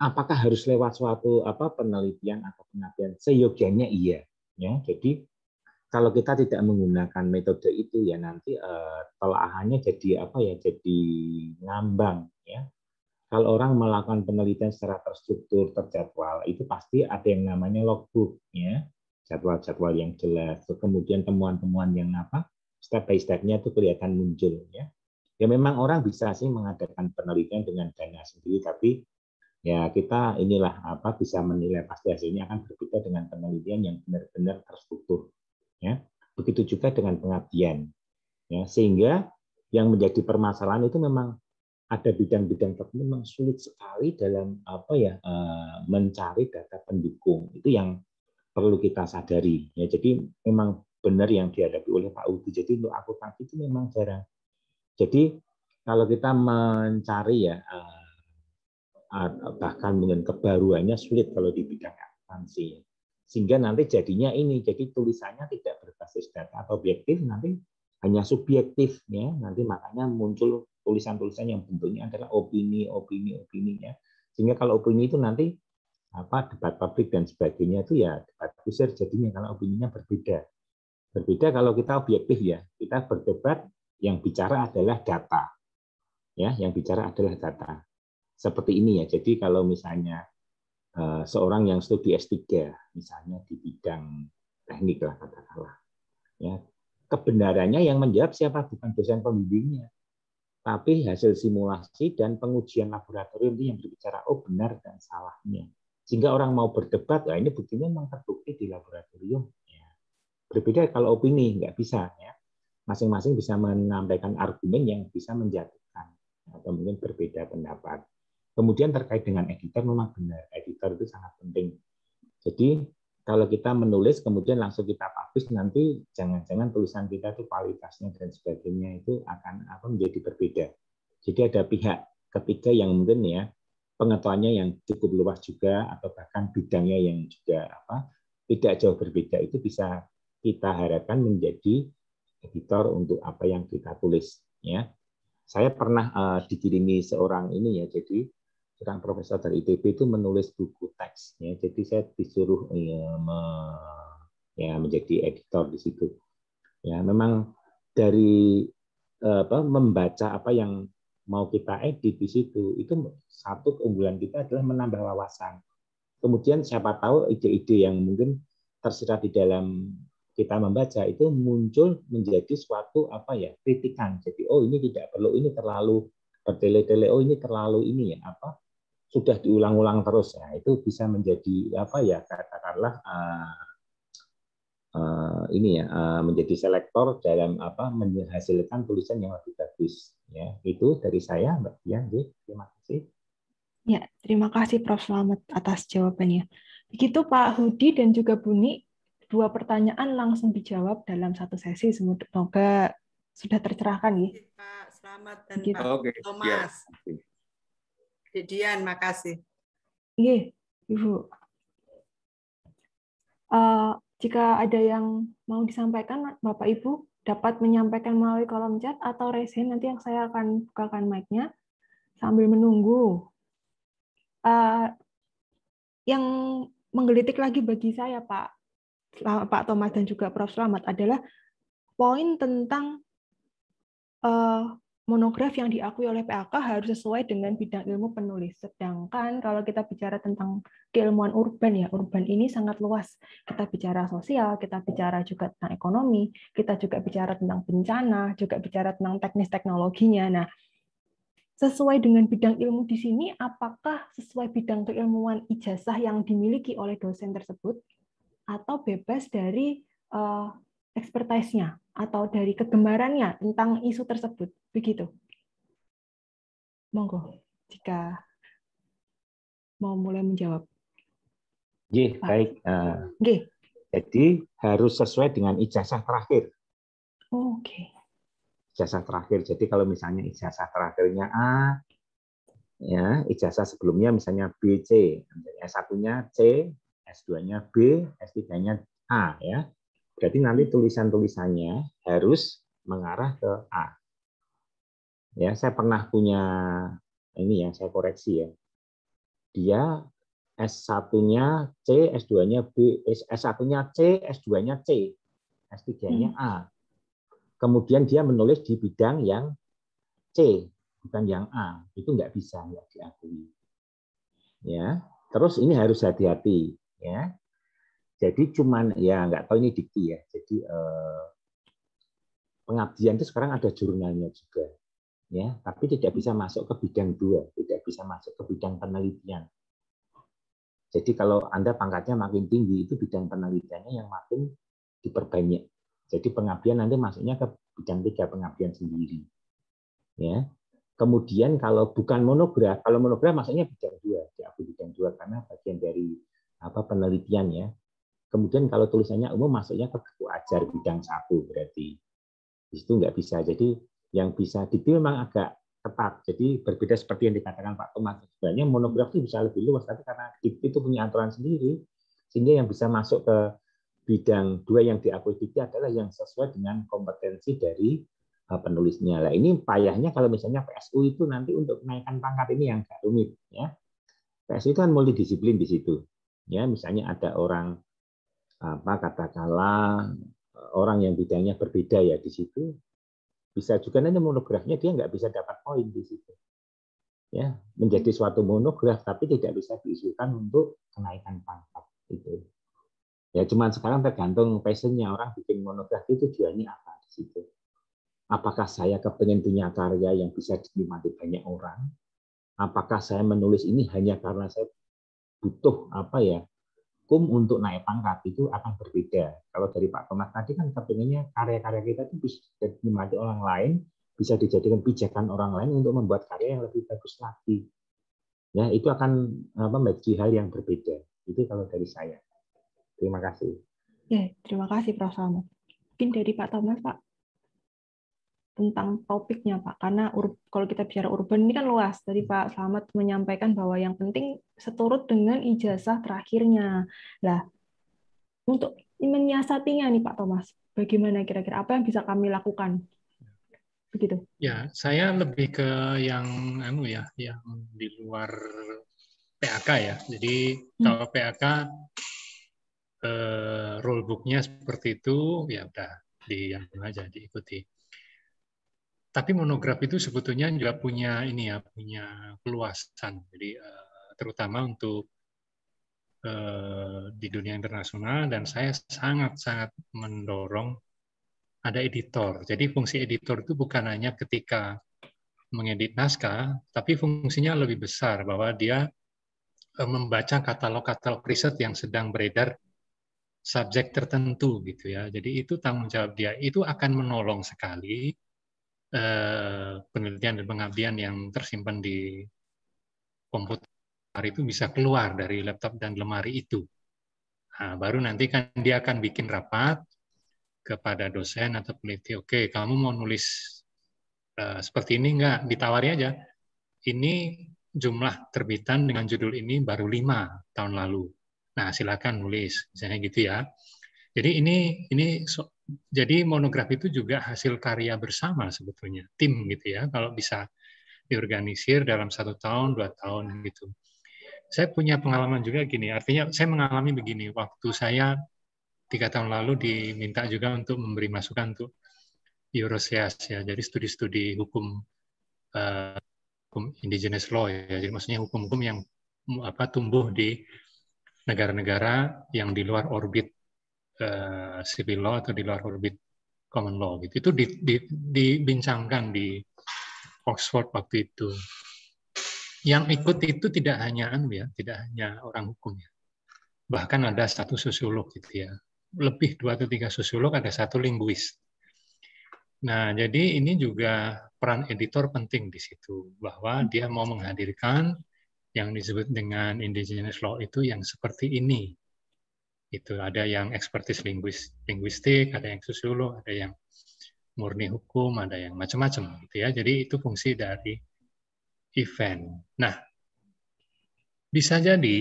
apakah harus lewat suatu apa penelitian atau penelitian seyogianya iya ya jadi kalau kita tidak menggunakan metode itu ya nanti eh, telaahannya jadi apa ya jadi ngambang ya kalau orang melakukan penelitian secara terstruktur terjadwal itu pasti ada yang namanya logbook ya jadwal-jadwal yang jelas, kemudian temuan-temuan yang apa, step by stepnya itu kelihatan muncul ya. Ya memang orang bisa sih mengadakan penelitian dengan dana sendiri, tapi ya kita inilah apa bisa menilai pasti hasilnya akan berbeda dengan penelitian yang benar-benar terstruktur ya. Begitu juga dengan pengabdian ya sehingga yang menjadi permasalahan itu memang ada bidang-bidang tertentu memang sulit sekali dalam apa ya eh, mencari data pendukung itu yang perlu kita sadari. Ya, jadi memang benar yang dihadapi oleh Pak Udi. Jadi untuk tadi itu memang jarang. Jadi kalau kita mencari ya eh, eh, bahkan dengan kebaruannya sulit kalau di bidang akuntansi. Sehingga nanti jadinya ini, jadi tulisannya tidak berbasis data atau objektif, nanti hanya subjektif ya. Nanti makanya muncul tulisan-tulisan yang bentuknya adalah opini, opini, opini ya. Sehingga kalau opini itu nanti apa debat publik dan sebagainya itu ya debat kusir jadinya kalau opininya berbeda. Berbeda kalau kita objektif ya. Kita berdebat yang bicara adalah data. Ya, yang bicara adalah data. Seperti ini ya. Jadi kalau misalnya eh, seorang yang studi S3 misalnya di bidang teknik lah katakanlah. Ya, kebenarannya yang menjawab siapa bukan dosen pembimbingnya. Tapi hasil simulasi dan pengujian laboratorium itu yang berbicara oh benar dan salahnya sehingga orang mau berdebat, ya ini buktinya memang terbukti di laboratorium. Ya. Berbeda kalau opini, nggak bisa. ya Masing-masing bisa menyampaikan argumen yang bisa menjatuhkan atau mungkin berbeda pendapat. Kemudian terkait dengan editor, memang benar. Editor itu sangat penting. Jadi kalau kita menulis kemudian langsung kita publish nanti jangan-jangan tulisan kita itu kualitasnya dan sebagainya itu akan apa menjadi berbeda. Jadi ada pihak ketiga yang mungkin ya pengetahuannya yang cukup luas juga atau bahkan bidangnya yang juga apa tidak jauh berbeda itu bisa kita harapkan menjadi editor untuk apa yang kita tulis ya saya pernah uh, dikirimi seorang ini ya jadi seorang profesor dari ITB itu menulis buku teks jadi saya disuruh ya, me, ya menjadi editor di situ ya memang dari eh, apa membaca apa yang mau kita edit di situ, itu satu keunggulan kita adalah menambah wawasan. Kemudian siapa tahu ide-ide yang mungkin tersirat di dalam kita membaca itu muncul menjadi suatu apa ya kritikan. Jadi oh ini tidak perlu, ini terlalu bertele-tele, oh ini terlalu ini ya apa sudah diulang-ulang terus ya itu bisa menjadi apa ya katakanlah uh, uh, ini ya uh, menjadi selektor dalam apa menghasilkan tulisan yang lebih bagus ya itu dari saya Mbak Dian terima kasih ya terima kasih Prof Slamet atas jawabannya begitu Pak Hudi dan juga Buni dua pertanyaan langsung dijawab dalam satu sesi semoga sudah tercerahkan ya Pak Slamet dan begitu. Pak okay. Thomas ya. Dian makasih Iya, Ibu. Uh, jika ada yang mau disampaikan, Bapak Ibu dapat menyampaikan melalui kolom chat atau resin nanti yang saya akan bukakan mic-nya sambil menunggu. Uh, yang menggelitik lagi bagi saya Pak Pak Thomas dan juga Prof Selamat adalah poin tentang uh, monograf yang diakui oleh PAK harus sesuai dengan bidang ilmu penulis. Sedangkan kalau kita bicara tentang keilmuan urban ya, urban ini sangat luas. Kita bicara sosial, kita bicara juga tentang ekonomi, kita juga bicara tentang bencana, juga bicara tentang teknis teknologinya. Nah, sesuai dengan bidang ilmu di sini apakah sesuai bidang keilmuan ijazah yang dimiliki oleh dosen tersebut atau bebas dari eh, expertise-nya atau dari kegemarannya tentang isu tersebut. Begitu. Monggo, jika mau mulai menjawab. Ye, baik. Eh, jadi harus sesuai dengan ijazah terakhir. Oke. Okay. Ijazah terakhir. Jadi kalau misalnya ijazah terakhirnya A, ya ijazah sebelumnya misalnya B, C, S1-nya C, S2-nya B, S3-nya A, ya Berarti nanti tulisan-tulisannya harus mengarah ke A. Ya, saya pernah punya ini ya, saya koreksi ya. Dia S1-nya C, S2-nya B, S1-nya C, S2-nya C, S3-nya hmm. A. Kemudian dia menulis di bidang yang C, bukan yang A. Itu nggak bisa, nggak diakui. Ya, terus ini harus hati-hati. Ya, jadi cuman ya nggak tahu ini dikti ya. Jadi eh, pengabdian itu sekarang ada jurnalnya juga, ya. Tapi tidak bisa masuk ke bidang dua, tidak bisa masuk ke bidang penelitian. Jadi kalau anda pangkatnya makin tinggi itu bidang penelitiannya yang makin diperbanyak. Jadi pengabdian nanti masuknya ke bidang tiga pengabdian sendiri, ya. Kemudian kalau bukan monograf, kalau monograf maksudnya bidang dua, ya bidang dua karena bagian dari apa penelitian ya Kemudian kalau tulisannya umum masuknya ke buku ajar bidang satu berarti. Di situ nggak bisa. Jadi yang bisa detail memang agak ketat. Jadi berbeda seperti yang dikatakan Pak Thomas. Sebenarnya monografi bisa lebih luas, tapi karena itu punya aturan sendiri, sehingga yang bisa masuk ke bidang dua yang diakui BIPI adalah yang sesuai dengan kompetensi dari eh, penulisnya. Lah ini payahnya kalau misalnya PSU itu nanti untuk menaikkan pangkat ini yang agak rumit ya. PSU itu kan multidisiplin di situ. Ya, misalnya ada orang apa katakanlah eh, orang yang bidangnya berbeda ya di situ bisa juga nanti monografnya dia nggak bisa dapat poin di situ ya menjadi suatu monograf tapi tidak bisa diusulkan untuk kenaikan pangkat itu ya cuman sekarang tergantung passionnya orang bikin monograf itu tujuannya apa di situ apakah saya kepengen punya karya yang bisa dinikmati banyak orang apakah saya menulis ini hanya karena saya butuh apa ya hukum untuk naik pangkat itu akan berbeda. Kalau dari Pak Thomas tadi kan kepinginnya karya-karya kita itu bisa dinikmati orang lain, bisa dijadikan pijakan orang lain untuk membuat karya yang lebih bagus lagi. Ya, itu akan apa, hal yang berbeda. Itu kalau dari saya. Terima kasih. Ya, terima kasih Prof. Salmo. Mungkin dari Pak Thomas, Pak tentang topiknya Pak karena kalau kita bicara urban ini kan luas tadi Pak Slamet menyampaikan bahwa yang penting seturut dengan ijazah terakhirnya lah untuk menyiasatinya nih Pak Thomas bagaimana kira-kira apa yang bisa kami lakukan begitu ya saya lebih ke yang anu ya yang di luar PAK ya jadi hmm. kalau PAK eh, rulebooknya seperti itu ya udah di yang aja diikuti tapi monograf itu sebetulnya juga punya ini ya punya keluasan jadi eh, terutama untuk eh, di dunia internasional dan saya sangat sangat mendorong ada editor jadi fungsi editor itu bukan hanya ketika mengedit naskah tapi fungsinya lebih besar bahwa dia eh, membaca katalog-katalog riset yang sedang beredar subjek tertentu gitu ya jadi itu tanggung jawab dia itu akan menolong sekali Eh, penelitian dan pengabdian yang tersimpan di komputer itu bisa keluar dari laptop dan lemari itu. Nah, baru nanti kan dia akan bikin rapat kepada dosen atau peneliti. Oke, kamu mau nulis uh, seperti ini enggak? Ditawari aja. Ini jumlah terbitan dengan judul ini baru lima tahun lalu. Nah, silakan nulis, misalnya gitu ya. Jadi ini ini jadi monografi itu juga hasil karya bersama sebetulnya tim gitu ya kalau bisa diorganisir dalam satu tahun dua tahun gitu saya punya pengalaman juga gini artinya saya mengalami begini waktu saya tiga tahun lalu diminta juga untuk memberi masukan untuk Eurosias ya jadi studi-studi hukum uh, hukum indigenous law ya jadi maksudnya hukum-hukum yang apa tumbuh di negara-negara yang di luar orbit Eh, civil law atau di luar orbit common law gitu itu dibincangkan di Oxford waktu itu yang ikut itu tidak hanya anu ya tidak hanya orang hukum ya bahkan ada satu sosiolog gitu ya lebih dua atau tiga sosiolog ada satu linguis nah jadi ini juga peran editor penting di situ bahwa dia mau menghadirkan yang disebut dengan indigenous law itu yang seperti ini itu ada yang ekspertis linguis, linguistik, ada yang sosiolog, ada yang murni hukum, ada yang macam-macam gitu ya. Jadi itu fungsi dari event. Nah, bisa jadi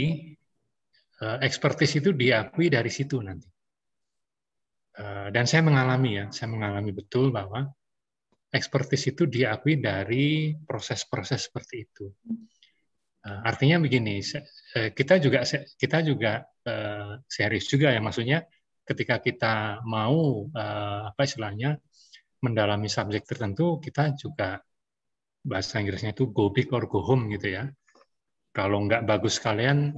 eh, ekspertis itu diakui dari situ nanti. Eh, dan saya mengalami ya, saya mengalami betul bahwa ekspertis itu diakui dari proses-proses seperti itu. Eh, artinya begini, eh, kita juga kita juga eh, serius juga ya maksudnya ketika kita mau apa istilahnya mendalami subjek tertentu kita juga bahasa Inggrisnya itu go big or go home gitu ya. Kalau nggak bagus kalian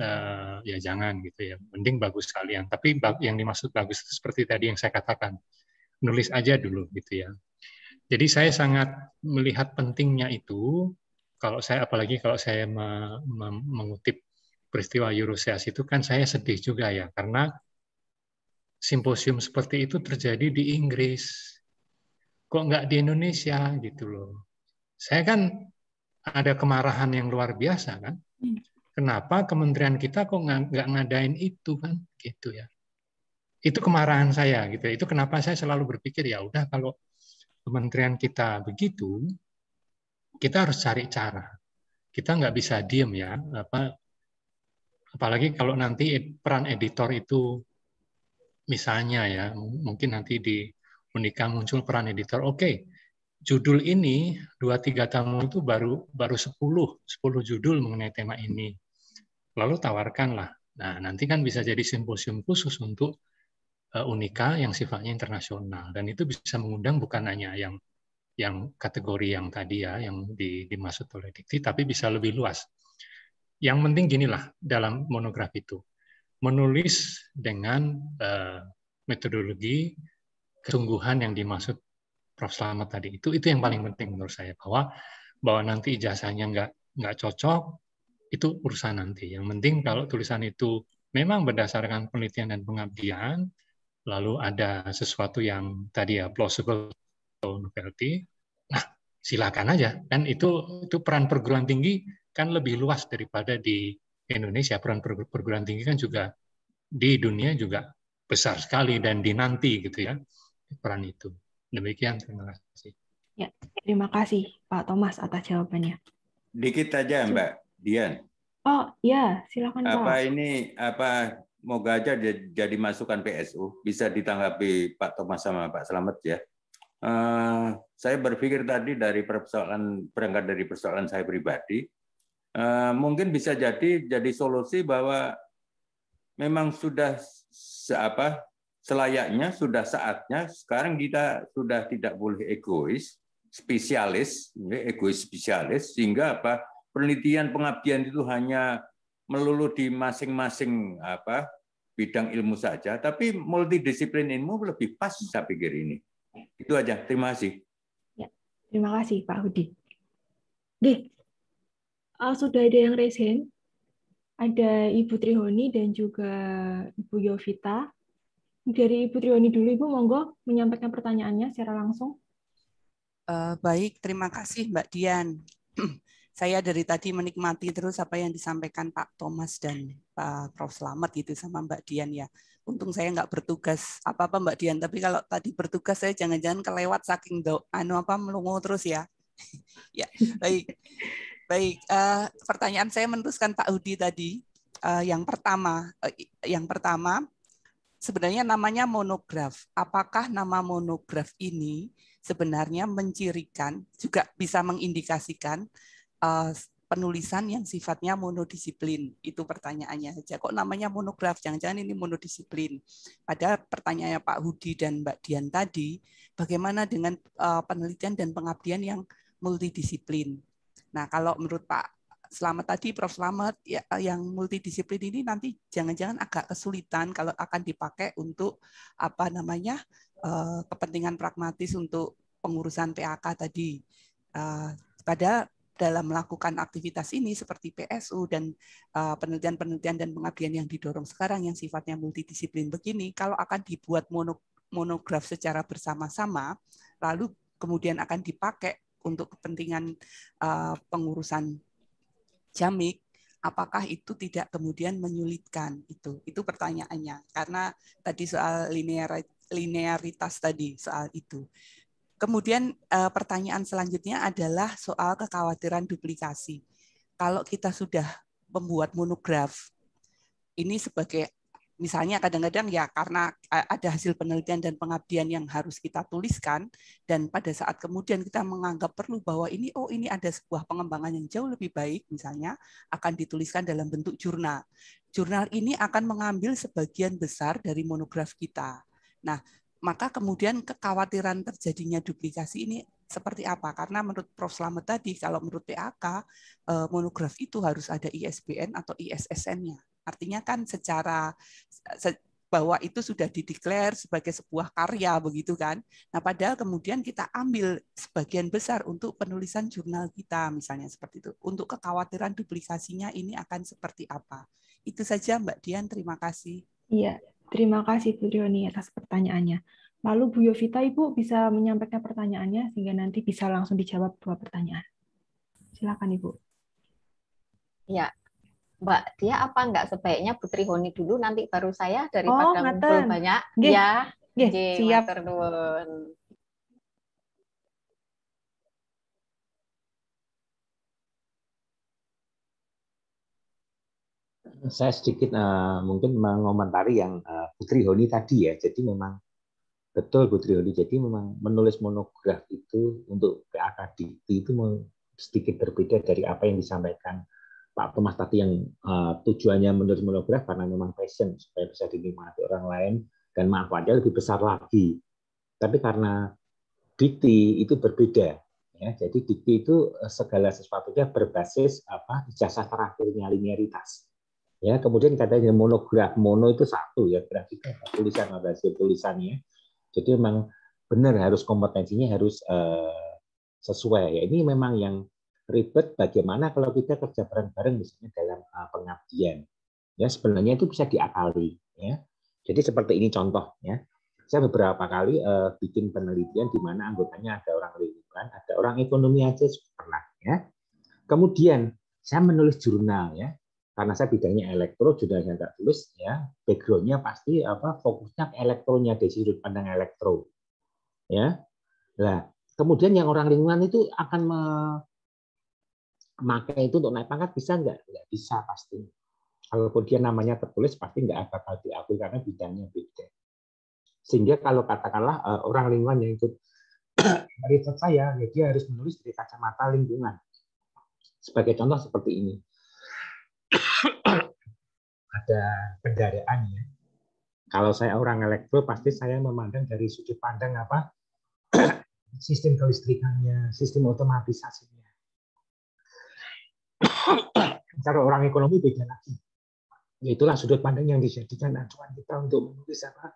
ya jangan gitu ya. Mending bagus kalian. Tapi yang dimaksud bagus itu seperti tadi yang saya katakan. Nulis aja dulu gitu ya. Jadi saya sangat melihat pentingnya itu kalau saya apalagi kalau saya me, me, mengutip peristiwa Euroseas itu kan saya sedih juga ya karena simposium seperti itu terjadi di Inggris kok nggak di Indonesia gitu loh saya kan ada kemarahan yang luar biasa kan hmm. kenapa kementerian kita kok nggak ngadain itu kan gitu ya itu kemarahan saya gitu ya. itu kenapa saya selalu berpikir ya udah kalau kementerian kita begitu kita harus cari cara. Kita nggak bisa diem ya, apa apalagi kalau nanti peran editor itu misalnya ya, mungkin nanti di Unika muncul peran editor. Oke, okay, judul ini dua tiga tahun itu baru baru sepuluh 10 judul mengenai tema ini. Lalu tawarkanlah. Nah, nanti kan bisa jadi simposium khusus untuk eh, Unika yang sifatnya internasional dan itu bisa mengundang bukan hanya yang yang kategori yang tadi ya yang di, dimaksud oleh dikti tapi bisa lebih luas. Yang penting ginilah dalam monograf itu menulis dengan uh, metodologi kesungguhan yang dimaksud Prof Slamet tadi itu itu yang paling penting menurut saya bahwa bahwa nanti ijazahnya nggak nggak cocok itu urusan nanti. Yang penting kalau tulisan itu memang berdasarkan penelitian dan pengabdian lalu ada sesuatu yang tadi ya plausible atau novelty. nah silakan aja kan itu itu peran perguruan tinggi kan lebih luas daripada di Indonesia peran perguruan tinggi kan juga di dunia juga besar sekali dan dinanti gitu ya peran itu demikian terima kasih ya terima kasih Pak Thomas atas jawabannya dikit aja Mbak Dian oh ya silakan Pak apa ini apa moga aja jadi masukan PSU bisa ditanggapi Pak Thomas sama Pak Selamat ya Eh, saya berpikir tadi dari persoalan berangkat dari persoalan saya pribadi, eh, mungkin bisa jadi jadi solusi bahwa memang sudah apa selayaknya sudah saatnya sekarang kita sudah tidak boleh egois, spesialis, ya, egois spesialis sehingga apa penelitian pengabdian itu hanya melulu di masing-masing apa bidang ilmu saja, tapi multidisiplin ilmu lebih pas saya pikir ini. Itu aja. Terima kasih. Ya, terima kasih Pak Hudi. Oke. Uh, eh, sudah ada yang raise hand? Ada Ibu Trihoni dan juga Ibu Yovita. Dari Ibu Trihoni dulu, Ibu monggo menyampaikan pertanyaannya secara langsung. Uh, baik, terima kasih Mbak Dian. Saya dari tadi menikmati terus apa yang disampaikan Pak Thomas dan Pak Prof. selamat gitu sama Mbak Dian ya untung saya nggak bertugas apa apa Mbak Dian. Tapi kalau tadi bertugas saya jangan-jangan kelewat saking do, anu apa melungu terus ya. ya baik baik. Uh, pertanyaan saya meneruskan Pak Hudi tadi. Uh, yang pertama uh, yang pertama sebenarnya namanya monograf. Apakah nama monograf ini sebenarnya mencirikan juga bisa mengindikasikan uh, penulisan yang sifatnya monodisiplin? Itu pertanyaannya saja. Kok namanya monograf? Jangan-jangan ini monodisiplin. Pada pertanyaannya Pak Hudi dan Mbak Dian tadi, bagaimana dengan eh, penelitian dan pengabdian yang multidisiplin? Nah, kalau menurut Pak Selamat tadi, Prof. Selamat ya, eh, yang multidisiplin ini nanti jangan-jangan agak kesulitan kalau akan dipakai untuk apa namanya eh, kepentingan pragmatis untuk pengurusan PAK tadi. Pada dalam melakukan aktivitas ini seperti PSU dan eh, penelitian-penelitian dan pengabdian yang didorong sekarang yang sifatnya multidisiplin begini, kalau akan dibuat monograf secara bersama-sama, lalu kemudian akan dipakai untuk kepentingan eh, pengurusan jamik, apakah itu tidak kemudian menyulitkan itu? Itu pertanyaannya. Karena tadi soal linearitas tadi soal itu. Kemudian eh, pertanyaan selanjutnya adalah soal kekhawatiran duplikasi. Kalau kita sudah membuat monograf, ini sebagai misalnya kadang-kadang ya karena eh, ada hasil penelitian dan pengabdian yang harus kita tuliskan dan pada saat kemudian kita menganggap perlu bahwa ini oh ini ada sebuah pengembangan yang jauh lebih baik misalnya akan dituliskan dalam bentuk jurnal. Jurnal ini akan mengambil sebagian besar dari monograf kita. Nah, maka kemudian kekhawatiran terjadinya duplikasi ini seperti apa? Karena menurut Prof. Slamet tadi, kalau menurut PAK, eh, monograf itu harus ada ISBN atau ISSN-nya. Artinya kan secara bahwa itu sudah dideklar sebagai sebuah karya begitu kan. Nah, padahal kemudian kita ambil sebagian besar untuk penulisan jurnal kita misalnya seperti itu. Untuk kekhawatiran duplikasinya ini akan seperti apa? Itu saja Mbak Dian, terima kasih. Iya, Terima kasih Bu Rioni atas pertanyaannya. Lalu Bu Yovita, Ibu bisa menyampaikan pertanyaannya sehingga nanti bisa langsung dijawab dua pertanyaan. Silakan Ibu. Ya, Mbak Dia apa enggak sebaiknya Putri Honi dulu nanti baru saya oh, daripada oh, ngumpul banyak. Gih. Ya, Gih, siap. saya sedikit uh, mungkin mengomentari yang uh, Putri Honi tadi ya. Jadi memang betul Putri Honi. Jadi memang menulis monograf itu untuk PAK itu sedikit berbeda dari apa yang disampaikan Pak Thomas tadi yang uh, tujuannya menulis monograf karena memang passion supaya bisa dinikmati orang lain dan manfaatnya lebih besar lagi. Tapi karena Dikti itu berbeda ya jadi dikti itu segala sesuatunya berbasis apa ijazah terakhirnya linearitas Ya, kemudian katanya monograf, mono itu satu ya, grafik tulisan ada hasil tulisannya. Jadi memang benar harus kompetensinya harus eh, sesuai. Ya, ini memang yang ribet bagaimana kalau kita kerja bareng-bareng misalnya dalam eh, pengabdian. Ya, sebenarnya itu bisa diakali ya. Jadi seperti ini contoh ya. Saya beberapa kali uh, bikin penelitian di mana anggotanya ada orang lingkungan, ada orang ekonomi aja pernah ya. Kemudian saya menulis jurnal ya karena saya bidangnya elektro judulnya tidak tulis ya backgroundnya pasti apa fokusnya ke elektronya dari sudut pandang elektro ya lah kemudian yang orang lingkungan itu akan memakai itu untuk naik pangkat bisa nggak nggak bisa pasti kalaupun dia namanya tertulis pasti nggak bakal diakui karena bidangnya beda sehingga kalau katakanlah eh, orang lingkungan yang ikut riset saya ya dia harus menulis dari kacamata lingkungan sebagai contoh seperti ini ada pendaraan ya. Kalau saya orang elektro, pasti saya memandang dari sudut pandang apa sistem kelistrikannya, sistem otomatisasinya. Kalau orang ekonomi beda lagi. Itulah sudut pandang yang dijadikan acuan kita untuk menulis apa?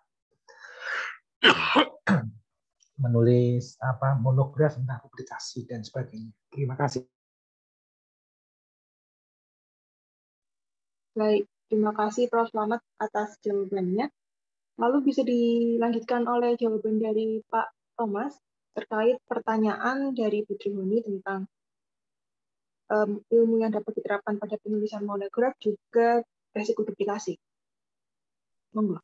menulis apa monograf tentang publikasi dan sebagainya. Terima kasih. Baik, terima kasih Prof. Selamat atas jawabannya. Lalu bisa dilanjutkan oleh jawaban dari Pak Thomas terkait pertanyaan dari Putri Huni tentang um, ilmu yang dapat diterapkan pada penulisan monograf juga resiko duplikasi. Monggo.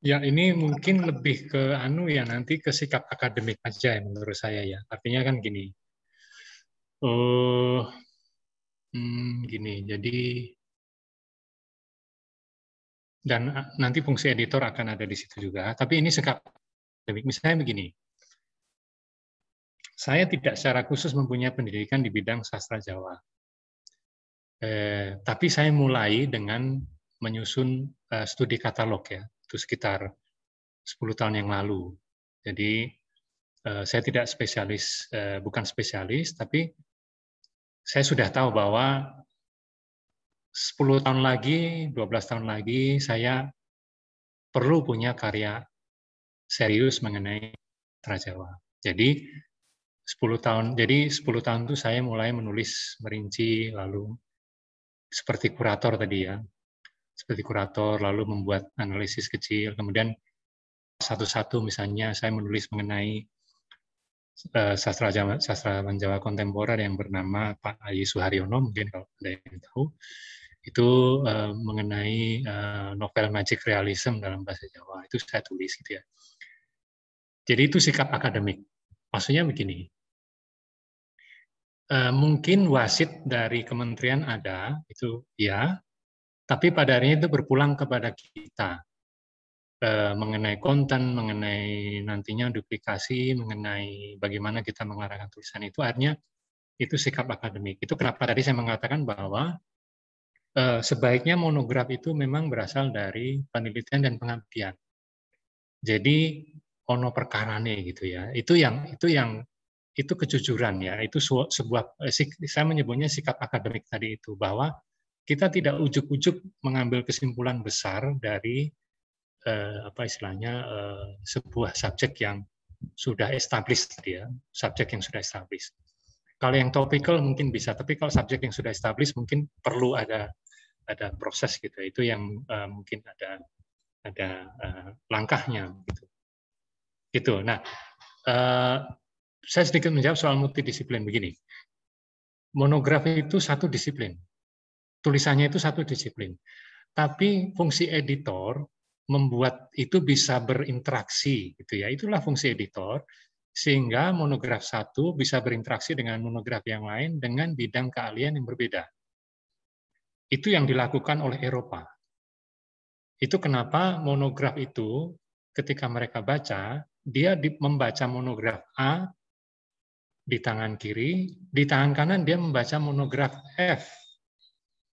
Ya, ini mungkin lebih ke anu ya nanti ke sikap akademik aja ya menurut saya ya. Artinya kan gini. Uh, Hmm, gini, jadi dan ah, nanti fungsi editor akan ada di situ juga. Tapi ini sekap misalnya begini. Saya tidak secara khusus mempunyai pendidikan di bidang sastra Jawa. Eh, tapi saya mulai dengan menyusun eh, studi katalog ya, itu sekitar 10 tahun yang lalu. Jadi eh, saya tidak spesialis, eh, bukan spesialis, tapi saya sudah tahu bahwa 10 tahun lagi, 12 tahun lagi saya perlu punya karya serius mengenai sastra Jadi 10 tahun, jadi 10 tahun itu saya mulai menulis merinci lalu seperti kurator tadi ya. Seperti kurator lalu membuat analisis kecil, kemudian satu-satu misalnya saya menulis mengenai Eh, sastra Jawa, sastrawan Jawa kontemporer yang bernama Pak Ayi Suharyono mungkin kalau ada yang tahu itu uh, mengenai uh, novel magic realism dalam bahasa Jawa itu saya tulis gitu ya. Jadi itu sikap akademik. Maksudnya begini, uh, mungkin wasit dari kementerian ada itu ya, tapi pada akhirnya itu berpulang kepada kita Eh, mengenai konten, mengenai nantinya duplikasi, mengenai bagaimana kita mengarahkan tulisan itu, artinya itu sikap akademik. Itu kenapa tadi saya mengatakan bahwa eh, sebaiknya monograf itu memang berasal dari penelitian dan pengabdian. Jadi ono perkarane gitu ya. Itu yang itu yang itu kejujuran ya. Itu sebuah eh, saya menyebutnya sikap akademik tadi itu bahwa kita tidak ujuk-ujuk mengambil kesimpulan besar dari eh, apa istilahnya eh, sebuah subjek yang sudah established gitu ya, subjek yang sudah established. Kalau yang topical mungkin bisa, tapi kalau subjek yang sudah established mungkin perlu ada ada proses gitu. Itu yang eh, mungkin ada ada eh, langkahnya gitu. Gitu. Nah, eh, saya sedikit menjawab soal multidisiplin begini. Monografi itu satu disiplin. Tulisannya itu satu disiplin. Tapi fungsi editor membuat itu bisa berinteraksi gitu ya. Itulah fungsi editor sehingga monograf satu bisa berinteraksi dengan monograf yang lain dengan bidang keahlian yang berbeda. Itu yang dilakukan oleh Eropa. Itu kenapa monograf itu ketika mereka baca, dia membaca monograf A di tangan kiri, di tangan kanan dia membaca monograf F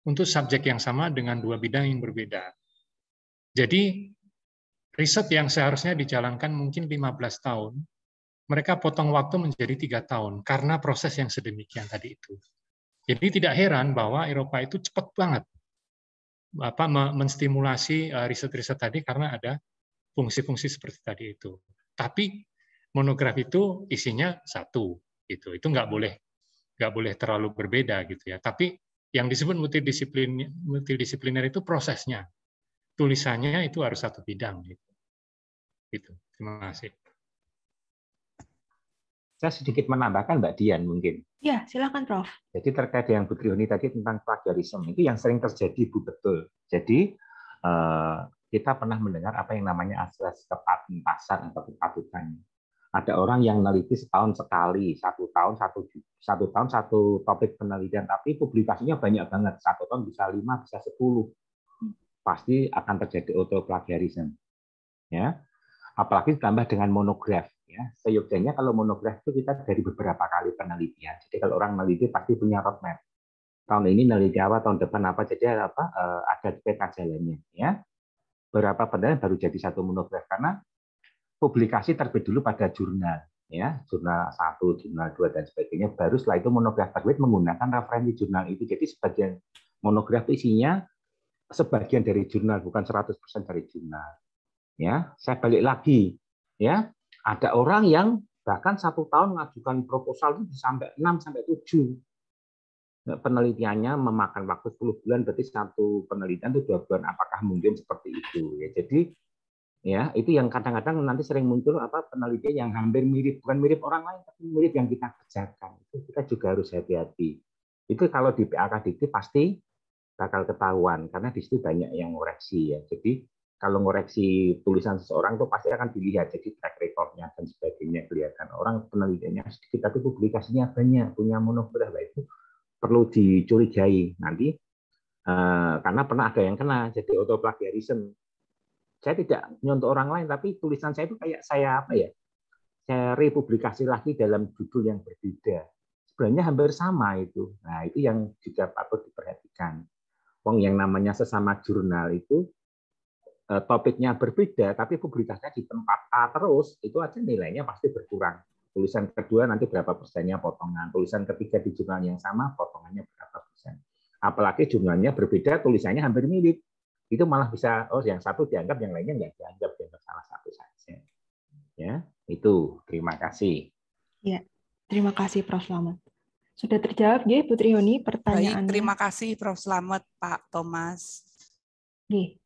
untuk subjek yang sama dengan dua bidang yang berbeda. Jadi riset yang seharusnya dijalankan mungkin 15 tahun, mereka potong waktu menjadi tiga tahun karena proses yang sedemikian tadi itu. Jadi tidak heran bahwa Eropa itu cepat banget apa menstimulasi eh, riset-riset tadi karena ada fungsi-fungsi seperti tadi itu. Tapi monograf itu isinya satu gitu. Itu nggak boleh nggak boleh terlalu berbeda gitu ya. Tapi yang disebut multidisiplin multidisipliner itu prosesnya tulisannya itu harus satu bidang gitu. Gitu. Terima kasih. Saya sedikit menambahkan Mbak Dian mungkin. Ya, silakan Prof. Jadi terkait yang Bu Triuni tadi tentang plagiarisme itu yang sering terjadi Bu betul. Jadi eh, kita pernah mendengar apa yang namanya asas pasar atau kepatutan. Ada orang yang meneliti setahun sekali, satu tahun satu satu tahun satu topik penelitian, tapi publikasinya banyak banget. Satu tahun bisa lima, bisa sepuluh pasti akan terjadi autoplagiarism. Ya. Apalagi ditambah dengan monograf. Ya. Seyogyanya kalau monograf itu kita dari beberapa kali penelitian. Jadi kalau orang meneliti pasti punya roadmap. Tahun ini meneliti apa, tahun depan apa, jadi apa eh, ada peta jalannya. Ya. Berapa penelitian baru jadi satu monograf karena publikasi terbit dulu pada jurnal ya jurnal 1, jurnal 2, dan sebagainya baru setelah itu monograf terbit menggunakan referensi jurnal itu jadi sebagian monograf isinya sebagian dari jurnal, bukan 100% dari jurnal. Ya, saya balik lagi. Ya, ada orang yang bahkan satu tahun mengajukan proposal itu sampai 6 sampai 7 nah, penelitiannya memakan waktu 10 bulan berarti satu penelitian itu dua bulan apakah mungkin seperti itu ya jadi ya itu yang kadang-kadang nanti sering muncul apa penelitian yang hampir mirip bukan mirip orang lain tapi mirip yang kita kerjakan itu kita juga harus hati-hati itu kalau di PA dikti pasti bakal ketahuan karena di situ banyak yang ngoreksi ya. Jadi kalau ngoreksi tulisan seseorang itu pasti akan dilihat jadi track recordnya dan sebagainya kelihatan orang penelitiannya sedikit tapi publikasinya banyak punya monografi lah itu perlu dicurigai nanti uh, karena pernah ada yang kena jadi autoplagiarism saya tidak nyontoh orang lain tapi tulisan saya itu kayak saya apa ya saya republikasi lagi dalam judul yang berbeda sebenarnya hampir sama itu nah itu yang juga patut diperhatikan Wong yang namanya sesama jurnal itu eh, topiknya berbeda, tapi publikasinya di tempat A terus, itu aja nilainya pasti berkurang. Tulisan kedua nanti berapa persennya potongan, tulisan ketiga di jurnal yang sama potongannya berapa persen. Apalagi jurnalnya berbeda, tulisannya hampir mirip. Itu malah bisa, oh yang satu dianggap, yang lainnya nggak dianggap, dianggap salah satu saja. Ya, itu. Terima kasih. Ya, terima kasih Prof. Laman. Sudah terjawab nggih Putri Yuni pertanyaan. Baik, terima kasih Prof. Selamat, Pak Thomas. Nggih.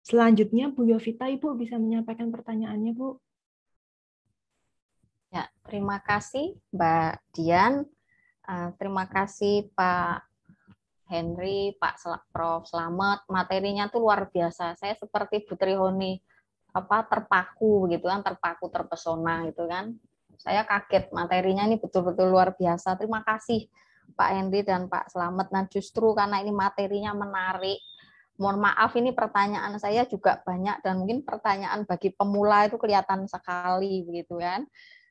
Selanjutnya Bu Yovita, Ibu bisa menyampaikan pertanyaannya, Bu. Ya, terima kasih Mbak Dian. Uh, terima kasih Pak Henry, Pak Prof. Selamat. Materinya tuh luar biasa. Saya seperti Putri Honi apa terpaku gitu kan terpaku terpesona gitu kan saya kaget materinya ini betul-betul luar biasa. Terima kasih Pak Hendri dan Pak Selamat. Nah justru karena ini materinya menarik, mohon maaf ini pertanyaan saya juga banyak dan mungkin pertanyaan bagi pemula itu kelihatan sekali begitu kan.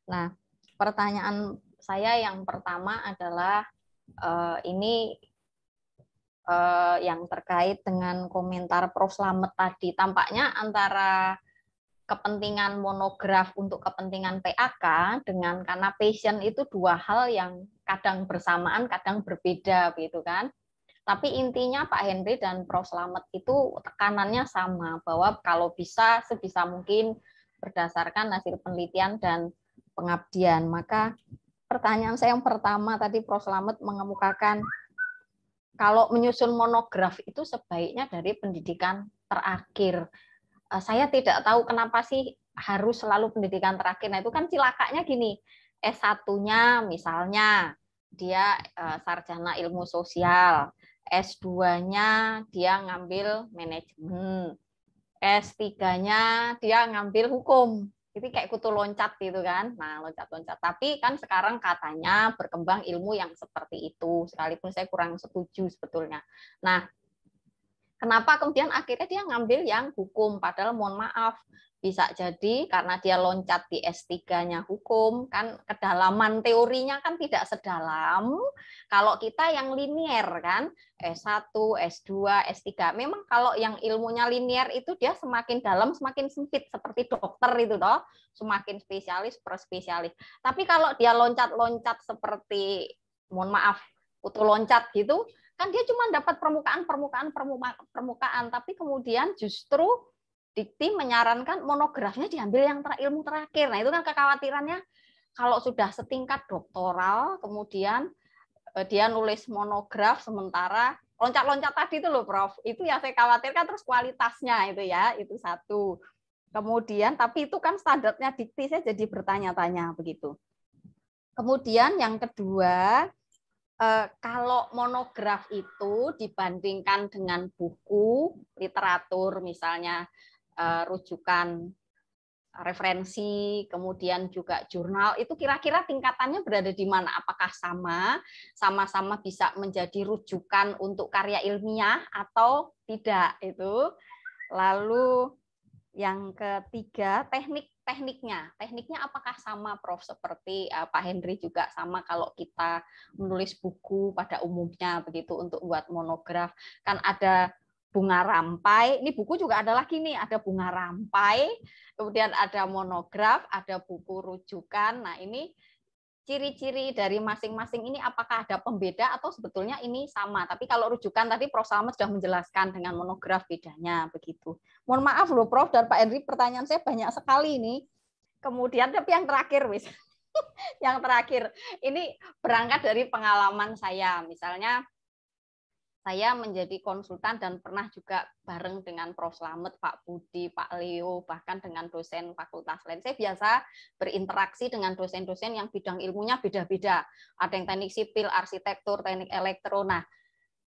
Nah pertanyaan saya yang pertama adalah uh, ini uh, yang terkait dengan komentar Prof Slamet tadi. Tampaknya antara kepentingan monograf untuk kepentingan PAK dengan karena passion itu dua hal yang kadang bersamaan, kadang berbeda gitu kan. Tapi intinya Pak Henry dan Prof Slamet itu tekanannya sama bahwa kalau bisa sebisa mungkin berdasarkan hasil penelitian dan pengabdian. Maka pertanyaan saya yang pertama tadi Prof Slamet mengemukakan kalau menyusun monograf itu sebaiknya dari pendidikan terakhir. Eh, saya tidak tahu kenapa sih harus selalu pendidikan terakhir. Nah, itu kan cilakanya gini. S1-nya misalnya dia eh, sarjana ilmu sosial, S2-nya dia ngambil manajemen, S3-nya dia ngambil hukum. Jadi kayak kutu loncat gitu kan. Nah, loncat-loncat. Tapi kan sekarang katanya berkembang ilmu yang seperti itu. Sekalipun saya kurang setuju sebetulnya. Nah, Kenapa kemudian akhirnya dia ngambil yang hukum? Padahal mohon maaf, bisa jadi karena dia loncat di S3-nya hukum, kan kedalaman teorinya kan tidak sedalam kalau kita yang linier kan, S1, S2, S3. Memang kalau yang ilmunya linier itu dia semakin dalam, semakin sempit seperti dokter itu toh, semakin spesialis per spesialis. Tapi kalau dia loncat-loncat seperti mohon maaf, kutu loncat gitu, Kan dia cuma dapat permukaan, permukaan, permukaan, permukaan, tapi kemudian justru Dikti menyarankan monografnya diambil yang ter ilmu terakhir. Nah, itu kan kekhawatirannya kalau sudah setingkat doktoral, kemudian eh, dia nulis monograf sementara loncat-loncat tadi itu loh Prof. Itu yang saya khawatirkan terus kualitasnya itu ya, itu satu. Kemudian tapi itu kan standarnya dikti saya jadi bertanya-tanya begitu. Kemudian yang kedua, eh, kalau monograf itu dibandingkan dengan buku literatur misalnya eh, rujukan referensi, kemudian juga jurnal, itu kira-kira tingkatannya berada di mana? Apakah sama? Sama-sama bisa menjadi rujukan untuk karya ilmiah atau tidak? Itu. Lalu yang ketiga, teknik tekniknya. Tekniknya apakah sama Prof seperti uh, Pak Henry juga sama kalau kita menulis buku pada umumnya begitu untuk buat monograf kan ada bunga rampai. Ini buku juga ada lagi nih, ada bunga rampai, kemudian ada monograf, ada buku rujukan. Nah, ini ciri-ciri dari masing-masing ini apakah ada pembeda atau sebetulnya ini sama? Tapi kalau rujukan tadi Prof. Salma sudah menjelaskan dengan monograf bedanya begitu. Mohon maaf loh Prof dan Pak Henry, pertanyaan saya banyak sekali ini. Kemudian tapi yang terakhir wis. yang terakhir. Ini berangkat dari pengalaman saya. Misalnya saya menjadi konsultan dan pernah juga bareng dengan Prof. Slamet, Pak Budi, Pak Leo, bahkan dengan dosen fakultas lain. Saya biasa berinteraksi dengan dosen-dosen yang bidang ilmunya beda-beda. Ada yang teknik sipil, arsitektur, teknik elektro. Nah,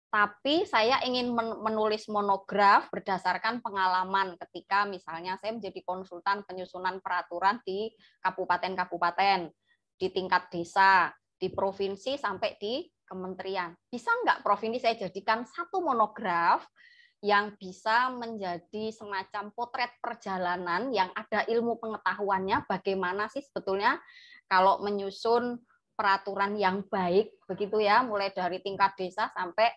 tapi saya ingin menulis monograf berdasarkan pengalaman ketika misalnya saya menjadi konsultan penyusunan peraturan di kabupaten-kabupaten, di tingkat desa, di provinsi sampai di kementerian. Bisa nggak Prof ini saya jadikan satu monograf yang bisa menjadi semacam potret perjalanan yang ada ilmu pengetahuannya bagaimana sih sebetulnya kalau menyusun peraturan yang baik begitu ya mulai dari tingkat desa sampai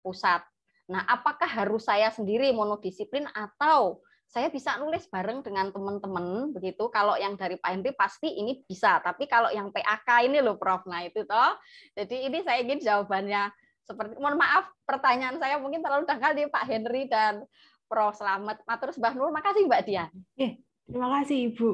pusat. Nah, apakah harus saya sendiri monodisiplin atau saya bisa nulis bareng dengan teman-teman begitu. Kalau yang dari PMP pasti ini bisa, tapi kalau yang PAK ini loh Prof. Nah, itu toh. Jadi ini saya ingin jawabannya seperti mohon maaf pertanyaan saya mungkin terlalu dangkal di Pak Henry dan Prof. Selamat. Matur sembah nur. Makasih Mbak Dian. Eh, terima kasih Ibu.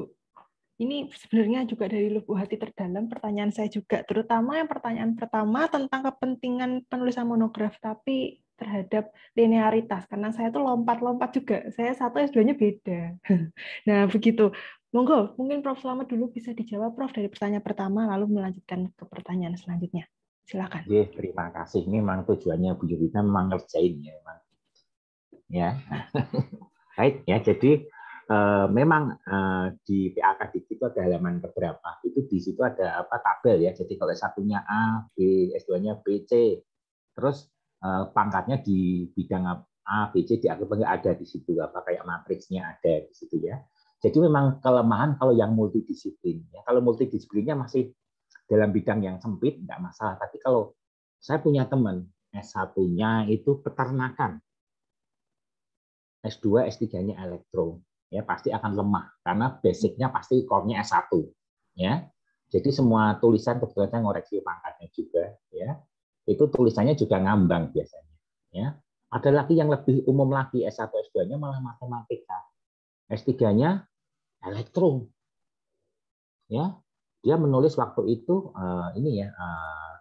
Ini sebenarnya juga dari lubuk hati terdalam pertanyaan saya juga, terutama yang pertanyaan pertama tentang kepentingan penulisan monograf, tapi terhadap linearitas karena saya tuh lompat-lompat juga. Saya satu S2-nya beda. nah, begitu. Monggo, mungkin Prof selamat dulu bisa dijawab Prof dari pertanyaan pertama lalu melanjutkan ke pertanyaan selanjutnya. Silakan. Yes, terima kasih. Ini memang tujuannya Bu Yovita memang ngerjain ya memang. Ya. Baik ya, jadi eh, memang eh, di PAK itu ada halaman beberapa Itu di situ ada apa tabel ya. Jadi kalau satunya A, B, S2-nya B, C. Terus Eh, pangkatnya di bidang A, B, C dianggap akhirnya ada di situ, apa kayak matriksnya ada di situ ya. Jadi memang kelemahan kalau yang multidisiplin. Ya. Kalau multidisiplinnya masih dalam bidang yang sempit enggak masalah. Tapi kalau saya punya teman S1-nya itu peternakan, S2, S3-nya elektro, ya pasti akan lemah karena basicnya pasti core-nya S1, ya. Jadi semua tulisan kebetulan saya ngoreksi pangkatnya juga, ya itu tulisannya juga ngambang biasanya. Ya. Ada lagi yang lebih umum lagi S1 S2-nya malah matematika. S3-nya elektro. Ya. Dia menulis waktu itu uh, ini ya uh,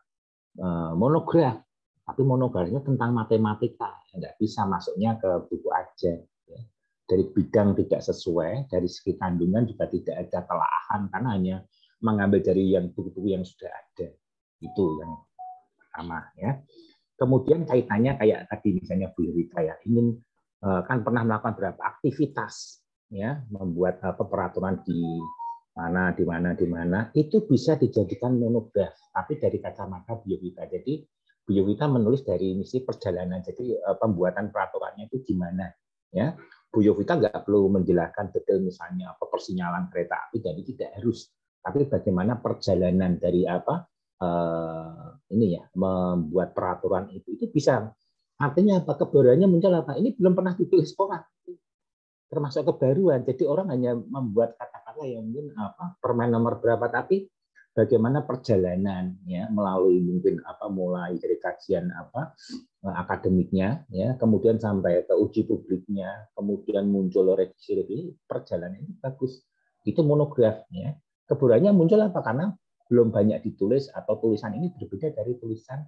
uh, monograf, tapi monografinya tentang matematika. tidak bisa masuknya ke buku aja. Ya. Dari bidang tidak sesuai, dari segi kandungan juga tidak ada telahan, karena hanya mengambil dari yang buku-buku yang sudah ada. Itu yang pertama ya. Kemudian kaitannya kayak tadi misalnya Bu Rita ya ingin eh, kan pernah melakukan beberapa aktivitas ya membuat eh, peraturan di mana di mana di mana itu bisa dijadikan monograf tapi dari kacamata biowita jadi Bu biowita menulis dari misi perjalanan jadi eh, pembuatan peraturannya itu gimana ya Yovita nggak perlu menjelaskan detail misalnya apa persinyalan kereta api jadi tidak harus tapi bagaimana perjalanan dari apa Eh, ini ya membuat peraturan itu itu bisa artinya apa kebaruannya muncul apa ini belum pernah ditulis orang termasuk kebaruan jadi orang hanya membuat kata-kata yang mungkin apa permen nomor berapa tapi bagaimana perjalanan ya melalui mungkin apa mulai dari kajian apa eh, akademiknya ya kemudian sampai ke uji publiknya kemudian muncul revisi revisi perjalanan ini bagus itu monografnya ya keburuannya muncul apa karena belum banyak ditulis atau tulisan ini berbeda dari tulisan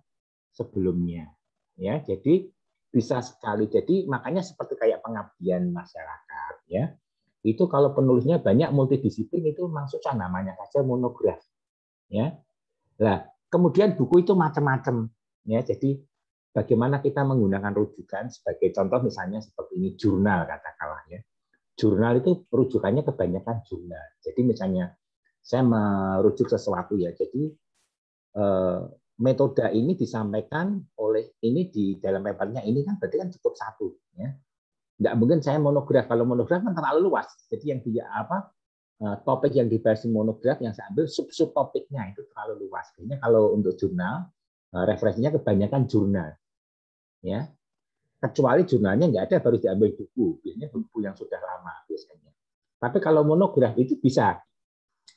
sebelumnya. Ya, jadi bisa sekali. Jadi makanya seperti kayak pengabdian masyarakat ya. Itu kalau penulisnya banyak multidisiplin itu maksudnya namanya saja monograf. Ya. lah kemudian buku itu macam-macam ya. Jadi bagaimana kita menggunakan rujukan sebagai contoh misalnya seperti ini jurnal katakanlah ya. Jurnal itu rujukannya kebanyakan jurnal. Jadi misalnya saya merujuk sesuatu ya. Jadi eh, metode ini disampaikan oleh ini di dalam papernya ini kan berarti kan cukup satu ya. Tidak mungkin saya monograf kalau monograf kan terlalu luas. Jadi yang dia apa eh, topik yang dibahas di monograf yang saya ambil sub-sub topiknya itu terlalu luas. Kayaknya kalau untuk jurnal eh, referensinya kebanyakan jurnal. Ya. Kecuali jurnalnya nggak ada baru diambil buku, biasanya buku yang sudah lama biasanya. Tapi kalau monograf itu bisa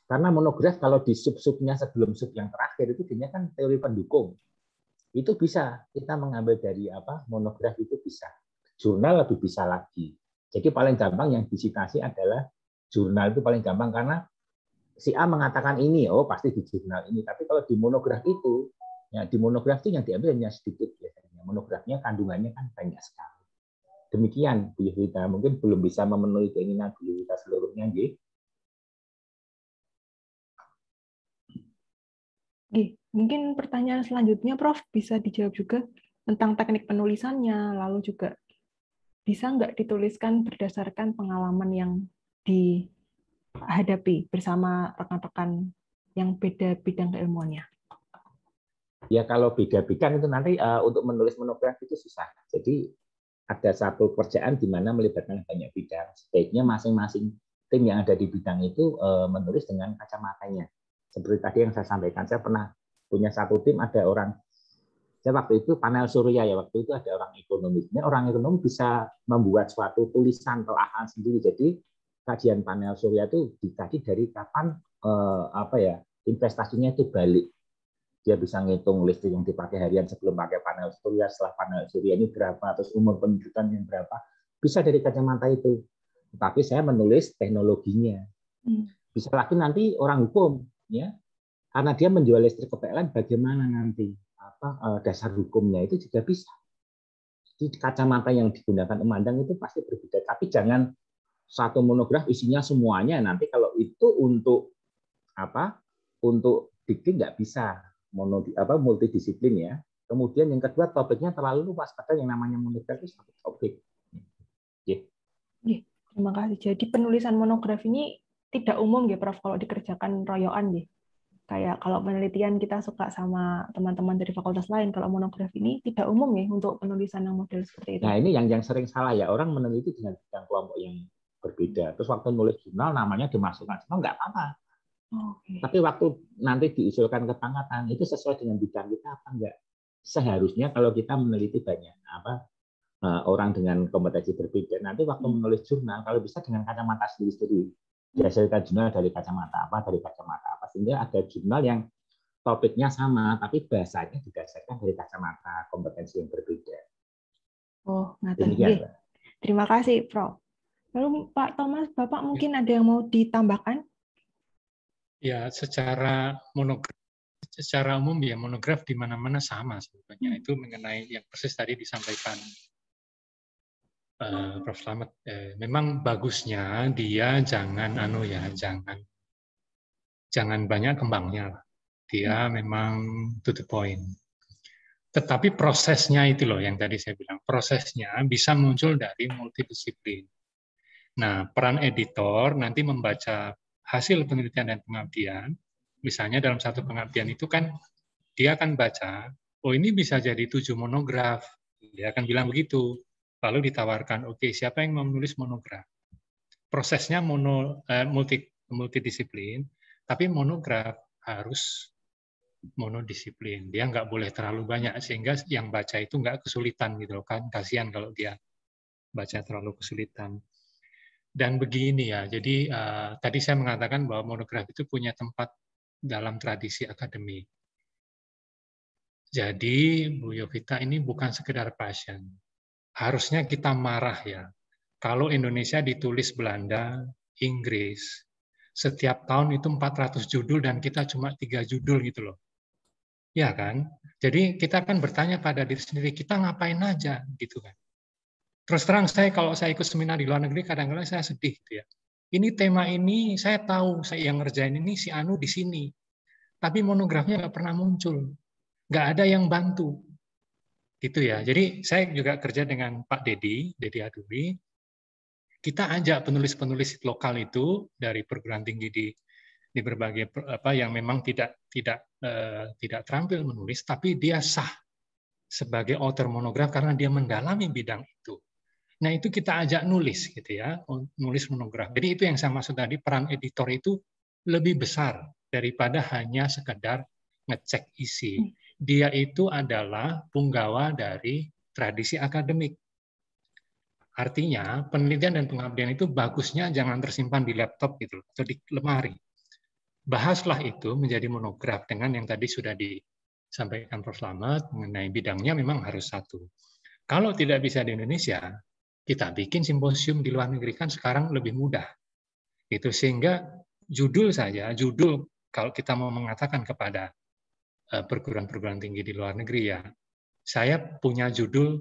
karena monograf kalau di sub-subnya sebelum sub yang terakhir itu jadinya kan teori pendukung. Itu bisa kita mengambil dari apa monograf itu bisa. Jurnal lebih bisa lagi. Jadi paling gampang yang disitasi adalah jurnal itu paling gampang karena si A mengatakan ini, oh pasti di jurnal ini. Tapi kalau di monograf itu, ya di monograf itu yang diambil hanya sedikit biasanya. Monografnya kandungannya kan banyak sekali demikian Bu Yovita. Mungkin belum bisa memenuhi keinginan Bu Yovita seluruhnya, gitu. Oke, mungkin pertanyaan selanjutnya Prof bisa dijawab juga tentang teknik penulisannya, lalu juga bisa nggak dituliskan berdasarkan pengalaman yang dihadapi bersama rekan-rekan yang beda bidang keilmuannya? Ya kalau beda bidang itu nanti uh, untuk menulis monografi itu susah. Jadi ada satu pekerjaan di mana melibatkan banyak bidang. Sebaiknya masing-masing tim yang ada di bidang itu uh, menulis dengan kacamatanya. Seperti tadi yang saya sampaikan, saya pernah punya satu tim ada orang saya waktu itu panel surya ya waktu itu ada orang ekonomi. Ini orang ekonomi bisa membuat suatu tulisan telahan sendiri. Jadi kajian panel surya itu dikaji dari kapan eh, apa ya investasinya itu balik. Dia bisa ngitung listrik yang dipakai harian sebelum pakai panel surya, setelah panel surya ini berapa, terus umur penunjukan yang berapa. Bisa dari kacamata itu. Tapi saya menulis teknologinya. Hmm. Bisa lagi nanti orang hukum ya karena dia menjual listrik ke PLN bagaimana nanti apa eh, dasar hukumnya itu juga bisa jadi kacamata yang digunakan memandang itu pasti berbeda tapi jangan satu monograf isinya semuanya nanti kalau itu untuk apa untuk dikti nggak bisa mono apa multidisiplin ya kemudian yang kedua topiknya terlalu luas padahal yang namanya monograf itu satu topik gitu. yeah. Yeah, terima kasih jadi penulisan monograf ini tidak umum gitu Prof kalau dikerjakan royoan gitu. Kayak kalau penelitian kita suka sama teman-teman dari fakultas lain, kalau monograf ini tidak umum ya untuk penulisan yang model seperti itu. Nah, ini yang yang sering salah ya. Orang meneliti dengan bidang kelompok yang berbeda. Terus waktu nulis jurnal namanya dimasukkan semua nggak apa-apa. Okay. Tapi waktu nanti diusulkan ke pangkatan itu sesuai dengan bidang kita apa enggak? Seharusnya kalau kita meneliti banyak apa eh, orang dengan kompetensi berbeda, nanti waktu hmm. menulis jurnal kalau bisa dengan kacamata sendiri-sendiri dihasilkan jurnal dari kacamata apa, dari kacamata apa, sehingga ada jurnal yang topiknya sama, tapi bahasanya didasarkan dari kacamata kompetensi yang berbeda. Oh, ngatain. Demikian, iya. Terima kasih, Prof. Lalu Pak Thomas, Bapak mungkin ada yang mau ditambahkan? Ya, secara monograf, secara umum ya monograf di mana-mana sama sebetulnya. Hmm. Itu mengenai yang persis tadi disampaikan Eh, Prof Slamet, eh, memang bagusnya dia jangan anu ya, hmm. jangan jangan banyak kembangnya lah. Dia hmm. memang to the point. Tetapi prosesnya itu loh yang tadi saya bilang, prosesnya bisa muncul dari multidisiplin. Nah, peran editor nanti membaca hasil penelitian dan pengabdian, misalnya dalam satu pengabdian itu kan dia akan baca, oh ini bisa jadi tujuh monograf, dia akan bilang begitu lalu ditawarkan, oke okay, siapa yang menulis monograf? Prosesnya mono, eh, multi, multidisiplin, tapi monograf harus monodisiplin. Dia nggak boleh terlalu banyak sehingga yang baca itu nggak kesulitan gitu loh kan. Kasihan kalau dia baca terlalu kesulitan. Dan begini ya, jadi uh, tadi saya mengatakan bahwa monograf itu punya tempat dalam tradisi akademik. Jadi Bu Yovita ini bukan sekedar passion, harusnya kita marah ya. Kalau Indonesia ditulis Belanda, Inggris, setiap tahun itu 400 judul dan kita cuma tiga judul gitu loh. Ya kan? Jadi kita kan bertanya pada diri sendiri, kita ngapain aja gitu kan. Terus terang saya kalau saya ikut seminar di luar negeri kadang-kadang saya sedih gitu ya. Ini tema ini saya tahu saya yang ngerjain ini si Anu di sini. Tapi monografnya nggak pernah muncul. Nggak ada yang bantu. Itu ya. Jadi saya juga kerja dengan Pak Dedi, Dedi Adubi. Kita ajak penulis-penulis lokal itu dari perguruan tinggi di di berbagai apa yang memang tidak tidak eh, tidak terampil menulis tapi dia sah sebagai author monograf karena dia mendalami bidang itu. Nah, itu kita ajak nulis gitu ya, nulis monograf. Jadi itu yang saya maksud tadi peran editor itu lebih besar daripada hanya sekedar ngecek isi dia itu adalah punggawa dari tradisi akademik. Artinya, penelitian dan pengabdian itu bagusnya jangan tersimpan di laptop gitu atau di lemari. Bahaslah itu menjadi monograf dengan yang tadi sudah disampaikan Prof. Slamet mengenai bidangnya memang harus satu. Kalau tidak bisa di Indonesia, kita bikin simposium di luar negeri kan sekarang lebih mudah. Itu sehingga judul saja, judul kalau kita mau mengatakan kepada Eh, perguruan-perguruan tinggi di luar negeri ya. Saya punya judul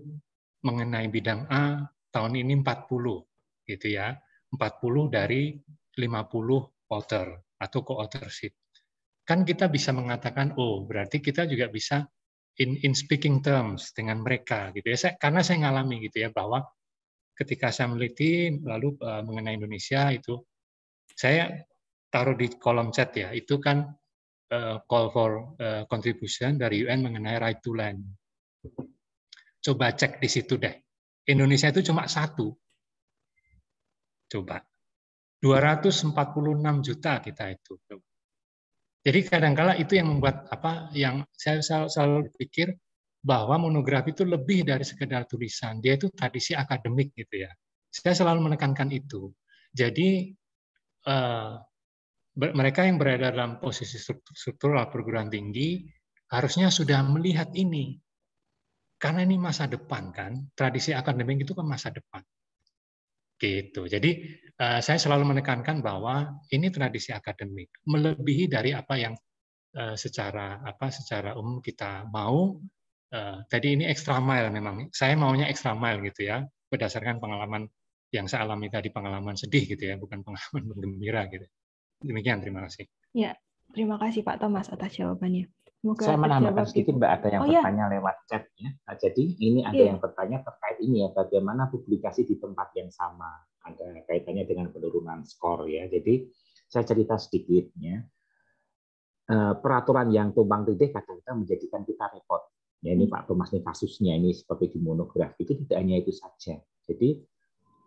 mengenai bidang A tahun ini 40 gitu ya. 40 dari 50 author atau co-authorship. Kan kita bisa mengatakan oh berarti kita juga bisa in in speaking terms dengan mereka gitu ya. Saya, karena saya ngalami gitu ya bahwa ketika saya meneliti lalu eh, mengenai Indonesia itu saya taruh di kolom chat ya. Itu kan uh, call for uh, contribution dari UN mengenai right to land. Coba cek di situ deh. Indonesia itu cuma satu. Coba. 246 juta kita itu. Jadi kadangkala -kadang itu yang membuat apa yang saya selalu, selalu pikir bahwa monografi itu lebih dari sekedar tulisan. Dia itu tradisi akademik gitu ya. Saya selalu menekankan itu. Jadi eh, mereka yang berada dalam posisi struktural perguruan tinggi harusnya sudah melihat ini. Karena ini masa depan kan, tradisi akademik itu kan masa depan. Gitu. Jadi eh, saya selalu menekankan bahwa ini tradisi akademik melebihi dari apa yang eh, secara apa secara umum kita mau. Eh, tadi ini extra mile memang. Saya maunya extra mile gitu ya, berdasarkan pengalaman yang saya alami tadi pengalaman sedih gitu ya, bukan pengalaman gembira gitu. Demikian, terima kasih. Ya, terima kasih Pak Thomas atas jawabannya. Semoga Saya menambahkan sedikit Mbak ada yang oh, iya. bertanya ya. lewat chat ya. Nah, jadi ini ada ya. yang bertanya terkait ini ya bagaimana publikasi di tempat yang sama ada kaitannya dengan penurunan skor ya. Jadi saya cerita sedikitnya eh, peraturan yang tumpang tindih kadang-kadang menjadikan kita repot. Ya ini hmm. Pak Thomas ini kasusnya ini seperti di monografi itu tidak hanya itu saja. Jadi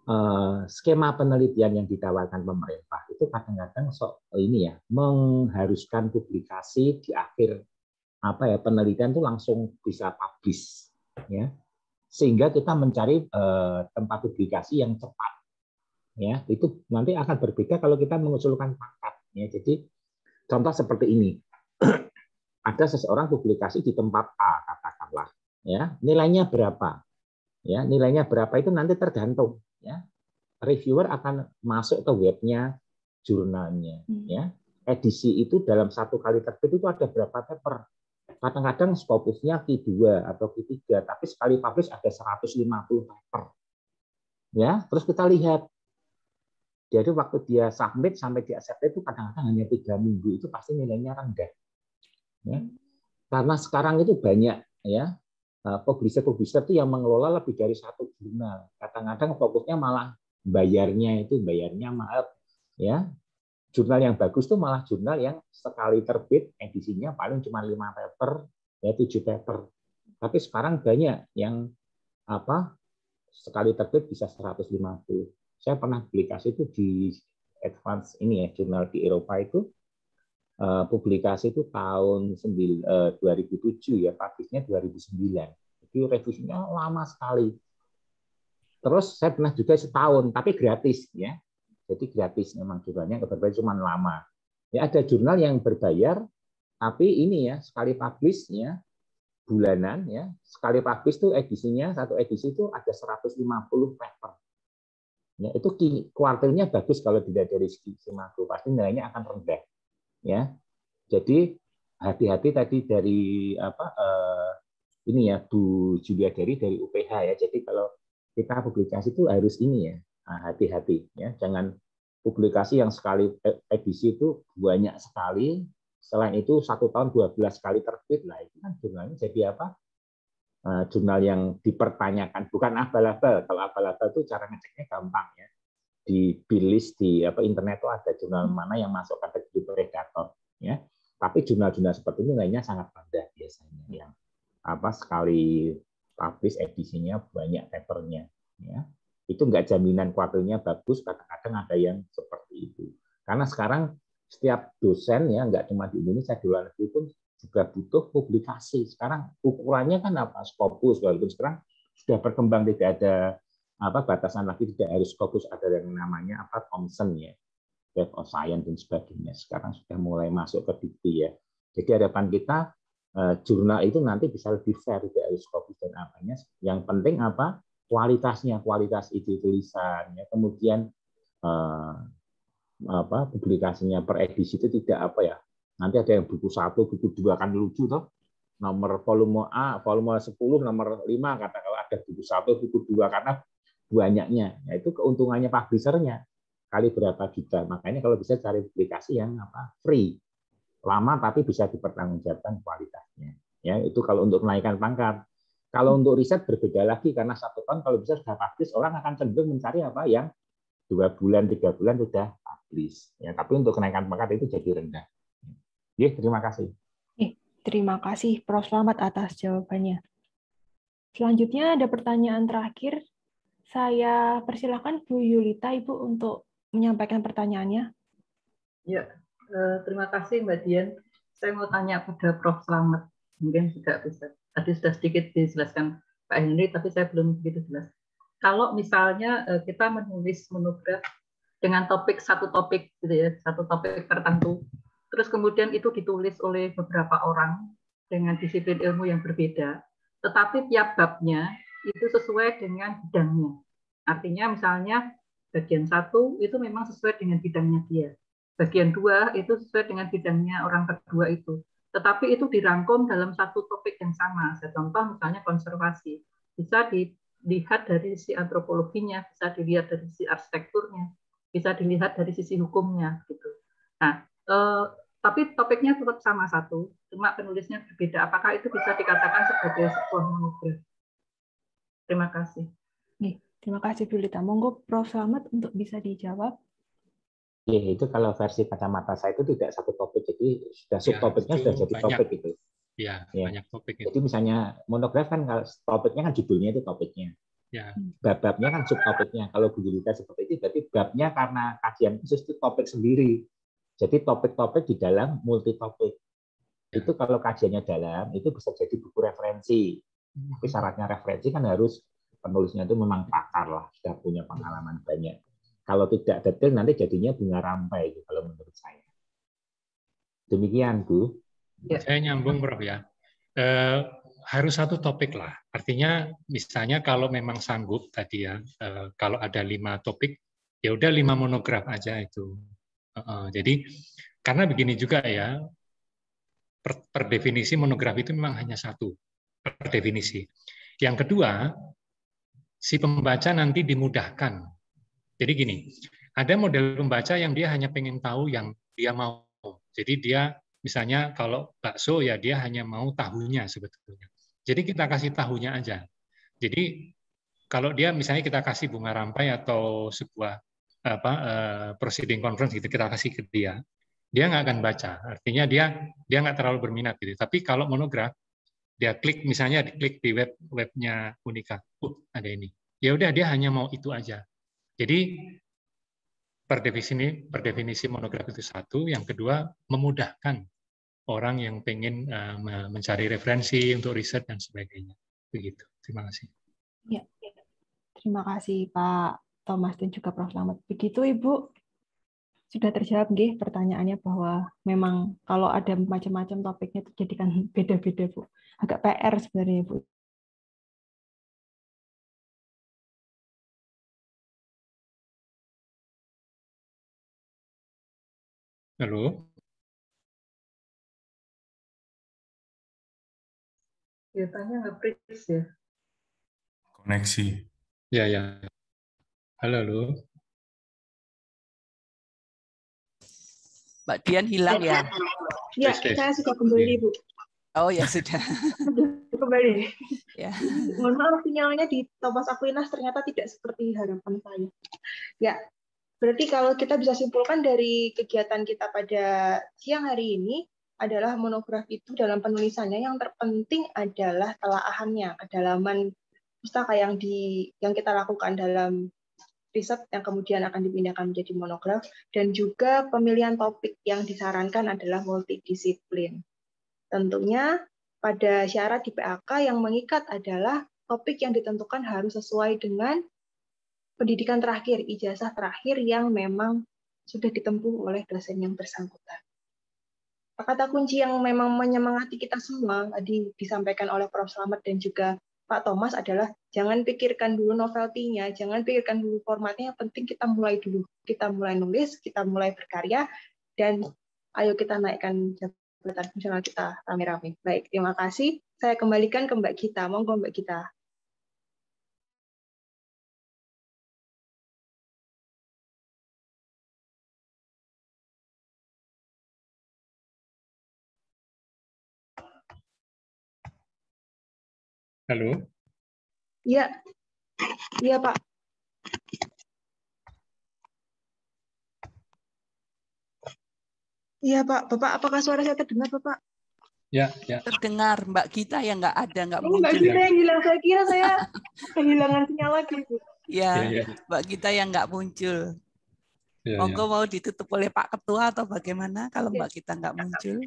Eh, skema penelitian yang ditawarkan pemerintah itu kadang-kadang so, eh, ini ya mengharuskan publikasi di akhir apa ya penelitian itu langsung bisa publish ya sehingga kita mencari eh, tempat publikasi yang cepat ya itu nanti akan berbeda kalau kita mengusulkan paket ya jadi contoh seperti ini ada seseorang publikasi di tempat A katakanlah ya nilainya berapa ya nilainya berapa itu nanti tergantung ya reviewer akan masuk ke webnya jurnalnya hmm. ya edisi itu dalam satu kali terbit itu ada berapa paper kadang-kadang skopusnya Q2 atau Q3 tapi sekali publish ada 150 paper ya terus kita lihat jadi waktu dia submit sampai di accept itu kadang-kadang hanya tiga minggu itu pasti nilainya rendah. Ya. Hmm. Karena sekarang itu banyak ya Nah, publisher-publisher itu yang mengelola lebih dari satu jurnal. Kadang-kadang fokusnya malah bayarnya itu bayarnya maaf ya. Jurnal yang bagus itu malah jurnal yang sekali terbit edisinya paling cuma lima paper ya 7 paper. Tapi sekarang banyak yang apa sekali terbit bisa 150. Saya pernah publikasi itu di advance ini ya jurnal di Eropa itu Eh, publikasi itu tahun 2007 eh, ya, publisnya 2009. Jadi revisinya lama sekali. Terus saya pernah juga setahun, tapi gratis ya. Jadi gratis memang jurnalnya berbayar, cuma lama. Ya ada jurnal yang berbayar, tapi ini ya sekali publish ya, bulanan ya sekali publish tuh edisinya satu edisi itu ada 150 paper. Ya, itu kuartilnya bagus kalau tidak dari segi makro pasti nilainya akan rendah ya jadi hati-hati tadi dari apa eh, ini ya Bu Julia Dari dari UPH ya jadi kalau kita publikasi itu harus ini ya nah, hati-hati nah, ya jangan publikasi yang sekali eh, edisi itu banyak sekali selain itu satu tahun 12 kali terbit lah itu kan jurnalnya jadi apa eh, jurnal yang dipertanyakan bukan abal-abal kalau abal-abal itu cara ngeceknya gampang ya di bilis di apa internet itu ada jurnal hmm. mana yang masuk kategori predator ya tapi jurnal-jurnal seperti ini lainnya sangat rendah biasanya yang apa sekali publish edisinya banyak papernya ya itu nggak jaminan kuartilnya bagus kadang-kadang ada yang seperti itu karena sekarang setiap dosen ya nggak cuma di Indonesia di luar negeri pun juga butuh publikasi sekarang ukurannya kan apa skopus walaupun sekarang sudah berkembang tidak ada apa batasan lagi tidak harus fokus ada yang namanya apa Thomson ya Web of Science dan sebagainya sekarang sudah mulai masuk ke Dikti ya jadi harapan kita eh, jurnal itu nanti bisa lebih fair tidak harus fokus dan apanya yang penting apa kualitasnya kualitas ide tulisannya kemudian eh, apa publikasinya per edisi itu tidak apa ya nanti ada yang buku satu buku dua kan lucu toh nomor volume A, volume 10, nomor 5 kalau ada buku satu, buku dua karena banyaknya, yaitu keuntungannya publishernya kali berapa juta. Makanya kalau bisa cari publikasi yang apa free, lama tapi bisa dipertanggungjawabkan kualitasnya. Ya itu kalau untuk menaikkan pangkat. Kalau untuk riset berbeda lagi karena satu tahun kalau bisa sudah publish, orang akan cenderung mencari apa yang dua bulan tiga bulan sudah publish. Ya tapi untuk kenaikan pangkat itu jadi rendah. Ya, terima kasih. Terima kasih Prof. Selamat atas jawabannya. Selanjutnya ada pertanyaan terakhir saya persilahkan Bu Yulita, Ibu untuk menyampaikan pertanyaannya. Ya, eh, terima kasih Mbak Dian. Saya mau tanya pada Prof. Selamat Mungkin juga bisa. Tadi sudah sedikit dijelaskan Pak Henry, tapi saya belum begitu jelas. Kalau misalnya eh, kita menulis monograf dengan topik satu topik, gitu ya, satu topik tertentu, terus kemudian itu ditulis oleh beberapa orang dengan disiplin ilmu yang berbeda, tetapi tiap babnya itu sesuai dengan bidangnya. Artinya misalnya bagian satu itu memang sesuai dengan bidangnya dia. Bagian dua itu sesuai dengan bidangnya orang kedua itu. Tetapi itu dirangkum dalam satu topik yang sama. Saya contoh misalnya konservasi. Bisa dilihat dari sisi antropologinya, bisa dilihat dari sisi arsitekturnya, bisa dilihat dari sisi hukumnya gitu. Nah, eh, tapi topiknya tetap sama satu, cuma penulisnya berbeda. Apakah itu bisa dikatakan sebagai sebuah monografi? Terima kasih. Nih, Terima kasih Julita. Monggo Prof. Selamat untuk bisa dijawab. Ya, itu kalau versi kacamata saya itu tidak satu topik, jadi sudah ya, subtopiknya ya, sudah jadi banyak. topik itu. Ya, ya, banyak topik. Jadi misalnya monograf kan kalau topiknya kan judulnya itu topiknya. Ya. Bab-babnya kan sub topiknya. Kalau Gulita seperti itu berarti babnya karena kajian khusus itu topik sendiri. Jadi topik-topik di dalam multi topik. Ya. Itu kalau kajiannya dalam itu bisa jadi buku referensi tapi syaratnya referensi kan harus penulisnya itu memang pakar lah sudah punya pengalaman banyak kalau tidak detail nanti jadinya bunga rampai gitu kalau menurut saya demikian Bu ya. saya nyambung Prof ya E, harus satu topik lah artinya misalnya kalau memang sanggup tadi ya e, kalau ada lima topik ya udah lima monograf aja itu e, jadi karena begini juga ya per, per definisi monograf itu memang hanya satu per definisi. Yang kedua, si pembaca nanti dimudahkan. Jadi gini, ada model pembaca yang dia hanya pengen tahu yang dia mau. Jadi dia misalnya kalau bakso ya dia hanya mau tahunya sebetulnya. Jadi kita kasih tahunya aja. Jadi kalau dia misalnya kita kasih bunga rampai atau sebuah apa uh, proceeding conference gitu kita kasih ke dia, dia nggak akan baca. Artinya dia dia nggak terlalu berminat gitu. Tapi kalau monograf dia klik misalnya diklik di web webnya Unika, uh, ada ini. Ya udah dia hanya mau itu aja. Jadi per definisi per definisi monograf itu satu, yang kedua memudahkan orang yang pengen uh, mencari referensi untuk riset dan sebagainya. Begitu. Terima kasih. Ya. Terima kasih Pak Thomas dan juga Prof. Slamet. Begitu Ibu, sudah terjawab nggih pertanyaannya bahwa memang kalau ada macam-macam topiknya itu jadikan beda-beda Bu agak PR sebenarnya Bu. Halo. Ya, tanya nggak Pris ya? Koneksi. Ya, ya. Halo, halo. Mbak Dian hilang ya? Ya, saya suka kembali, Bu. Oh ya sudah. Kembali. Ya. Mohon maaf sinyalnya di Thomas Aquinas ternyata tidak seperti harapan saya. Ya, berarti kalau kita bisa simpulkan dari kegiatan kita pada siang hari ini adalah monograf itu dalam penulisannya yang terpenting adalah telaahannya, kedalaman pustaka yang di yang kita lakukan dalam riset yang kemudian akan dipindahkan menjadi monograf dan juga pemilihan topik yang disarankan adalah multidisiplin. Tentunya pada syarat di PAK yang mengikat adalah topik yang ditentukan harus sesuai dengan pendidikan terakhir, ijazah terakhir yang memang sudah ditempuh oleh dosen yang bersangkutan. Kata kunci yang memang menyemangati kita semua tadi disampaikan oleh Prof. Slamet dan juga Pak Thomas adalah jangan pikirkan dulu novelty-nya, jangan pikirkan dulu formatnya, yang penting kita mulai dulu. Kita mulai nulis, kita mulai berkarya, dan ayo kita naikkan pemerintahan fungsional kita rame-rame. Baik, terima kasih. Saya kembalikan ke Mbak Gita. Monggo Mbak Kita. Halo. Iya. Iya, Pak. Iya Pak, Bapak apakah suara saya terdengar Bapak? Ya, ya. Terdengar Mbak kita yang nggak ada nggak oh, muncul. Mbak kita yang hilang, saya kira saya kehilangan sinyal lagi. Ya, ya, ya, Mbak kita yang nggak muncul. Ya, ya. Monggo ya. mau ditutup oleh Pak Ketua atau bagaimana kalau ya. Mbak kita nggak muncul?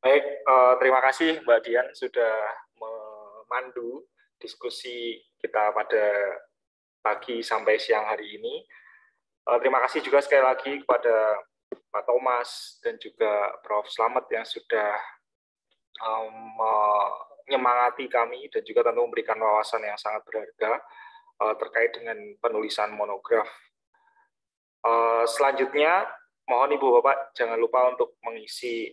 Baik, eh, terima kasih Mbak Dian sudah memandu diskusi kita pada pagi sampai siang hari ini. Eh, terima kasih juga sekali lagi kepada Pak Thomas dan juga Prof. Slamet yang sudah eh, menyemangati kami dan juga tentu memberikan wawasan yang sangat berharga eh, terkait dengan penulisan monograf. Selanjutnya, mohon Ibu Bapak jangan lupa untuk mengisi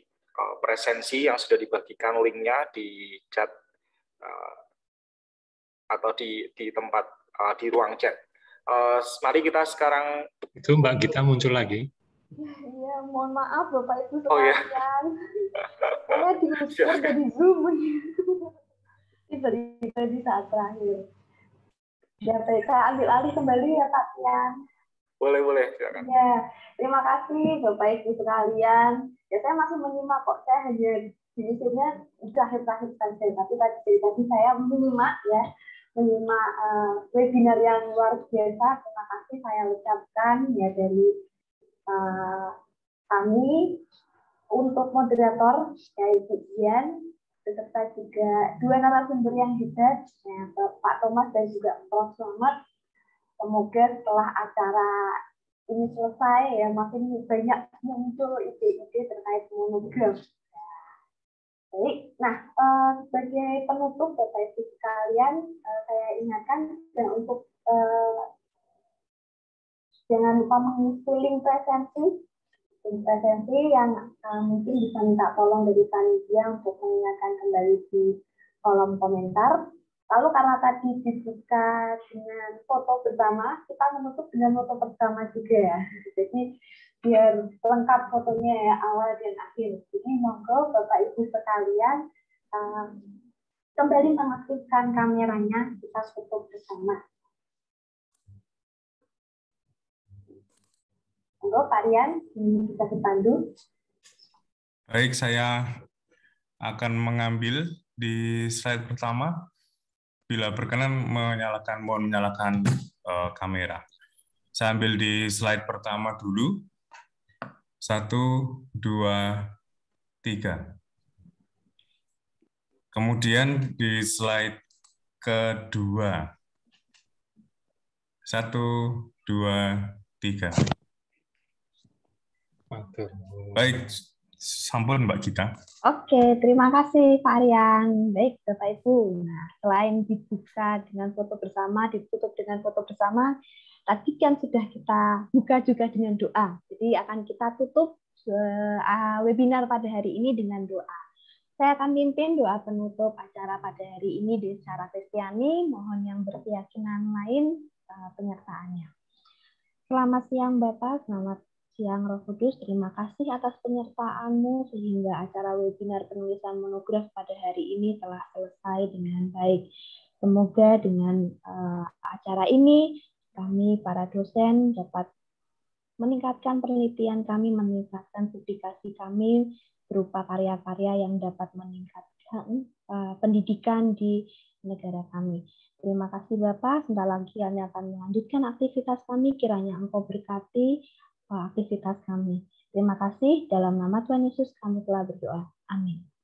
presensi yang sudah dibagikan linknya di chat atau di, di tempat di ruang chat. Uh, mari kita sekarang itu Mbak kita muncul lagi. Iya, mohon maaf Bapak Ibu sekalian. Oh, iya. Saya diluncur dari Zoom. Tiba-tiba di saat terakhir. Ya, baik. Saya ambil alih kembali ya Pak Tian. Boleh, boleh. Silakan. Ya, terima kasih Bapak Ibu sekalian. Ya, saya masih menyimak kok. Saya hanya di jenisnya akhir-akhir saja. Tapi tadi, tadi saya menyimak ya menyimak uh, eh, webinar yang luar biasa. Terima kasih saya ucapkan ya dari uh, kami untuk moderator yaitu Ian beserta juga dua narasumber yang hebat ya, eh, Pak Thomas dan juga Prof Slamet. Semoga setelah acara ini selesai ya makin banyak muncul ide-ide terkait monogram. Baik, nah eh, sebagai penutup Bapak Ibu sekalian, eh, saya ingatkan dan untuk uh, jangan lupa mengisi link presensi link presensi yang mungkin bisa minta tolong dari panitia untuk mengingatkan kembali di kolom komentar. Lalu karena tadi dibuka dengan foto bersama, kita menutup dengan foto bersama juga ya. Jadi biar lengkap fotonya ya awal dan akhir. Jadi monggo Bapak Ibu sekalian um, kembali mengaktifkan kameranya kita foto bersama. Monggo Pak Rian bisa dipandu. Baik, saya akan mengambil di slide pertama. Bila berkenan menyalakan, mohon menyalakan uh, kamera. Saya ambil di slide pertama dulu satu, dua, tiga. Kemudian di slide kedua. Satu, dua, tiga. Baik, sampun Mbak Gita. Oke, terima kasih Pak Aryan. Baik, Bapak Ibu. Nah, selain dibuka dengan foto bersama, ditutup dengan foto bersama, tadi kan sudah kita buka juga dengan doa. Jadi akan kita tutup eh, ah, webinar pada hari ini dengan doa. Saya akan pimpin doa penutup acara pada hari ini di secara Kristiani. Mohon yang berkeyakinan lain eh, penyertaannya. Selamat siang Bapak, selamat siang Roh Kudus. Terima kasih atas penyertaanmu sehingga acara webinar penulisan monograf pada hari ini telah selesai dengan baik. Semoga dengan uh, acara ini kami para dosen dapat meningkatkan penelitian kami, meningkatkan publikasi kami berupa karya-karya yang dapat meningkatkan uh, pendidikan di negara kami. Terima kasih Bapak, sebentar lagi kami akan melanjutkan aktivitas kami, kiranya Engkau berkati uh, aktivitas kami. Terima kasih, dalam nama Tuhan Yesus kami telah berdoa. Amin.